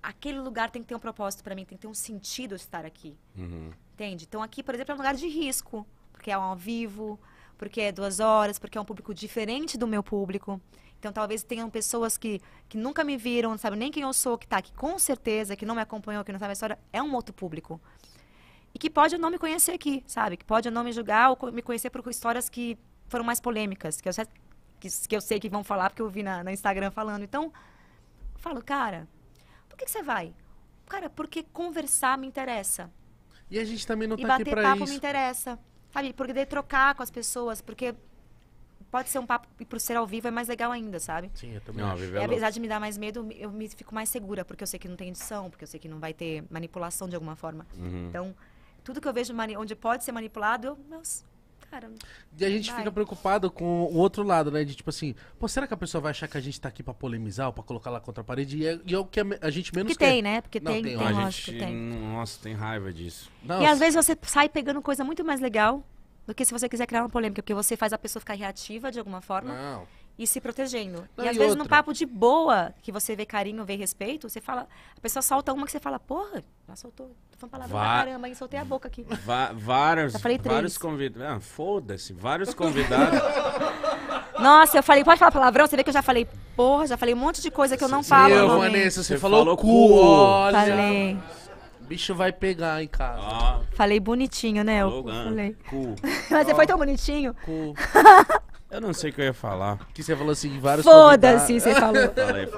aquele lugar tem que ter um propósito para mim, tem que ter um sentido estar aqui. Uhum. Entende? Então aqui, por exemplo, é um lugar de risco, porque é ao vivo, porque é duas horas, porque é um público diferente do meu público. Então, talvez tenham pessoas que, que nunca me viram, não sabem nem quem eu sou, que está aqui com certeza, que não me acompanhou, que não sabe a história, é um outro público. E que pode não me conhecer aqui, sabe? Que pode não me julgar ou me conhecer por histórias que foram mais polêmicas, que eu, que, que eu sei que vão falar, porque eu vi na, na Instagram falando. Então, eu falo, cara, por que, que você vai? Cara, porque conversar me interessa. E a gente também não e tá aqui pra isso. bater papo me interessa. Sabe? Porque de trocar com as pessoas, porque pode ser um papo e por ser ao vivo é mais legal ainda, sabe? Sim, eu também. Não, acho. É apesar de me dar mais medo, eu me fico mais segura, porque eu sei que não tem edição, porque eu sei que não vai ter manipulação de alguma forma. Uhum. Então, tudo que eu vejo onde pode ser manipulado, eu, nossa, cara. E a gente vai. fica preocupado com o outro lado, né? De tipo assim, pô, será que a pessoa vai achar que a gente tá aqui pra polemizar ou pra colocar lá contra a parede? E é, e é o que a, gente menos que quer. tem, né? Porque não, tem, tem, tem, lógico, gente, tem. Nossa, tem raiva disso. Nossa. E às vezes você sai pegando coisa muito mais legal do que se você quiser criar uma polêmica, porque você faz a pessoa ficar reativa de alguma forma. Não. E se protegendo. Não, e às e vezes, outra. num papo de boa, que você vê carinho, vê respeito, você fala. A pessoa solta uma que você fala, porra, ela soltou. Tô falando palavra pra caramba, hein? Soltei a boca aqui. vários. Já falei três. Vários convidados. Ah, foda-se, vários convidados. Nossa, eu falei, pode falar palavrão? Você vê que eu já falei porra, já falei um monte de coisa que eu não falo. Meu, Vanessa, você, você falou, falou cu. Olha. Falei. Bicho vai pegar em casa. Ah. Falei bonitinho, né? Falou, eu falei. Cu. Mas você foi tão bonitinho. Cu. Eu não sei o que eu ia falar. Que você falou assim, vários Foda-se, você falou.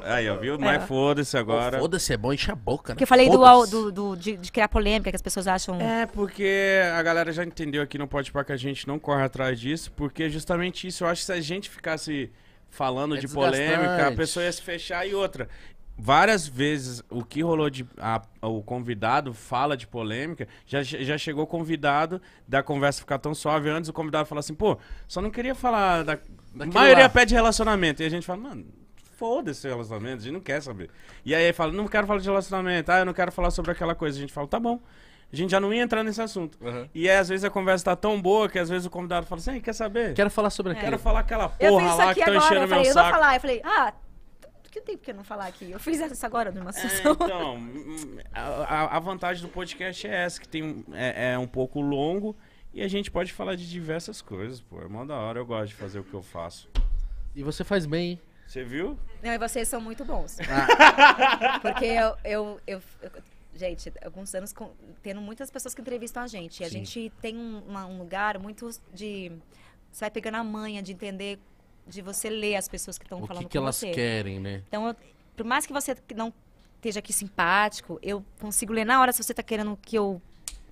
aí, ó, viu? Mas é é. foda-se agora. Foda-se é bom encher a boca, né? Porque eu falei do, do, do de, de, criar polêmica, que as pessoas acham... É, porque a galera já entendeu aqui no Pode que a gente não corre atrás disso, porque justamente isso, eu acho que se a gente ficasse falando é de polêmica, a pessoa ia se fechar e outra várias vezes o que rolou de. A, o convidado fala de polêmica, já, já chegou convidado da conversa ficar tão suave. Antes o convidado fala assim, pô, só não queria falar da. Daquilo maioria lá. pede relacionamento. E a gente fala, mano, foda-se o relacionamento, a gente não quer saber. E aí fala, não quero falar de relacionamento, ah, eu não quero falar sobre aquela coisa. A gente fala, tá bom. A gente já não ia entrar nesse assunto. Uhum. E aí, às vezes, a conversa tá tão boa que às vezes o convidado fala assim, quer saber? Quero falar sobre aquilo. Quero falar aquela porra lá que tá enchendo eu falei, meu eu saco. Eu vou falar, eu falei, ah, que tem porque não falar aqui. Eu fiz isso agora numa é, sessão. É, então, hum, hum, a, a, vantagem do podcast é essa, que tem, é, é um pouco longo e a gente pode falar de diversas coisas, pô. É mó da hora, eu gosto de fazer o que eu faço. E você faz bem, hein? Você viu? Não, e vocês são muito bons. Ah. Porque eu, eu, eu, eu, Gente, alguns anos com, tendo muitas pessoas que entrevistam a gente. E a gente tem um, uma, um lugar muito de. Você vai pegando a manha de entender de você ler as pessoas que estão falando que, que elas querem, né? Então, eu, por mais que você não esteja aqui simpático, eu consigo ler na hora se você está querendo que eu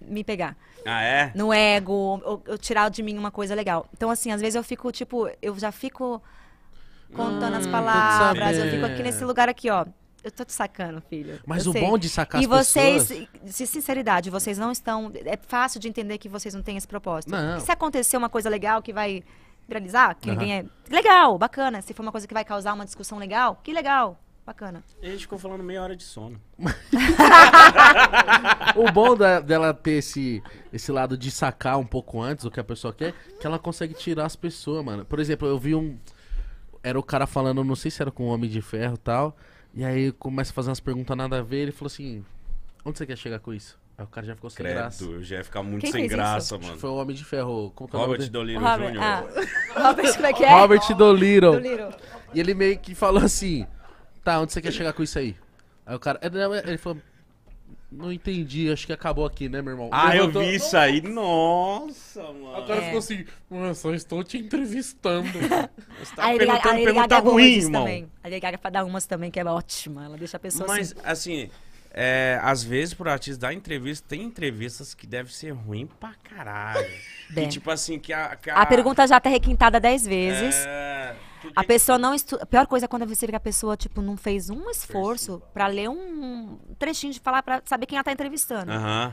me pegar. Ah, é? No ego, ou, ou tirar de mim uma coisa legal. Então, assim, às vezes eu fico, tipo, eu já fico contando hum, as palavras, eu fico é. aqui nesse lugar aqui, ó. Eu tô te sacando, filho. Mas eu o sei. bom de sacar e as vocês, pessoas... E vocês, sinceridade, vocês não estão... É fácil de entender que vocês não têm esse propósito. Não. se acontecer uma coisa legal que vai viralizar, que uhum. ninguém é. Legal, bacana. Se for uma coisa que vai causar uma discussão legal, que legal. Bacana. A gente ficou falando meia hora de sono. o bom da, dela ter esse, esse lado de sacar um pouco antes do que a pessoa quer, que ela consegue tirar as pessoas, mano. Por exemplo, eu vi um. Era o cara falando, não sei se era com o Homem de Ferro e tal. E aí começa a fazer umas perguntas nada a ver. Ele falou assim: Onde você quer chegar com isso? Aí o cara já ficou sem Credo, graça. Eu já ia ficar muito Quem sem graça, mano. Foi o Homem de Ferro. Como que é o Robert dele? Robert, Jr. Ah. Robert, como é que é? Robert Doliro. E ele meio que falou assim: tá, onde você quer chegar com isso aí? Aí o cara. Ele falou. Não entendi, acho que acabou aqui, né, meu irmão? Ah, Levantou... eu vi isso aí. Nossa, mano. O é. ficou assim, mano, só estou te entrevistando. Você tá a perguntando a pergunta é ruim, irmão. Também. A Lady pra dar umas também, que é ótima. Ela deixa a pessoa Mas, assim... assim é, às vezes, por artista dar entrevista, tem entrevistas que devem ser ruim pra caralho. que, tipo assim, que a, que a... a... pergunta já tá requintada dez vezes. É... A pessoa não estuda. A pior coisa é quando você vê que a pessoa, tipo, não fez um esforço para ler um trechinho de falar para saber quem ela tá entrevistando. Uhum.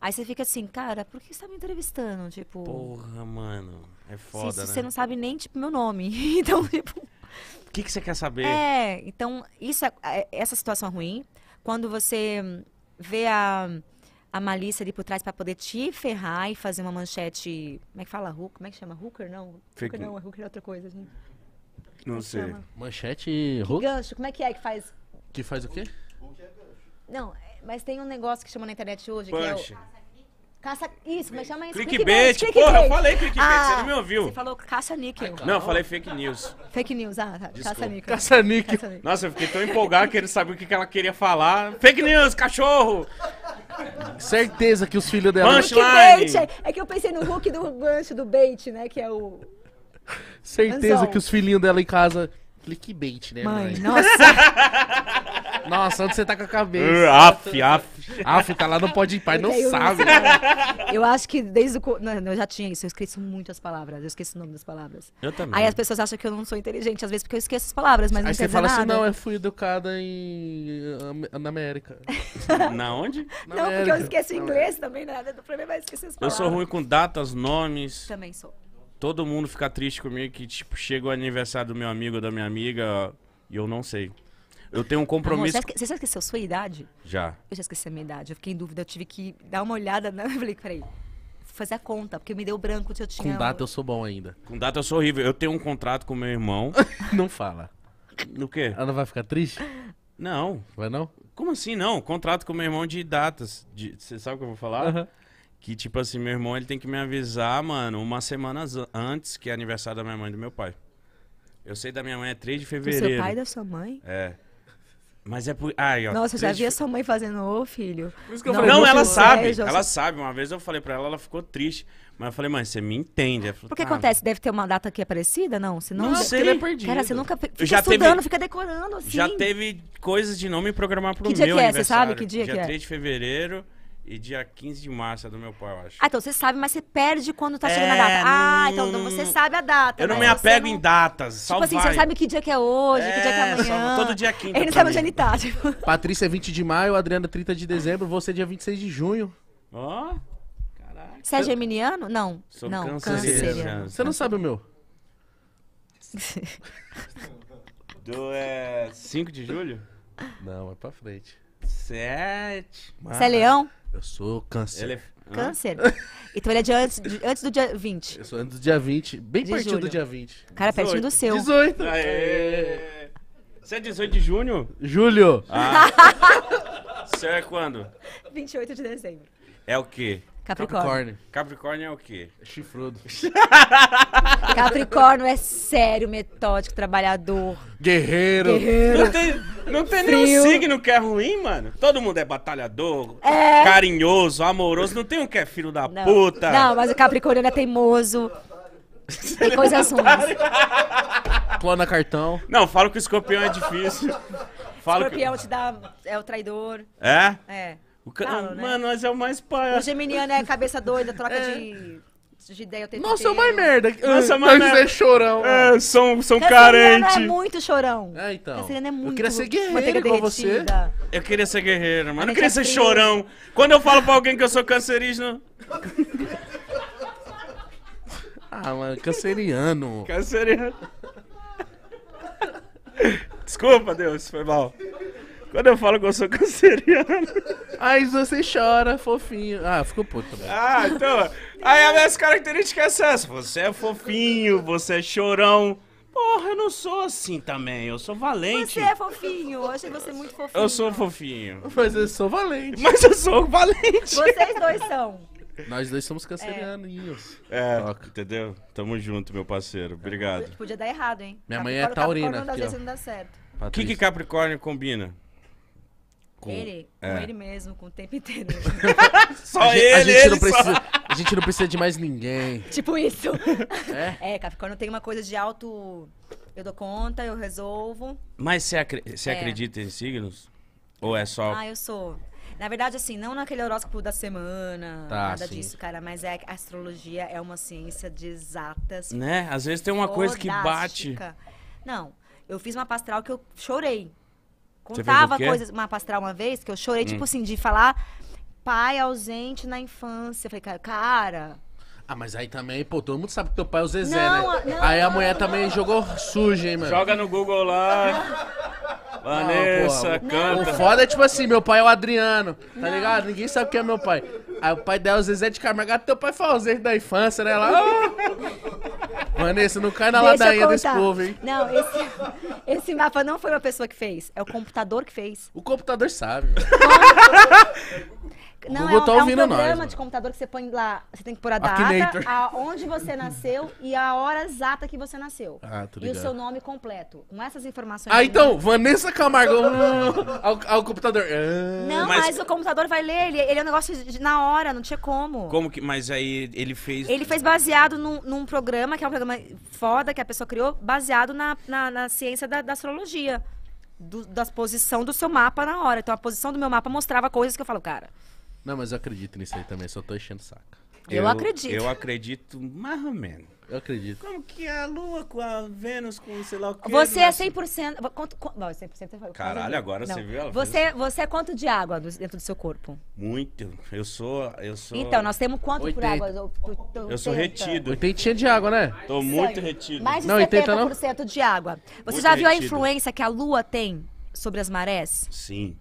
Aí você fica assim, cara, por que você tá me entrevistando? Tipo. Porra, mano. É foda. Se, se né? Você não sabe nem, tipo, meu nome. então, tipo. O que, que você quer saber? É, então, isso é, é essa situação é ruim quando você vê a, a malícia ali por trás para poder te ferrar e fazer uma manchete. Como é que fala? Hook? Como é que chama? Hooker? Não. Fake hooker não, hooker é outra coisa, gente. Não como é sei. Chama? Manchete. Hook? Gancho. Como é que é que faz? Que faz o quê? Hook é gancho. Não, mas tem um negócio que chama na internet hoje Punch. que é o. Caça. Isso, mas é chama isso. Clickbait. clickbait. clickbait. Porra, eu falei clickbait, ah, você não me ouviu. Você falou caça-níquel. Não, eu falei fake news. Fake news, ah, tá. Caça-níquel. Caça-níquel. Caça Nossa, eu fiquei tão empolgado que ele sabia o que, que ela queria falar. Fake news, cachorro! Certeza que os filhos dela. Punchline. É, é, que eu pensei no hook do gancho do bait, né? Que é o. Certeza que os filhinhos dela em casa clickbait, né, mãe? mãe? Nossa! nossa, onde você tá com a cabeça? Uh, af, af. Af, ah, tá lá, não pode ir, pai, não sabe. Eu, eu acho que desde o. Não, eu já tinha isso, eu esqueço muito as palavras, eu esqueço o nome das palavras. Eu também. Aí as pessoas acham que eu não sou inteligente, às vezes, porque eu esqueço as palavras, mas Aí não você fala assim, não, eu fui educada em. na América. na onde? Na não, América. porque eu esqueço inglês também, nada do problema, mas esquecer as palavras. Eu sou ruim com datas, nomes. Também sou todo mundo fica triste comigo que, tipo, chega o aniversário do meu amigo ou da minha amiga e eu não sei. Eu tenho um compromisso. Amor, você, já esqueceu a sua idade? Já. Eu já esqueci a minha idade. Eu fiquei em dúvida. Eu tive que dar uma olhada. Né? Eu falei, peraí. Fazer a conta, porque me deu branco eu tinha. Com data eu sou bom ainda. Com data eu sou horrível. Eu tenho um contrato com meu irmão. não fala. No quê? Ela não vai ficar triste? Não. Vai não? Como assim não? Contrato com meu irmão de datas. De... Você sabe o que eu vou falar? Uhum. Que, tipo assim, meu irmão, ele tem que me avisar, mano, uma semana antes que é aniversário da minha mãe e do meu pai. Eu sei da minha mãe é 3 de fevereiro. Do seu pai e da sua mãe? É. Mas é por. Ai, ó, Nossa, já vi de... sua mãe fazendo, ô filho. não, falei, não ela é sabe. Seja, ela sabe. Uma vez eu falei pra ela, ela ficou triste. Mas eu falei, mãe, você me entende. Porque tá, acontece? Deve ter uma data que é parecida? Não, senão. Não, já... sei. É perdido. Cara, você nunca. Fica já estudando, teve... fica decorando assim. Já teve coisas de não me programar pro que meu dia que é? Você sabe que dia, dia que é? Dia 3 de fevereiro. E dia 15 de março é do meu pai, eu acho. Ah, então você sabe, mas você perde quando tá é, chegando é, a data. Ah, não... então você sabe a data. Eu não me apego não... em datas. Só tipo vai. assim, você sabe que dia que é hoje, é, que dia que é, é amanhã. Só, todo dia é quinta. Ele não sabe onde ele tá. Tipo. Patrícia é 20 de maio, Adriana 30 de dezembro, você dia 26 de junho. Ó. Oh, caraca. Você é geminiano? Não. Sou não, canceriano. canceriano. Você não sabe o meu? do é 5 de julho? Não, é pra frente. Sete. Mano. Você é leão? Eu sou câncer. Ele é... Câncer. Então ele é de antes, de- antes do dia 20. Eu sou antes do dia 20, bem De pertinho do dia 20. Cara, pertinho do seu. 18. Aê! Você é 18 de junho? Julho. Ah. Você é quando? 28 de dezembro. É o quê? Capricórnio. Capricórnio. é o quê? É chifrudo. Capricórnio é sério, metódico, trabalhador. Guerreiro. Guerreiro. Não tem, não tem nenhum signo que é ruim, mano. Todo mundo é batalhador, é... carinhoso, amoroso. Não tem um que é filho da não. puta. Não, mas o Capricórnio é teimoso. Tem coisas ruins. Plana cartão. Não, fala que o escorpião é difícil. o escorpião que... te dá. É o traidor. É? É ca... né? Mano, nós é o mais pai. O geminiano é cabeça doida, troca é. de de ideia Nossa, é mais merda. Nossa, é mais chorão. É, são, são carentes. é muito chorão. É, então. Castelhano é muito... Eu queria ser guerreiro igual você. Eu queria ser guerreiro, mas não queria ser chorão. Quando eu falo pra alguém que eu sou cancerígeno... ah, mano, canceriano. Canceriano. Desculpa, Deus, foi mal. Quando eu falo que eu sou canceriano. Aí você chora, fofinho. Ah, ficou puto também. Ah, então. Aí as minhas características é essa. Você é fofinho, você é chorão. Porra, eu não sou assim também. Eu sou valente. Você é fofinho. Eu achei você muito fofinho. Eu sou fofinho. Mas eu sou valente. Mas eu sou valente. Vocês dois são. Nós dois somos cancerianinhos. É, entendeu? Tamo junto, meu parceiro. Obrigado. Podia dar errado, hein? Minha mãe é taurina. aqui, ó. não dá certo. O que, que Capricórnio combina? Com ele? É. Com ele mesmo, com o tempo inteiro. só a ele, a gente, ele não precisa, só... a gente não precisa de mais ninguém. Tipo isso. É, é Capricórnio tem uma coisa de alto... Eu dou conta, eu resolvo. Mas você é. acredita em signos? Ou é só... Ah, eu sou... Na verdade, assim, não naquele horóscopo da semana, tá, nada sim. disso, cara. Mas é a astrologia é uma ciência de exatas. Né? Às vezes tem uma coisa que bate. Não. Eu fiz uma pastral que eu chorei contava coisas, uma pastral uma vez, que eu chorei, tipo hum. tipo assim, de falar pai ausente na infância. Eu falei, cara, Ah, mas aí também, pô, todo mundo sabe que teu pai é o Zezé, não, né? Não, aí a mulher não, também jogou sujo, hein, mano? Joga no Google lá. Vanessa, não, canta. O foda é tipo assim, meu pai é o Adriano, tá ligado? Ninguém sabe quem é meu pai. Aí o pai dela, o Zezé de Camargo, ah, teu pai foi ausente da infância, né? Lá, Vanessa, não cai na Deixa ladainha desse povo, hein? Não, esse, esse mapa não foi uma pessoa que fez, é o computador que fez. O computador sabe. Não, Google é, tá um, é um programa nós, de computador que você põe lá, você tem que pôr a data, a, onde você nasceu e a hora exata que você nasceu. Ah, tudo E o seu nome completo. Com essas informações... Ah, então, Vanessa Camargo hum, ao, ao, computador. Ah. Não, mas... mas... o computador vai ler, ele, ele é um negócio de, na hora, não tinha como. Como que... Mas aí ele fez... Ele fez baseado num, num programa, que é um programa foda que a pessoa criou, baseado na, na, na ciência da, da astrologia. Do, da posição do seu mapa na hora. Então a posição do meu mapa mostrava coisas que eu falo, cara... Não, mas eu acredito nisso aí também, só tô enchendo o saco. Eu, eu acredito. Eu acredito mais ou menos. Eu acredito. Como que é a Lua com a Vênus com sei lá o que? Você é 100%. Quanto, quanto, não, 100% é é Caralho, agora não. você viu ela. Você, você é quanto de água dentro do seu corpo? Muito. Eu sou. Eu sou... Então, nós temos quanto 80. por água? Eu, eu sou retido. 80 de água, né? Tô muito retido. Mais de não, 70% não. de água. Você muito já viu retido. a influência que a Lua tem sobre as marés? Sim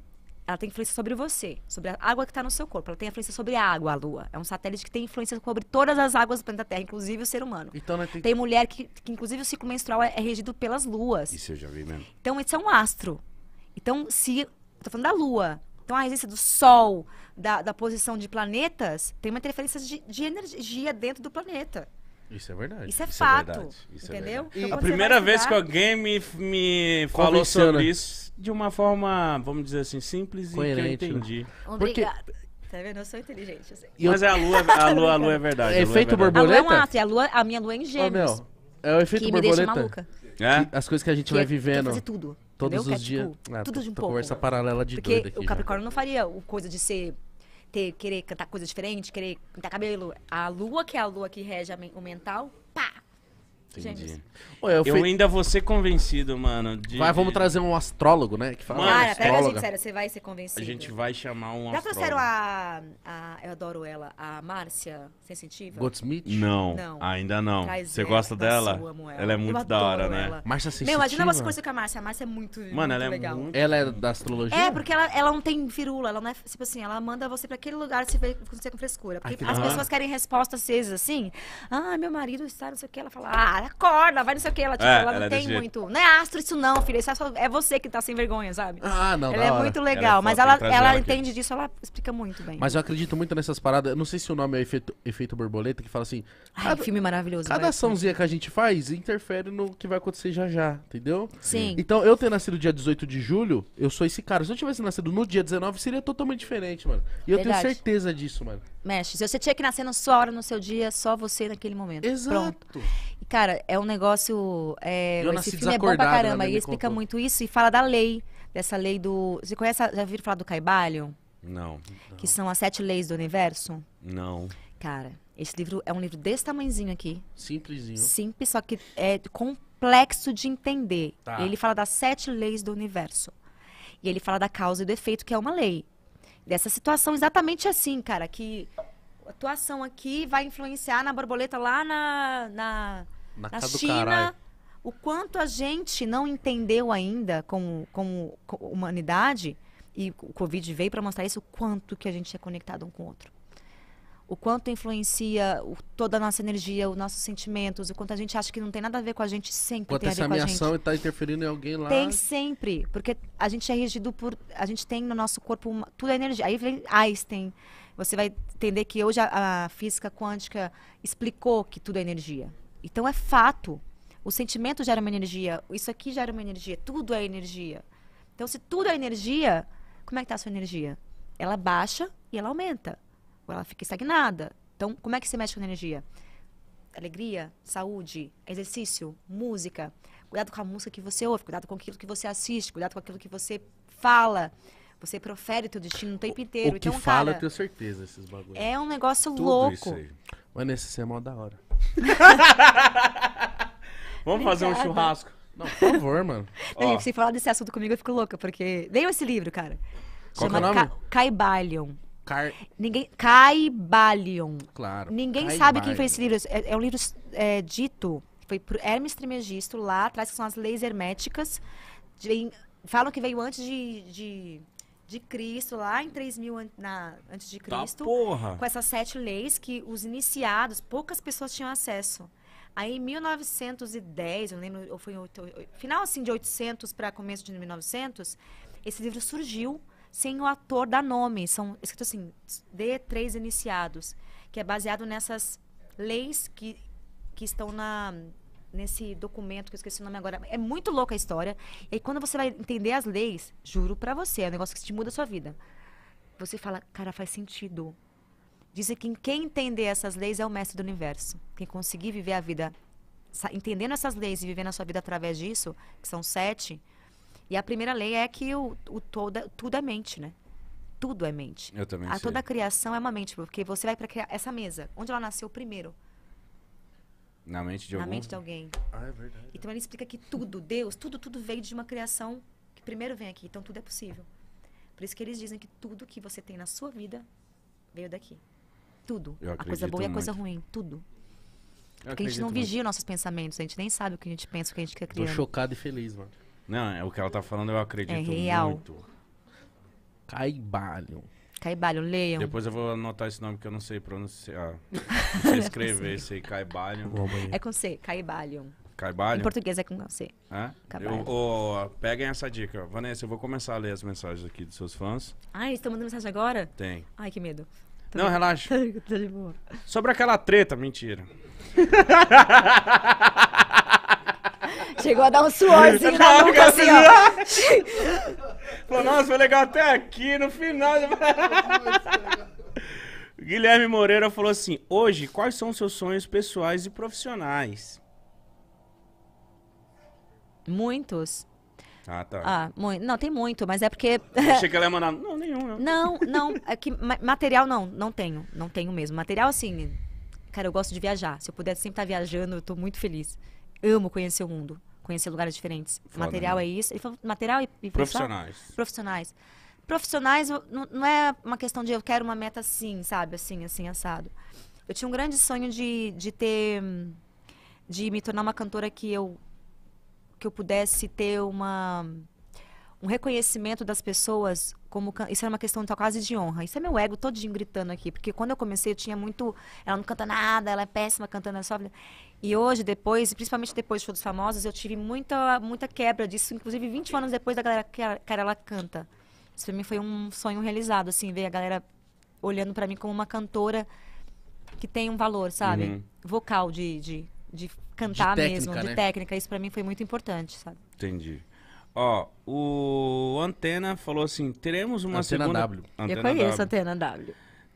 ela tem influência sobre você, sobre a água que está no seu corpo. Ela tem influência sobre a água, a Lua. É um satélite que tem influência sobre todas as águas do planeta Terra, inclusive o ser humano. Então, né, tem... tem mulher que, que, inclusive, o ciclo menstrual é, é, regido pelas luas. Isso eu já vi mesmo. Então, isso é um astro. Então, se. Tô falando da Lua. Então, a resistência do Sol, da, da posição de planetas, tem uma interferência de, de energia dentro do planeta. Isso é verdade. Isso é isso é fato. É isso entendeu? É então, a primeira vez que alguém me, me falou sobre isso de uma forma, vamos dizer assim, simples Coerente, e que eu né? entendi. Né? Obrigada. Porque... Tá vendo? Eu sou inteligente, assim. Mas é a lua, a lua, a lua é verdade. É efeito é borboleta? A lua é um astro, a, lua, a minha lua é em gêmeos. é o efeito que borboleta. Que me deixa maluca. É? As coisas que a gente que vai é, vivendo. Fazer tudo. Todos entendeu? os tipo, dias. Tipo, ah, tudo de um pouco. Conversa paralela de Porque doido aqui, o Capricórnio já. não faria o coisa de ser ter, querer cantar coisas diferentes, querer pintar cabelo. A lua, que é a lua que rege o mental, pá! Entendi. eu, Eu ainda vou ser convencido, mano. de- Vai, vamos trazer um astrólogo, né? Que fala Mano, Cara, pega a gente sério, você vai ser convencido. A gente vai chamar um Já trouxeram a, a- Eu adoro ela, a Márcia Sensitiva? Goldsmith? Não, Não. ainda não. Traz Você ela. gosta dela? amo ela. é Eu muito da hora, né? Márcia, sensitiva. Meu, Sensitiva? imagina você conhecer com a Márcia. A Márcia é muito, muito Mano, ela é legal. muito. Ela é da astrologia? É, porque ela, ela não tem firula, ela não é, tipo assim, ela manda você pra aquele lugar se você com frescura. Porque Ai, as pessoas querem respostas às vezes assim, ah, meu marido está, não sei o que, ela fala, ah, acorda, vai não sei o que. Ela, tipo, é, ela, ela não é tem muito. Não é astro isso, não, filha. Isso é, só, é você que tá sem vergonha, sabe? Ah, não. Ela é hora. muito é legal, ela mas ela, ela entende disso, ela explica muito bem. Mas eu acredito muito nessas paradas. Eu não sei se o nome é efeito, efeito borboleta, que fala assim. Ai, cada, filme maravilhoso. Cada açãozinha que a gente faz interfere no que vai acontecer já já, entendeu? Sim. Então, eu ter nascido dia 18 de julho, eu sou esse cara. Se eu tivesse nascido no dia 19, seria totalmente diferente, mano. E eu Verdade. tenho certeza disso, mano. Mexe. Se você tinha que nascer na sua hora, no seu dia, só você naquele momento. Exato. Pronto. Cara, é um negócio. É, esse filme é bom pra né, caramba. Né, e explica contou. muito isso e fala da lei. Dessa lei do. Você conhece. Já viram falar do Caibalho? Não, não. Que são as sete leis do universo? Não. Cara, esse livro é um livro desse tamanhozinho aqui. Simplesinho. Simples, só que é complexo de entender. Tá. Ele fala das sete leis do universo. E ele fala da causa e do efeito, que é uma lei. Dessa situação exatamente assim, cara, que a tua ação aqui vai influenciar na borboleta lá na, na na, na China, o quanto a gente não entendeu ainda como, como humanidade, e o Covid veio para mostrar isso, o quanto que a gente é conectado um com o outro. O quanto influencia o, toda a nossa energia, os nossos sentimentos, o quanto a gente acha que não tem nada a ver com a gente, sempre quanto tem a ver com a gente. essa ameação está interferindo em alguém lá. Tem sempre, porque a gente é regido por... A gente tem no nosso corpo uma, tudo é energia. Aí vem Einstein, você vai entender que hoje a, a física quântica explicou que tudo é energia. Então é fato. O sentimento gera uma energia, isso aqui gera uma energia, tudo é energia. Então, se tudo é energia, como é que está a sua energia? Ela baixa e ela aumenta, ou ela fica estagnada. Então, como é que você mexe com a energia? Alegria, saúde, exercício, música. Cuidado com a música que você ouve, cuidado com aquilo que você assiste, cuidado com aquilo que você fala. Você profere teu destino o tempo inteiro. O que então, fala, cara, eu tenho certeza, esses bagulhos. É um negócio Tudo louco. Isso aí. Mas nesse é mó da hora. Vamos fazer um churrasco. Não, por favor, mano. Não, gente, se falar desse assunto comigo, eu fico louca, porque. Leiam esse livro, cara. Qual que é o nome? Caibalion. Car... Ninguém. Caibalion. Claro. Ninguém sabe quem foi fez esse livro. É, é um livro é, dito. Foi por Hermes Trimegisto lá atrás, que são as leis herméticas. de- falam que veio antes de, de de Cristo, lá em 3000 an na, antes de tá, Cristo, tá com essas sete leis que os iniciados, poucas pessoas tinham acesso. Aí em 1910, eu lembro, ou foi final assim de 800 para começo de 1900, esse livro surgiu sem o ator dar nome, são escrito assim, de três iniciados, que é baseado nessas leis que que estão na nesse documento que eu esqueci o nome agora. É muito louca a história. E quando você vai entender as leis, juro para você, é um negócio que te muda a sua vida. Você fala, cara, faz sentido. Dizem que quem entender essas leis é o mestre do universo. Quem conseguir viver a vida entendendo essas leis e vivendo a sua vida através disso, que são sete. E a primeira lei é que o, o toda, tudo é mente, né? Tudo é mente. Eu também a, sei. Toda a criação é uma mente, porque você vai para essa mesa, onde ela nasceu primeiro. Na mente de na mente de né? alguém. Ah, é verdade. Então ele explica que tudo, Deus, tudo, tudo veio de uma criação que primeiro vem aqui. Então tudo é possível. Por isso que eles dizem que tudo que você tem na sua vida veio daqui. Tudo. A coisa boa muito. e a coisa ruim. Tudo. Eu Porque a gente não muito. vigia nossos pensamentos. A gente nem sabe o que a gente pensa, o que a gente quer criar. Tô chocado e feliz, mano. Não, é o que ela tá falando, eu acredito é real. muito. Caibalho. Caibalho, leiam. Depois eu vou anotar esse nome que eu não sei pronunciar. Não sei escrever esse aí, Caibalho. É com C, Caibalho. Caibalho? Em português é com C. É? Eu, oh, peguem essa dica. Vanessa, eu vou começar a ler as mensagens aqui dos seus fãs. Ah, eles estão mandando mensagem agora? Tem. Ai, que medo. Tô não, bem. relaxa. Tô de boa. Sobre aquela treta, mentira. Chegou a dar um suorzinho na boca, assim, ó. Falou, nossa, foi legal até aqui, no final. Guilherme Moreira falou assim: hoje, quais são os seus sonhos pessoais e profissionais? Muitos. Ah, tá. Ah, muito. Não, tem muito, mas é porque. achei que ela ia mandar. Não, nenhum. Não, não. não é que material não, não tenho. Não tenho mesmo. Material, assim. Cara, eu gosto de viajar. Se eu puder sempre estar tá viajando, eu estou muito feliz. Amo conhecer o mundo conhecer lugares diferentes. Foda, né? material né? é isso. Ele falou material e, e profissionais. Pessoal? Profissionais. Profissionais não, não é uma questão de eu quero uma meta assim, sabe? Assim, assim, assado. Eu tinha um grande sonho de, de ter. de me tornar uma cantora que eu. que eu pudesse ter uma um reconhecimento das pessoas como isso era uma questão então, quase de honra. Isso é meu ego todinho gritando aqui, porque quando eu comecei eu tinha muito, ela não canta nada, ela é péssima cantando é só. E hoje depois, principalmente depois de todos famosos, eu tive muita muita quebra disso, inclusive 20 anos depois da galera que cara ela canta. Isso para mim foi um sonho realizado, assim, ver a galera olhando para mim como uma cantora que tem um valor, sabe? Uhum. Vocal de, de, de cantar de técnica, né? mesmo, de técnica. Isso para mim foi muito importante, sabe? Entendi. Ó, o Antena falou assim: teremos uma Antena segunda. W. Antena Eu conheço a Antena W.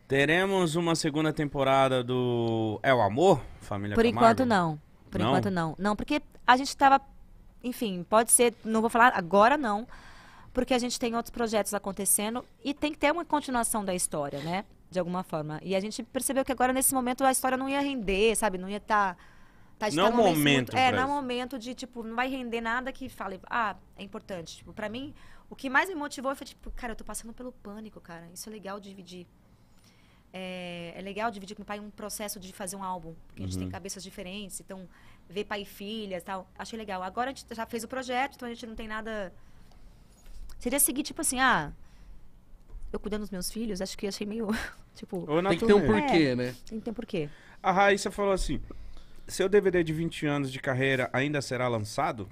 Teremos uma segunda temporada do É o Amor? Família Por Camargo? enquanto não. Por não? enquanto não. Não, porque a gente estava. Enfim, pode ser. Não vou falar agora não. Porque a gente tem outros projetos acontecendo e tem que ter uma continuação da história, né? De alguma forma. E a gente percebeu que agora, nesse momento, a história não ia render, sabe? Não ia estar. Tá Tá, não é momento. Muito, é, não é momento de, tipo, não vai render nada que fale, ah, é importante. Tipo, pra mim, o que mais me motivou foi, tipo, cara, eu tô passando pelo pânico, cara. Isso é legal dividir. É, é legal dividir com o pai um processo de fazer um álbum. Porque uhum. a gente tem uhum. cabeças diferentes, então, ver pai e filha e tal. Achei legal. Agora a gente já fez o projeto, então a gente não tem nada. Seria seguir, tipo assim, ah, eu cuidando dos meus filhos, acho que achei meio. tipo. Tem que ter um porquê, é, né? Tem que ter um porquê. A Raíssa falou assim: seu DVD de 20 anos de carreira ainda será lançado?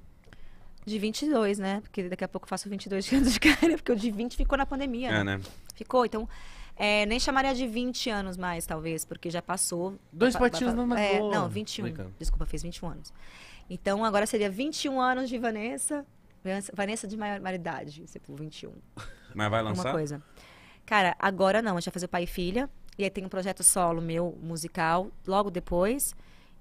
De 22, né? Porque daqui a pouco eu faço 22 anos de carreira, porque o de 20 ficou na pandemia. É, né? né? Ficou, então. É, nem chamaria de 20 anos mais, talvez, porque já passou. Dois pa, patinhos pa, na é, Não, 21. Brincando. Desculpa, fez 21 anos. Então agora seria 21 anos de Vanessa. Vanessa de maior maioridade, tipo, 21. Mas vai lançar? Uma coisa. Cara, agora não, a gente vai fazer o pai e filha. E aí tem um projeto solo meu, musical, logo depois.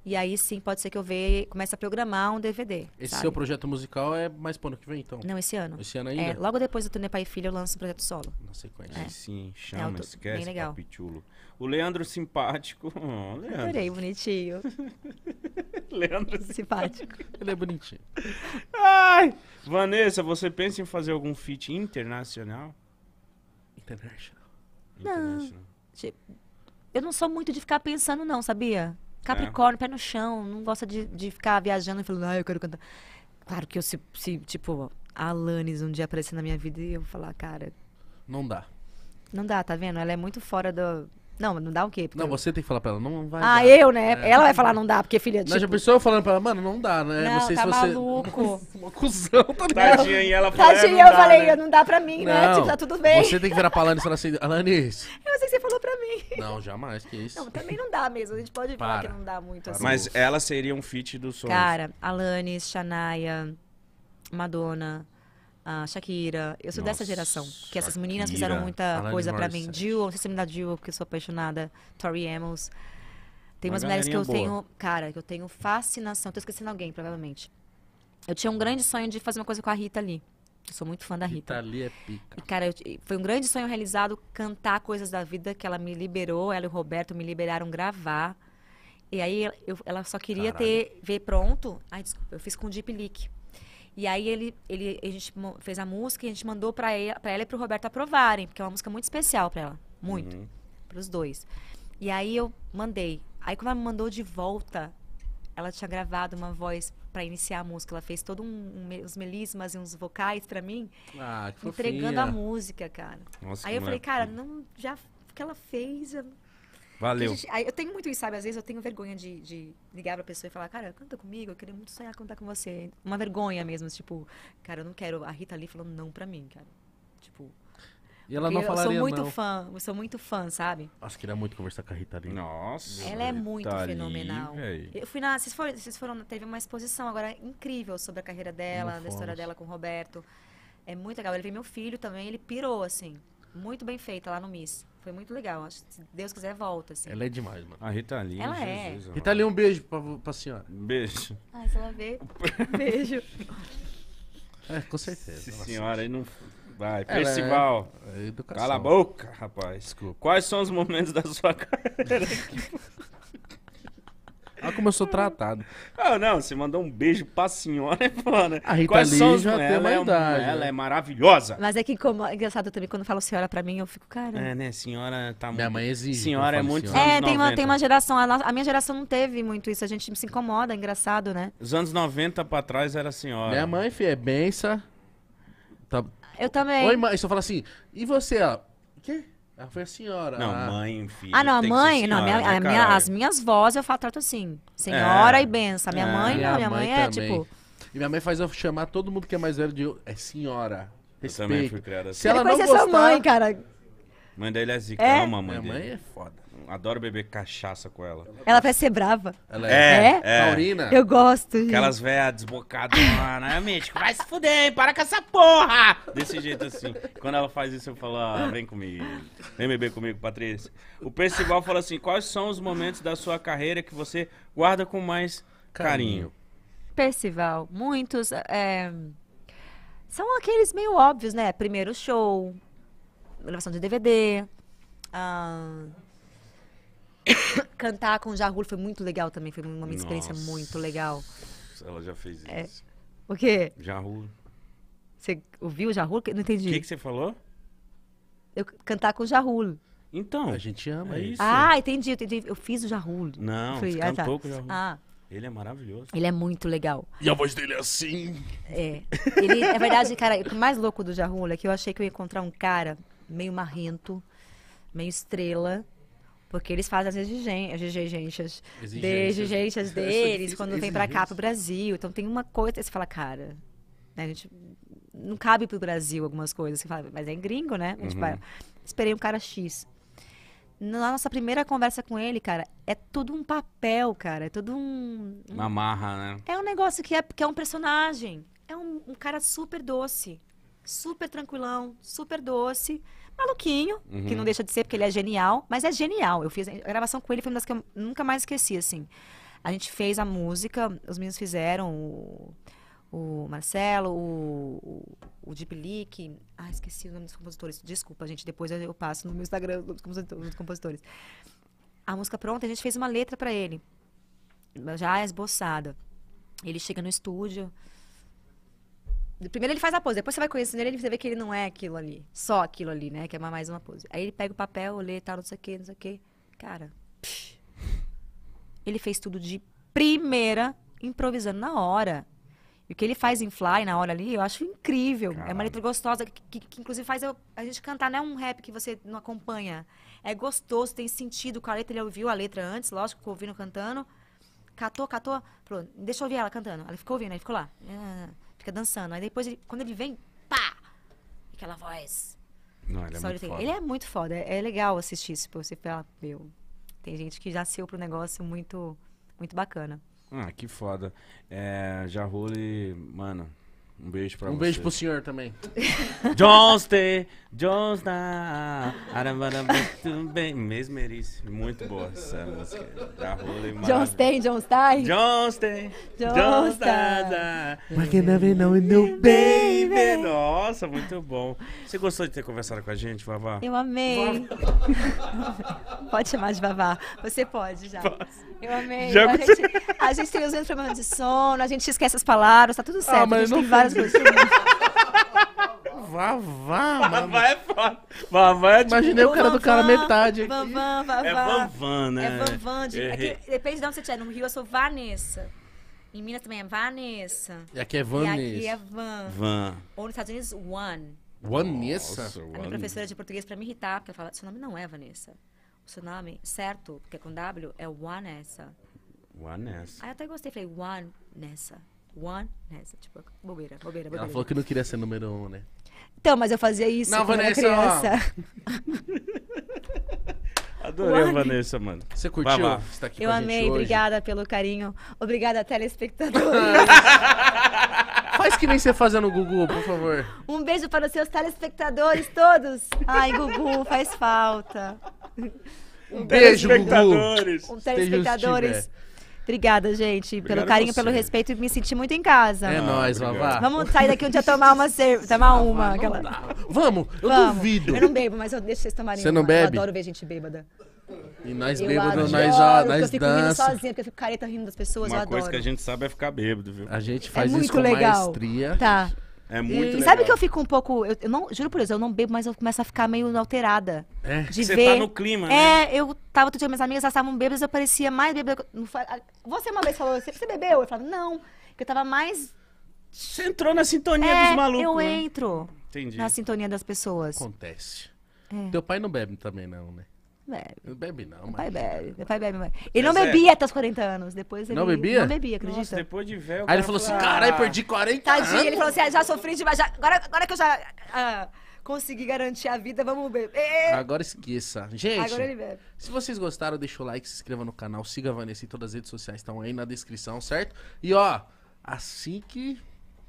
E aí sim pode ser que eu veja, comece a programar um DVD. Esse sabe? seu projeto musical é mais pro ano que vem, então? Não, esse ano. Esse ano ainda? É, logo depois do Tune Pai e Filho eu lanço o projeto solo. Na sequência. É. Sim, é, chama, é, tô... esquece, bem legal. Papichulo. O Leandro simpático. Oh, Leandro. Adorei, bonitinho. Leandro simpático. Ele é bonitinho. Ai! Vanessa, você pensa em fazer algum feat internacional? International. Não. International. Tipo, eu não sou muito de ficar pensando não, sabia? Capricórnio, é. pé no chão, não gosta de, de ficar viajando e falando, ah, eu quero cantar. Claro que eu, se, se tipo, a Alanis um dia aparecer na minha vida e eu vou falar, cara. Não dá. Não dá, tá vendo? Ela é muito fora do, não, não dá o quê? Porque não, eu- você tem que falar pra ela, não vai. Ah, dar. eu, né? É. Ela vai falar não dá, porque filha de. Mas já pensou eu falando pra ela, mano, não dá, né? Não, tá maluco. Uma cuzão, também. Tá Tadinha, e ela falou, é, Tadinha, eu falei, "É, não dá pra mim, né? Tipo, tá tudo bem. Você tem que virar pra Alanis e falar assim, Alanis. Eu sei que você falou pra mim. Não, jamais, que isso. Não, também não dá mesmo. A gente pode falar que não dá muito assim. Mas ela seria um fit do sonho. Cara, Alanis, Shania, Madonna, a Shakira. Eu sou Nossa, dessa geração. Que essas meninas fizeram muita coisa para mim. Jill, não sei se me dá Jill, porque eu sou apaixonada. Tori Amos. Tem umas mulheres que eu boa. tenho, cara, que eu tenho fascinação. Tô esquecendo alguém, provavelmente. Eu tinha um grande sonho de fazer uma coisa com a Rita Lee. Eu sou muito fã da Rita. Rita ali é pica. E, cara, eu, foi um grande sonho realizado cantar coisas da vida que ela me liberou. Ela e o Roberto me liberaram gravar. E aí eu, ela só queria Caralho. ter ver pronto. Ai, desculpa, eu fiz com o Deep Leak. E aí ele, ele, a gente fez a música e a gente mandou para ela, pra ela e pro Roberto aprovarem, porque é uma música muito especial para ela. Muito. Uhum. Pros dois. E aí eu mandei. Aí quando ela me mandou de volta, ela tinha gravado uma voz para iniciar a música. Ela fez todo um, um uns melismas e uns vocais para mim, ah, entregando fofinha. a música, cara. Nossa, aí eu falei, cara, não já que ela fez, eu Valeu. Gente, eu tenho muito isso, sabe? Às vezes eu tenho vergonha de, de ligar pra pessoa e falar, cara, canta comigo, eu queria muito sonhar cantar com você. Uma vergonha mesmo, tipo, cara, eu não quero. A Rita ali falou não pra mim, cara. Tipo. E ela não falaria Eu sou muito não. fã, eu sou muito fã, sabe? acho que queria muito conversar com a Rita Lee. Nossa. Ela é muito Rita fenomenal. eu fui na, vocês foram, vocês foram, teve uma exposição agora incrível sobre a carreira dela, da história dela com o Roberto. É muito legal. Ele veio meu filho também, ele pirou assim, muito bem feita lá no Miss. Foi muito legal. Acho que, se Deus quiser, volta, assim. Ela é demais, mano. A Rita Lee, Ela é. Rita Lee, um beijo pra, pra senhora. Beijo. Ah, se então ela vê, beijo. É, com certeza. Essa senhora aí não... Vai, Ela festival. é- é Cala a boca, rapaz. Desculpa. Quais são os momentos da sua carreira? Olha como eu sou tratado. Ah, não, você mandou um beijo pra senhora né? A Rita Quais Lee são já tem ela, é, idade, ela né? é maravilhosa. Mas é que, como, é engraçado também, quando fala senhora pra mim, eu fico, cara... É, né, senhora tá muito... Minha mãe exige. Senhora é muito... Senhora. É, tem uma, tem uma geração, a, a, minha geração não teve muito isso, a gente se incomoda, é engraçado, né? Os anos 90 pra trás era senhora. Minha mãe, filha, é benção. Tá... Eu também. Oi, mãe, só fala assim, e você, ó... O quê? Ela foi a senhora. Não, a... Ah. mãe, filho. Ah, não, a mãe. Senhora, não, minha, né, a minha, as minhas vozes eu falo, trato assim. Senhora é. e benção. minha é, mãe, não, minha mãe, mãe é também. tipo. E minha mãe faz eu chamar todo mundo que é mais velho de. É senhora. Respeito. Eu também fui criada assim. Se ela Depois não gostar... sua mãe, cara. Mãe dele é zica, é? uma mãe. Minha dele. mãe é foda adoro beber cachaça com ela. Ela vai ser brava. Ela é. é. É? é. Taurina. Eu gosto. Gente. Aquelas velhas desbocadas lá, né, Mítico? Vai se fuder, hein? Para com essa porra! Desse jeito assim. Quando ela faz isso, eu falo, ah, vem comigo. Vem beber comigo, Patrícia. O Percival fala assim, quais são os momentos da sua carreira que você guarda com mais carinho? carinho. Percival, muitos... É... São aqueles meio óbvios, né? Primeiro show, gravação de DVD... Ah, Cantar com o Jarul foi muito legal também. Foi uma experiência Nossa. muito legal. Ela já fez é. isso. É. O quê? Jarul. Você ouviu o Jarul? Não entendi. O que, que você falou? Eu cantar com o Jarul. Então. A gente ama é isso. Ah, entendi, entendi. Eu fiz o Jarul. Não, Fui, ah, tá. cantou com o Jarul. Ah. Ele é maravilhoso. Ele é muito legal. E a voz dele é assim. É. Ele, é verdade, cara, o mais louco do Jarul é que eu achei que eu ia encontrar um cara meio marrento, meio estrela, porque eles fazem as exigências, exigências deles quando vem para cá, para o Brasil. Então tem uma coisa, você fala, cara, né, a gente não cabe para o Brasil algumas coisas. Você fala, mas é gringo, né? Tipo, uhum. esperei um cara X. Na nossa primeira conversa com ele, cara, é tudo um papel, cara. É tudo um. um uma marra, né? É um negócio que é, que é um personagem. É um, um cara super doce, super tranquilão, super doce maluquinho, uhum. que não uhum. deixa de ser, porque ele é genial, mas é genial. Eu fiz a gravação com ele, foi uma das que eu nunca mais esqueci, assim. A gente fez a música, os meninos fizeram o, o Marcelo, o, o, o Deep Leak. Ah, esqueci o nome dos compositores. Desculpa, gente, depois eu passo no meu Instagram dos compositores. A música pronta, a gente fez uma letra para ele, já esboçada. Ele chega no estúdio, Primeiro ele faz a pose, depois você vai conhecendo ele e você vê que ele não é aquilo ali. Só aquilo ali, né? Que é mais uma pose. Aí ele pega o papel, lê, tal, não sei o quê, não sei o quê. Cara, ele fez tudo de primeira, improvisando na hora. E o que ele faz em fly na hora ali, eu acho incrível. Caramba. É uma letra gostosa, que, que, que inclusive faz eu, a gente cantar, não é um rap que você não acompanha. É gostoso, tem sentido com a letra. Ele ouviu a letra antes, lógico, ouvindo cantando. Catou, catou, falou, deixa eu ouvir ela cantando. Ela ficou ouvindo, aí ficou lá. Ah. Fica dançando. Aí depois, ele, quando ele vem, pá! Aquela voz. Não, ele é, muito foda. ele é muito foda. É, é legal assistir isso. Tipo, você fala, meu, tem gente que já nasceu pro negócio muito, muito bacana. Ah, que foda. É, já role, mano, um beijo pra um você. Um beijo pro senhor também. Johnste, Johnsna, bem Mesmeríssimo. Muito boa essa música. Da Rolling Johnstein, Johnston Johnstein, Johnstein. Mas que não não no baby. Nossa, muito bom. Você gostou de ter conversado com a gente, Vavá? Eu amei. pode chamar de Vavá. Você pode já. Posso. Eu amei. Já a, gente, a gente tem os mesmos problemas de sono, a gente esquece as palavras, tá tudo certo. Ah, mas a gente não tem vários mais Vavá, mano. Vavá é foda. Vavá é tipo... Imaginei o cara do cara metade aqui. Vavan, vavá. É Vavan, né? É Vavan. De... Aqui, é depende de onde você estiver. No Rio eu sou Vanessa. Em Minas também é Vanessa. E aqui é Vanessa. E aqui é Van. Van. Ou nos Estados Unidos, One. Vanessa? Nossa, a minha professora de português, pra me irritar, porque ela fala, seu nome não é Vanessa. O seu nome, certo, porque é com W, é Vanessa. Vanessa. Aí eu até gostei, falei, Vanessa one, né? Tipo, bobeira, bobeira, bobeira. Ela falou que não queria ser número um, né? Então, mas eu fazia isso não, quando Vanessa, era criança. Adorei a Vanessa, mano. Você curtiu? Vai, Você tá aqui eu amei, obrigada pelo carinho. Obrigada, telespectadores. Faz que nem você fazia no Gugu, por favor. Um beijo para os seus telespectadores todos. Ai, Gugu, faz falta. Um beijo, telespectadores. Gugu. Um telespectadores. Obrigada, gente, Obrigado pelo carinho, pelo respeito e me senti muito em casa. É nóis, Vavá. Vamos sair daqui um dia tomar uma cerveja, tomar uma. Aquela... Vamos, eu Vamos. duvido. Eu não bebo, mas eu deixo vocês tomarem Você não uma. bebe? Eu adoro ver gente bêbada. E nós bêbados, nós, já. nós eu fico dança. rindo sozinha, porque eu fico careta rindo das pessoas, Uma eu adoro. coisa que a gente sabe é ficar bêbado, viu? A gente é faz é isso com legal. maestria. Tá. É muito e legal. sabe que eu fico um pouco. Eu, eu, não, juro por Deus, eu não bebo, mas eu começo a ficar meio alterada. É, de você tá ver. tá no clima, né? É, eu tava todo dia, minhas amigas estavam bêbadas, eu parecia mais bêbada. Você uma vez falou, você bebeu? Eu falava, não, que eu tava mais. Você entrou na sintonia é, dos malucos. Eu né? entro. Entendi. Na sintonia das pessoas. Acontece. É. Teu pai não bebe também, não, né? bebe. Não bebe, não, é, Meu pai bebe. Meu pai bebe, mãe Ele não é. bebia até os 40 anos. Depois ele. Não bebia? Não bebia, acredita? Nossa, depois de velho. Aí ele falou assim: caralho, ah, perdi 40 Tadinho, anos. ele falou assim: ah, já sofri demais. já- agora, agora que eu já ah, consegui garantir a vida, vamos beber. Agora esqueça. Gente, Agora ele bebe. se vocês gostaram, deixa o like, se inscreva no canal, siga a Vanessa em todas as redes sociais, estão aí na descrição, certo? E ó, assim que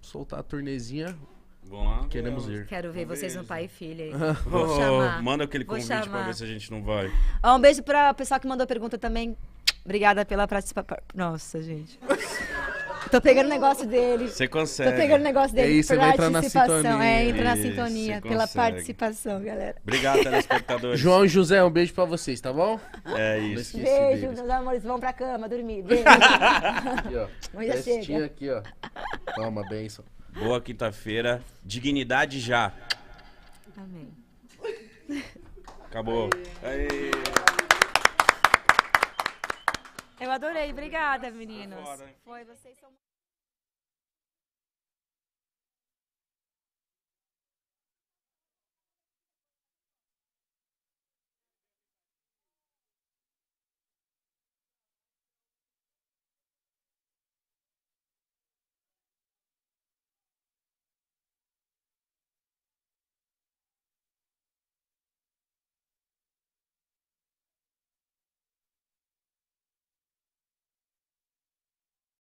soltar a turnezinha, Vamos lá. Queremos ir. Quero ver um vocês beijo. no pai e filha aí. Vou Manda aquele Vou convite chamar. pra ver se a gente não vai. um beijo pra pessoal que mandou pergunta também. Obrigada pela participação. Nossa, gente. Tô pegando o negócio dele. Você consegue. Tô pegando o negócio dele. É isso, pela entrar participação. Na sintonia. É, entra na sintonia. Pela participação, galera. Obrigado, telespectadores. João e José, um beijo pra vocês, tá bom? É isso. Beijo, deles. meus amores. Vão pra cama, dormir. Beijo. aqui, ó. Hoje chega. aqui, ó. Toma, benção. Boa quinta-feira. Dignidade já. Amém. Acabou. Aê. Aê. Eu adorei. Obrigada, meninos. Tá Foi, vocês são